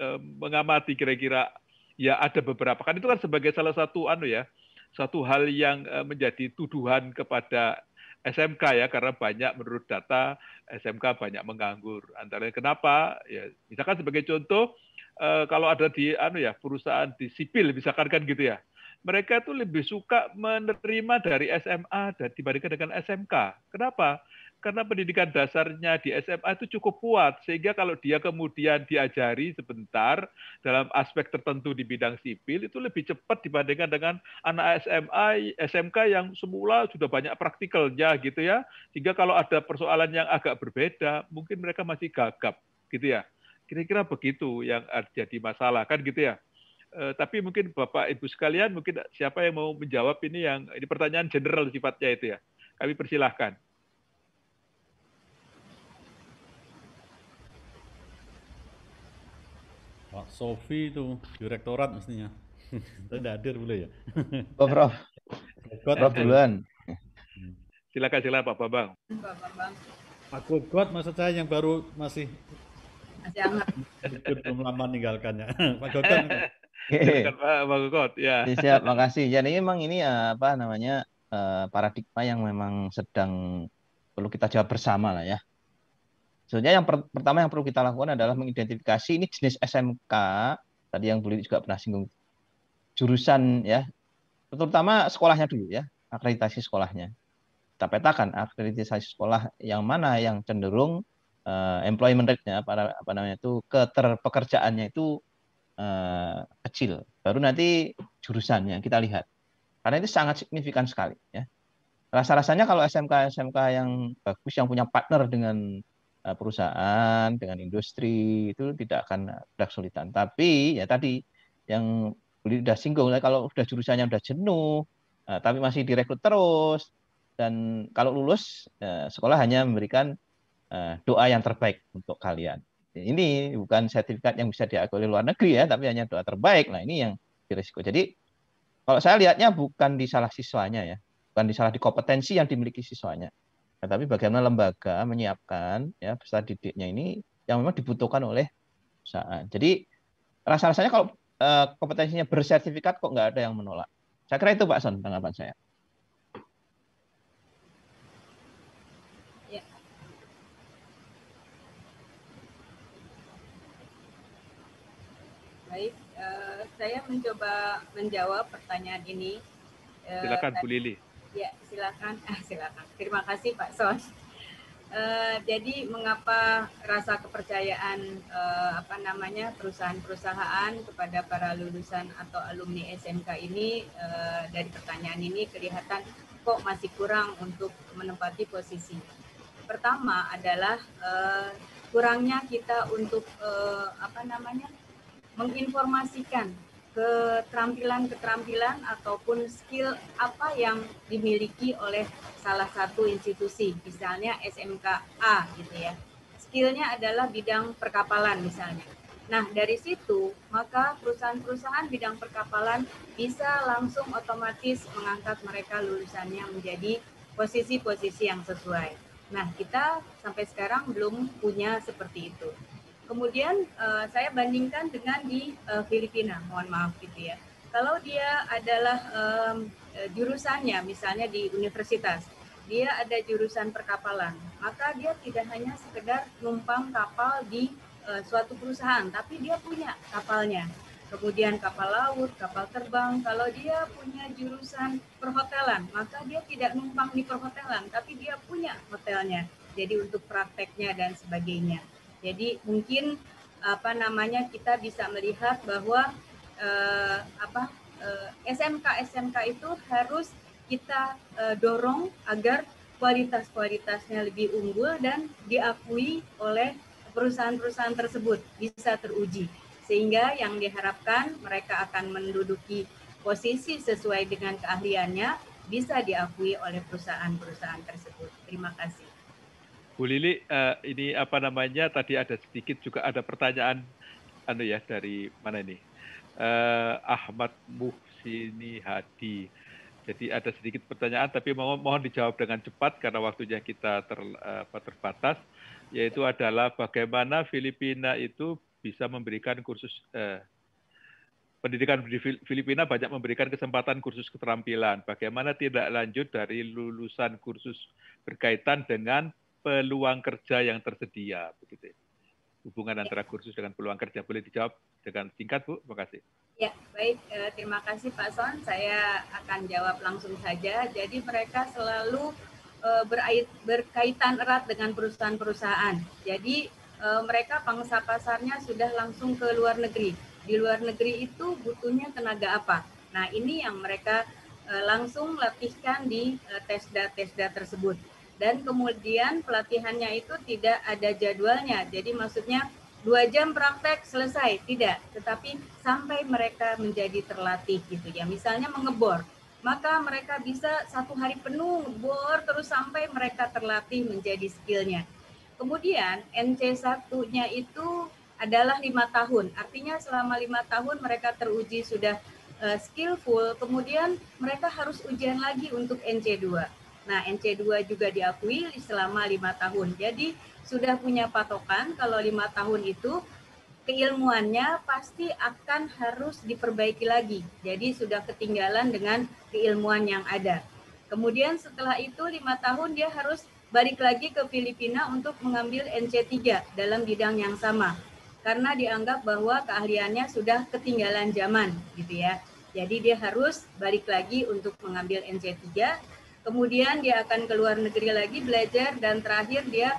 e, mengamati kira-kira ya ada beberapa kan itu kan sebagai salah satu anu ya satu hal yang eh, menjadi tuduhan kepada SMK ya karena banyak menurut data SMK banyak menganggur. Antara kenapa? Ya misalkan sebagai contoh eh, kalau ada di anu ya perusahaan di sipil misalkan kan gitu ya. Mereka itu lebih suka menerima dari SMA dan dibandingkan dengan SMK. Kenapa? karena pendidikan dasarnya di SMA itu cukup kuat sehingga kalau dia kemudian diajari sebentar dalam aspek tertentu di bidang sipil itu lebih cepat dibandingkan dengan anak SMA SMK yang semula sudah banyak praktikalnya gitu ya sehingga kalau ada persoalan yang agak berbeda mungkin mereka masih gagap gitu ya kira-kira begitu yang jadi masalah kan gitu ya e, tapi mungkin Bapak Ibu sekalian mungkin siapa yang mau menjawab ini yang ini pertanyaan general sifatnya itu ya kami persilahkan. Pak Sofi itu direktorat mestinya. Tidak hadir boleh ya? Oh, Prof. Prof duluan. Silakan silakan Pak Bambang. Pak Bambang. Pak kuat maksud saya yang baru masih masih anak. Belum lama meninggalkannya. Pak Silakan Pak Gogot ya. Siap, makasih. Jadi memang ini eh, apa namanya eh, paradigma yang memang sedang perlu kita jawab bersama lah ya. Sebenarnya yang per pertama yang perlu kita lakukan adalah mengidentifikasi ini jenis SMK tadi yang beli juga pernah singgung jurusan ya, terutama sekolahnya dulu ya, akreditasi sekolahnya. Kita petakan akreditasi sekolah yang mana yang cenderung uh, employment rate-nya para apa namanya itu keterpekerjaannya itu uh, kecil. Baru nanti jurusannya kita lihat. Karena itu sangat signifikan sekali ya. Rasa-rasanya kalau SMK SMK yang bagus yang punya partner dengan Eh, perusahaan dengan industri itu tidak akan ada kesulitan. Tapi ya tadi yang beli sudah singgung kalau sudah jurusannya sudah jenuh eh, tapi masih direkrut terus dan kalau lulus eh, sekolah hanya memberikan doa yang terbaik untuk kalian. Ini bukan sertifikat yang bisa diakui luar negeri ya, tapi hanya doa terbaik. Nah, ini yang risiko. Jadi kalau saya lihatnya bukan di salah siswanya ya, bukan di salah di kompetensi yang dimiliki siswanya, Nah, tapi bagaimana lembaga menyiapkan ya peserta didiknya ini yang memang dibutuhkan oleh perusahaan. Jadi rasa-rasanya kalau eh, kompetensinya bersertifikat kok nggak ada yang menolak. Saya kira itu Pak Son tanggapan saya. Ya. Baik, uh, saya mencoba menjawab pertanyaan ini. Uh, Silakan Bu Lili Ya, silakan. Ah, silakan. Terima kasih Pak Sos. Uh, jadi mengapa rasa kepercayaan uh, apa namanya perusahaan-perusahaan kepada para lulusan atau alumni SMK ini uh, dari pertanyaan ini kelihatan kok masih kurang untuk menempati posisi. Pertama adalah uh, kurangnya kita untuk uh, apa namanya menginformasikan keterampilan-keterampilan ataupun skill apa yang dimiliki oleh salah satu institusi, misalnya SMKA gitu ya. Skillnya adalah bidang perkapalan misalnya. Nah, dari situ maka perusahaan-perusahaan bidang perkapalan bisa langsung otomatis mengangkat mereka lulusannya menjadi posisi-posisi yang sesuai. Nah, kita sampai sekarang belum punya seperti itu. Kemudian uh, saya bandingkan dengan di uh, Filipina, mohon maaf gitu ya. Kalau dia adalah um, jurusannya misalnya di universitas, dia ada jurusan perkapalan, maka dia tidak hanya sekedar numpang kapal di uh, suatu perusahaan, tapi dia punya kapalnya. Kemudian kapal laut, kapal terbang. Kalau dia punya jurusan perhotelan, maka dia tidak numpang di perhotelan, tapi dia punya hotelnya. Jadi untuk prakteknya dan sebagainya. Jadi mungkin apa namanya kita bisa melihat bahwa eh, apa eh, SMK SMK itu harus kita eh, dorong agar kualitas-kualitasnya lebih unggul dan diakui oleh perusahaan-perusahaan tersebut bisa teruji sehingga yang diharapkan mereka akan menduduki posisi sesuai dengan keahliannya bisa diakui oleh perusahaan-perusahaan tersebut. Terima kasih. Bu Lili, uh, ini apa namanya? Tadi ada sedikit juga ada pertanyaan, anu ya dari mana ini? Uh, Ahmad Muhsini Hadi. Jadi ada sedikit pertanyaan, tapi mohon, mohon dijawab dengan cepat karena waktunya kita ter, uh, terbatas. Yaitu adalah bagaimana Filipina itu bisa memberikan kursus uh, pendidikan di Filipina banyak memberikan kesempatan kursus keterampilan. Bagaimana tidak lanjut dari lulusan kursus berkaitan dengan peluang kerja yang tersedia begitu. Hubungan ya. antara kursus dengan peluang kerja boleh dijawab dengan singkat Bu. Terima kasih. Ya, baik. Eh, terima kasih Pak Son. Saya akan jawab langsung saja. Jadi mereka selalu eh, berkaitan erat dengan perusahaan-perusahaan. Jadi eh, mereka pangsa pasarnya sudah langsung ke luar negeri. Di luar negeri itu butuhnya tenaga apa? Nah, ini yang mereka langsung latihkan di tesda-tesda tersebut dan kemudian pelatihannya itu tidak ada jadwalnya. Jadi maksudnya dua jam praktek selesai tidak, tetapi sampai mereka menjadi terlatih gitu ya. Misalnya mengebor, maka mereka bisa satu hari penuh bor terus sampai mereka terlatih menjadi skillnya. Kemudian nc satunya itu adalah lima tahun, artinya selama lima tahun mereka teruji sudah eh, skillful, kemudian mereka harus ujian lagi untuk NC2 Nah, NC2 juga diakui selama lima tahun. Jadi sudah punya patokan kalau lima tahun itu keilmuannya pasti akan harus diperbaiki lagi. Jadi sudah ketinggalan dengan keilmuan yang ada. Kemudian setelah itu lima tahun dia harus balik lagi ke Filipina untuk mengambil NC3 dalam bidang yang sama. Karena dianggap bahwa keahliannya sudah ketinggalan zaman gitu ya. Jadi dia harus balik lagi untuk mengambil NC3 Kemudian dia akan ke luar negeri lagi belajar dan terakhir dia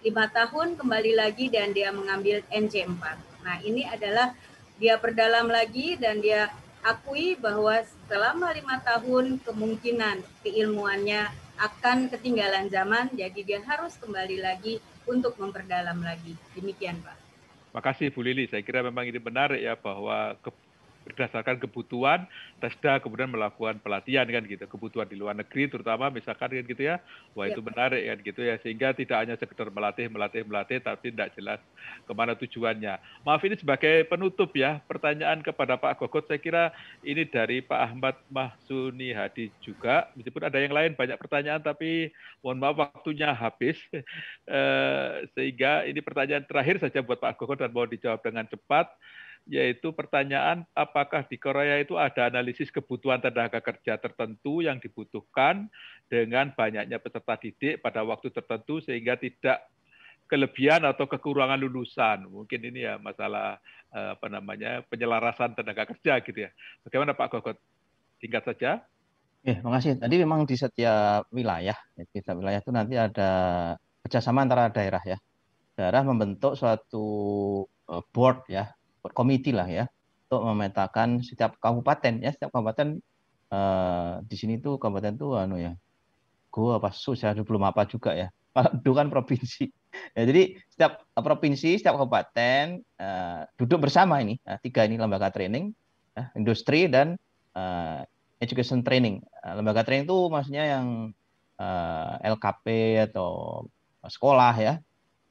lima tahun kembali lagi dan dia mengambil NC4. Nah ini adalah dia perdalam lagi dan dia akui bahwa selama lima tahun kemungkinan keilmuannya akan ketinggalan zaman, jadi dia harus kembali lagi untuk memperdalam lagi. Demikian Pak. Makasih Bu Lili, saya kira memang ini menarik ya bahwa ke berdasarkan kebutuhan Tesda kemudian melakukan pelatihan kan gitu kebutuhan di luar negeri terutama misalkan kan gitu ya wah itu ya. menarik kan gitu ya sehingga tidak hanya sekedar melatih melatih melatih tapi tidak jelas kemana tujuannya maaf ini sebagai penutup ya pertanyaan kepada Pak Gogot saya kira ini dari Pak Ahmad Mahsuni Hadi juga meskipun ada yang lain banyak pertanyaan tapi mohon maaf waktunya habis eh, sehingga ini pertanyaan terakhir saja buat Pak Gogot dan mau dijawab dengan cepat yaitu pertanyaan apakah di Korea itu ada analisis kebutuhan tenaga kerja tertentu yang dibutuhkan dengan banyaknya peserta didik pada waktu tertentu sehingga tidak kelebihan atau kekurangan lulusan. Mungkin ini ya masalah eh, apa namanya penyelarasan tenaga kerja gitu ya. Bagaimana Pak Gogot? Singkat saja. Ya, makasih. Tadi memang di setiap wilayah, ya, di setiap wilayah itu nanti ada kerjasama antara daerah ya. Daerah membentuk suatu eh, board ya komiti lah ya untuk memetakan setiap kabupaten ya setiap kabupaten uh, di sini tuh kabupaten tuh anu ya gua apa sus ya belum apa juga ya Manado kan provinsi ya, jadi setiap provinsi setiap kabupaten uh, duduk bersama ini uh, tiga ini lembaga training uh, industri dan uh, education training nah, lembaga training itu maksudnya yang uh, LKP atau sekolah ya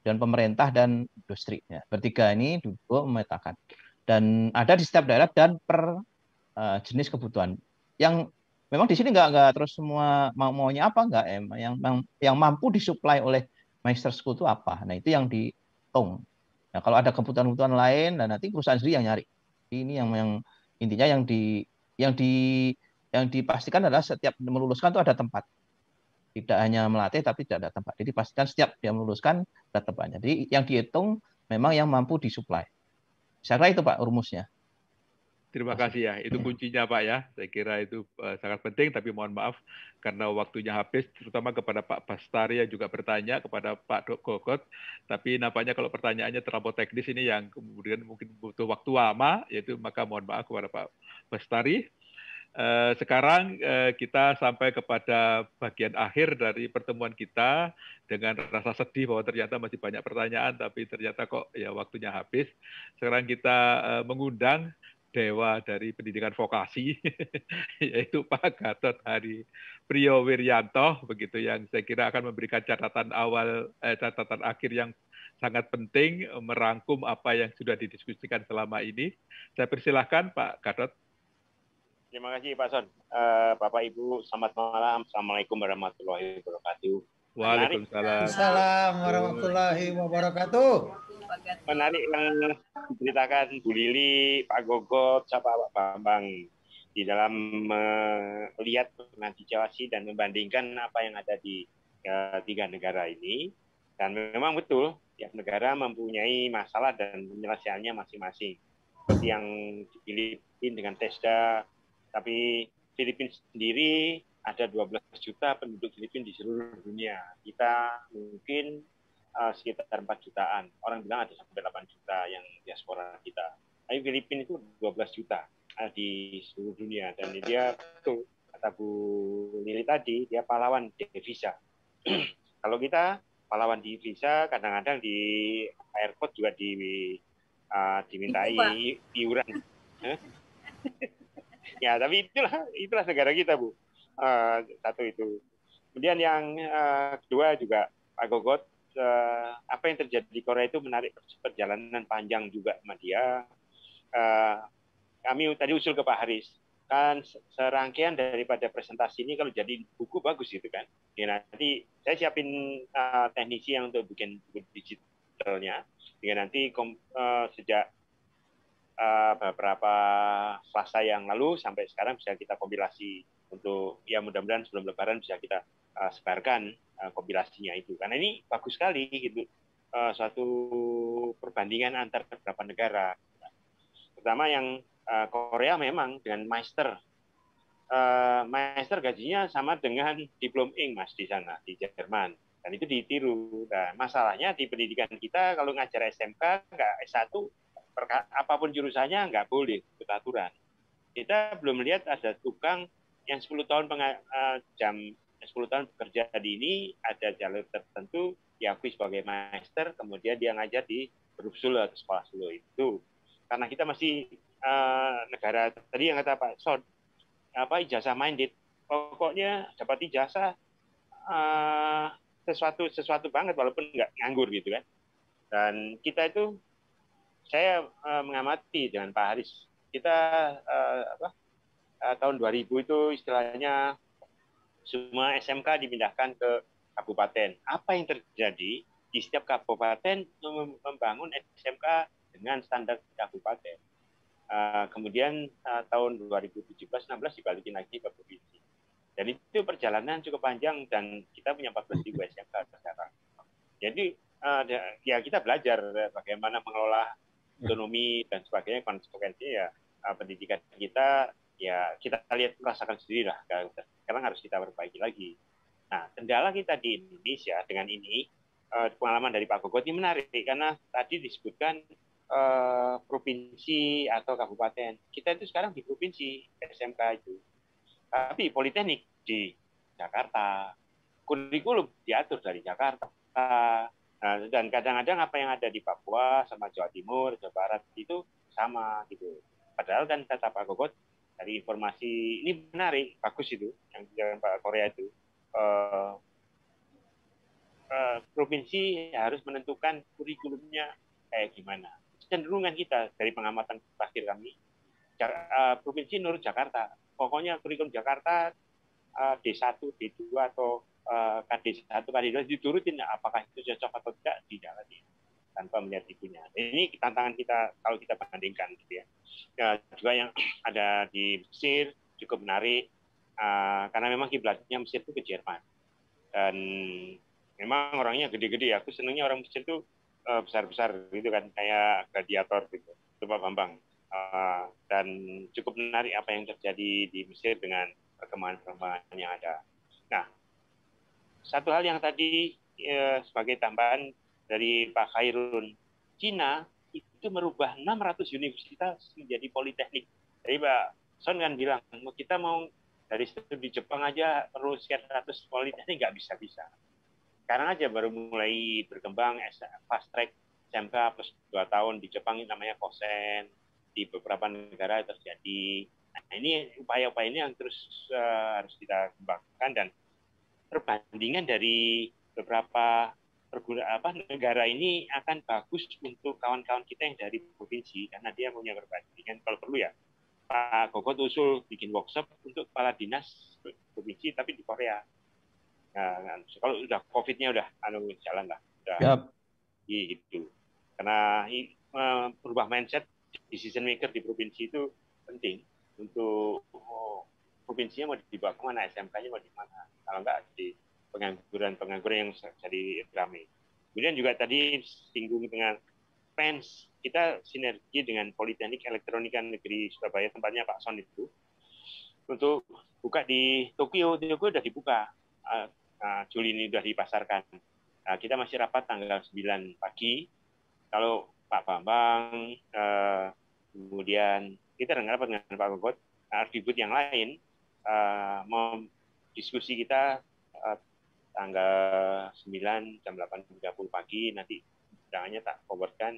dan pemerintah dan industri. Ya. Bertiga ini duduk memetakan. Dan ada di setiap daerah dan per uh, jenis kebutuhan. Yang memang di sini nggak nggak terus semua mau maunya apa nggak em yang yang mampu disuplai oleh master school itu apa nah itu yang dihitung nah kalau ada kebutuhan-kebutuhan lain dan nanti perusahaan sendiri yang nyari ini yang yang intinya yang di yang di yang dipastikan adalah setiap meluluskan itu ada tempat tidak hanya melatih tapi tidak ada tempat. Jadi pastikan setiap dia meluluskan ada tempatnya. Jadi yang dihitung memang yang mampu disuplai. Saya kira itu Pak rumusnya. Terima kasih ya, itu kuncinya Pak ya. Saya kira itu uh, sangat penting, tapi mohon maaf karena waktunya habis, terutama kepada Pak Bastari yang juga bertanya, kepada Pak Dok Gokot. Tapi nampaknya kalau pertanyaannya terlalu teknis ini yang kemudian mungkin butuh waktu lama, yaitu maka mohon maaf kepada Pak Bastari. Eh, sekarang eh, kita sampai kepada bagian akhir dari pertemuan kita dengan rasa sedih bahwa ternyata masih banyak pertanyaan tapi ternyata kok ya waktunya habis. Sekarang kita eh, mengundang dewa dari pendidikan vokasi yaitu Pak Gatot Hari Priyo Wiryanto begitu yang saya kira akan memberikan catatan awal eh, catatan akhir yang sangat penting merangkum apa yang sudah didiskusikan selama ini. Saya persilahkan Pak Gatot. Terima kasih Pak Son. Uh, Bapak Ibu, selamat malam. Assalamualaikum warahmatullahi wabarakatuh. Waalaikumsalam. Assalamualaikum warahmatullahi wabarakatuh. Menarik yang diceritakan Bu Lili, Pak Gogot, siapa Pak Bambang di dalam melihat situasi dan membandingkan apa yang ada di eh, tiga negara ini. Dan memang betul, tiap negara mempunyai masalah dan penyelesaiannya masing-masing. Seperti yang di Filipina dengan TESDA, tapi Filipina sendiri ada 12 juta penduduk Filipina di seluruh dunia. Kita mungkin uh, sekitar 4 jutaan. Orang bilang ada sampai 8 juta yang diaspora kita. Tapi Filipina itu 12 juta uh, di seluruh dunia. Dan dia tuh kata Bu Lili tadi, dia pahlawan devisa. Kalau kita pahlawan devisa, kadang-kadang di airport juga di uh, dimintai iuran. Ya, Tapi itulah itulah negara kita, Bu. Eh, satu itu. Kemudian yang eh, kedua juga Pak Gogot eh, apa yang terjadi di Korea itu menarik perjalanan panjang juga sama dia. kami tadi usul ke Pak Haris kan serangkaian daripada presentasi ini kalau jadi buku bagus gitu kan. Ya nanti saya siapin teknisi yang untuk bikin buku digitalnya. Dengan nanti sejak Eh, beberapa selasa yang lalu sampai sekarang bisa kita kompilasi untuk ya mudah-mudahan sebelum lebaran bisa kita uh, sebarkan uh, kompilasinya itu karena ini bagus sekali gitu uh, suatu perbandingan antar beberapa negara pertama yang uh, Korea memang dengan master uh, master gajinya sama dengan diplom ing mas di sana di Jerman dan itu ditiru. Nah, masalahnya di pendidikan kita kalau ngajar SMK nggak S1 apapun jurusannya nggak boleh ikut Kita belum melihat ada tukang yang 10 tahun penga, uh, jam 10 tahun bekerja di ini ada jalur tertentu diakui sebagai master kemudian dia ngajar di grup Solo atau sekolah Solo itu karena kita masih uh, negara tadi yang kata Pak Sod apa ijazah minded pokoknya dapat ijazah uh, sesuatu sesuatu banget walaupun nggak nganggur gitu kan dan kita itu saya uh, mengamati dengan Pak Haris kita uh, apa, uh, tahun 2000 itu istilahnya semua SMK dipindahkan ke kabupaten. Apa yang terjadi di setiap kabupaten membangun SMK dengan standar kabupaten. Uh, kemudian uh, tahun 2017-16 dibalikin lagi ke provinsi. Dan itu perjalanan cukup panjang dan kita punya 14 ribu SMK sekarang. Jadi uh, ya kita belajar bagaimana mengelola ekonomi dan sebagainya konsekuensinya ya eh, pendidikan kita ya kita lihat merasakan sendiri lah kan. sekarang harus kita perbaiki lagi nah kendala kita di Indonesia dengan ini eh, pengalaman dari Pak Gogot ini menarik karena tadi disebutkan eh, provinsi atau kabupaten kita itu sekarang di provinsi SMK itu tapi politeknik di Jakarta kurikulum diatur dari Jakarta Nah, dan kadang-kadang apa yang ada di Papua sama Jawa Timur, Jawa Barat itu sama gitu. Padahal kan kata Pak Gogot dari informasi ini menarik, bagus itu yang di Pak Korea itu. Uh, uh, provinsi harus menentukan kurikulumnya kayak gimana. Cenderungan kita dari pengamatan terakhir kami, Jak uh, eh, provinsi nur Jakarta. Pokoknya kurikulum Jakarta uh, D1, D2 atau uh, KD1, KD2 diturutin nah, apakah itu cocok atau tidak tidak lagi tanpa melihat ibunya. Ini tantangan kita kalau kita bandingkan gitu ya. ya juga yang ada di Mesir cukup menarik uh, karena memang kiblatnya Mesir itu ke Jerman dan memang orangnya gede-gede. Aku senangnya orang Mesir itu uh, besar-besar gitu kan kayak gladiator gitu. Coba Bambang. Uh, dan cukup menarik apa yang terjadi di Mesir dengan perkembangan-perkembangan yang ada. Nah, satu hal yang tadi eh, sebagai tambahan dari Pak Khairun, Cina itu merubah 600 universitas menjadi politeknik. Jadi Pak Son kan bilang, kita mau dari situ di Jepang aja perlu sekian ratus politeknik nggak bisa-bisa. Sekarang aja baru mulai berkembang fast track SMK plus dua tahun di Jepang ini namanya kosen, di beberapa negara terjadi. Nah, ini upaya-upaya ini yang terus uh, harus kita kembangkan dan perbandingan dari beberapa perguna, apa, negara ini akan bagus untuk kawan-kawan kita yang dari provinsi karena dia punya perbandingan kalau perlu ya Pak Gogot usul bikin workshop untuk kepala dinas provinsi tapi di Korea. Nah, kan, kalau sudah COVID-nya udah anu jalan lah, udah yep. gitu. Karena berubah mindset decision maker di provinsi itu penting untuk oh, provinsinya mau dibawa mana? SMK-nya mau di mana. Kalau enggak di pengangguran-pengangguran yang jadi ramai. Kemudian juga tadi singgung dengan PENS, kita sinergi dengan Politeknik Elektronika Negeri Surabaya, tempatnya Pak Son itu, untuk buka di Tokyo. Tokyo sudah dibuka, uh, uh, Juli ini sudah dipasarkan. Uh, kita masih rapat tanggal 9 pagi, kalau Pak Bambang, uh, kemudian kita dengar dengan Pak Gogot, Arfibut yang lain, uh, eh, diskusi kita uh, tanggal 9 jam 8.30 pagi nanti undangannya tak forwardkan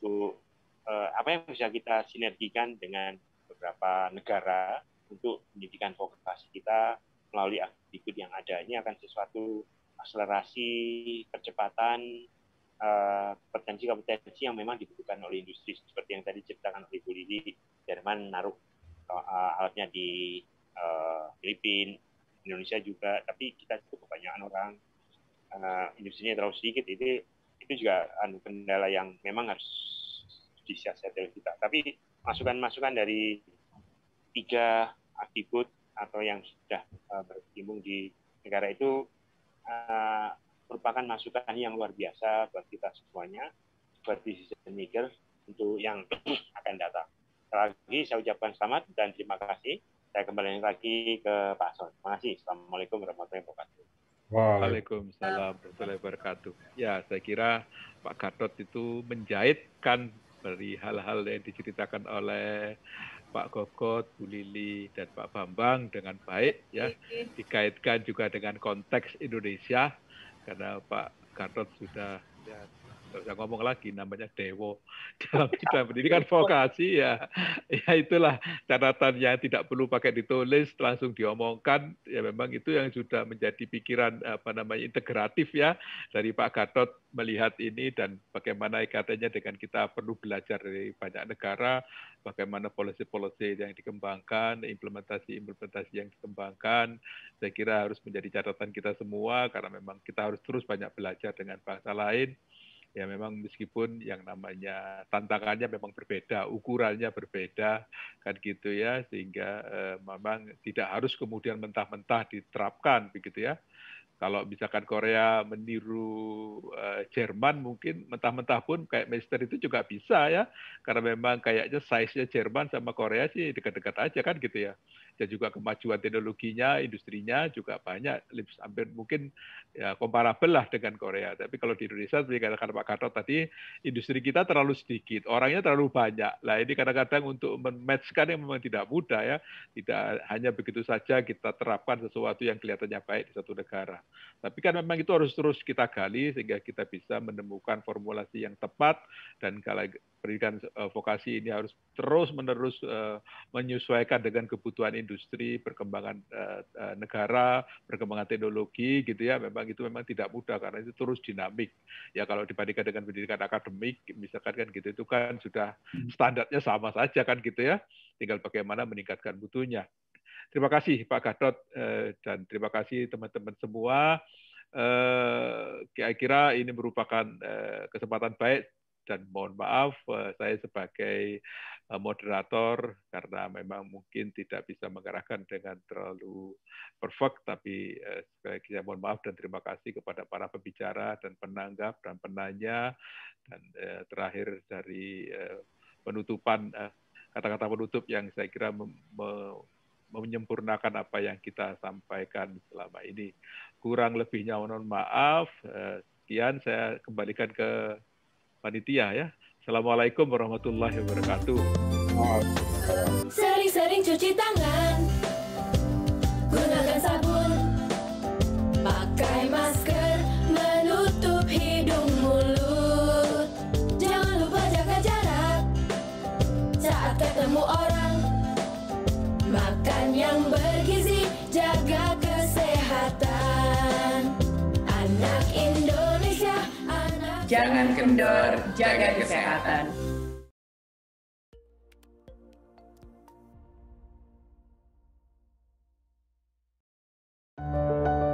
untuk uh, apa yang bisa kita sinergikan dengan beberapa negara untuk pendidikan vokasi kita melalui aktivitas yang ada ini akan sesuatu akselerasi percepatan potensi kompetensi yang memang dibutuhkan oleh industri seperti yang tadi ceritakan oleh Bu Lili Jerman naruh uh, alatnya di Eh, Filipina, Indonesia juga, tapi kita cukup kebanyakan orang uh, industrinya terlalu sedikit itu itu juga anu kendala yang memang harus oleh kita. Tapi masukan-masukan dari tiga akibut atau yang sudah uh, eh, berkembang di negara itu uh, merupakan masukan yang luar biasa buat kita semuanya, buat decision maker untuk yang akan datang. Sekali lagi saya ucapkan selamat dan terima kasih saya kembali lagi ke Pak Son. Terima kasih. Assalamualaikum warahmatullahi wabarakatuh. Waalaikumsalam warahmatullahi wabarakatuh. Ya, saya kira Pak Gatot itu menjahitkan dari hal-hal yang diceritakan oleh Pak Gogot, Bu Lili, dan Pak Bambang dengan baik ya dikaitkan juga dengan konteks Indonesia karena Pak Gatot sudah ya, tidak usah ngomong lagi namanya dewo dalam bidang pendidikan vokasi ya ya itulah catatan yang tidak perlu pakai ditulis langsung diomongkan ya memang itu yang sudah menjadi pikiran apa namanya integratif ya dari Pak Gatot melihat ini dan bagaimana katanya dengan kita perlu belajar dari banyak negara bagaimana polisi-polisi yang dikembangkan implementasi-implementasi yang dikembangkan saya kira harus menjadi catatan kita semua karena memang kita harus terus banyak belajar dengan bahasa lain ya memang meskipun yang namanya tantangannya memang berbeda, ukurannya berbeda kan gitu ya sehingga eh, memang tidak harus kemudian mentah-mentah diterapkan begitu ya. Kalau misalkan Korea meniru eh, Jerman mungkin mentah-mentah pun kayak Manchester itu juga bisa ya karena memang kayaknya size-nya Jerman sama Korea sih dekat-dekat aja kan gitu ya dan juga kemajuan teknologinya, industrinya juga banyak, hampir mungkin ya, komparabel lah dengan Korea. Tapi kalau di Indonesia, seperti kata Pak Gatot tadi, industri kita terlalu sedikit, orangnya terlalu banyak. Nah ini kadang-kadang untuk mematchkan yang memang tidak mudah ya, tidak hanya begitu saja kita terapkan sesuatu yang kelihatannya baik di satu negara. Tapi kan memang itu harus terus kita gali sehingga kita bisa menemukan formulasi yang tepat dan kalau pendidikan eh, vokasi ini harus terus-menerus eh, menyesuaikan dengan kebutuhan industri industri, perkembangan eh, eh, negara, perkembangan teknologi gitu ya, memang itu memang tidak mudah karena itu terus dinamik. Ya kalau dibandingkan dengan pendidikan akademik misalkan kan gitu itu kan sudah hmm. standarnya sama saja kan gitu ya. Tinggal bagaimana meningkatkan butuhnya. Terima kasih Pak Gadot eh, dan terima kasih teman-teman semua. Kira-kira ini merupakan kesempatan baik dan mohon maaf eh, saya sebagai eh, moderator karena memang mungkin tidak bisa mengarahkan dengan terlalu perfect tapi eh, sekali lagi saya mohon maaf dan terima kasih kepada para pembicara dan penanggap dan penanya dan terakhir dari penutupan kata-kata penutup yang saya kira menyempurnakan apa yang kita sampaikan selama ini. Kurang lebihnya mohon maaf. Sekian saya kembalikan ke panitia ya. Assalamualaikum warahmatullahi wabarakatuh. Sering-sering cuci tangan, gunakan sabun, pakai masker, menutup hidung mulut. Jangan lupa jaga jarak saat ketemu orang, makan yang benar. Jangan kendor, jaga kesehatan.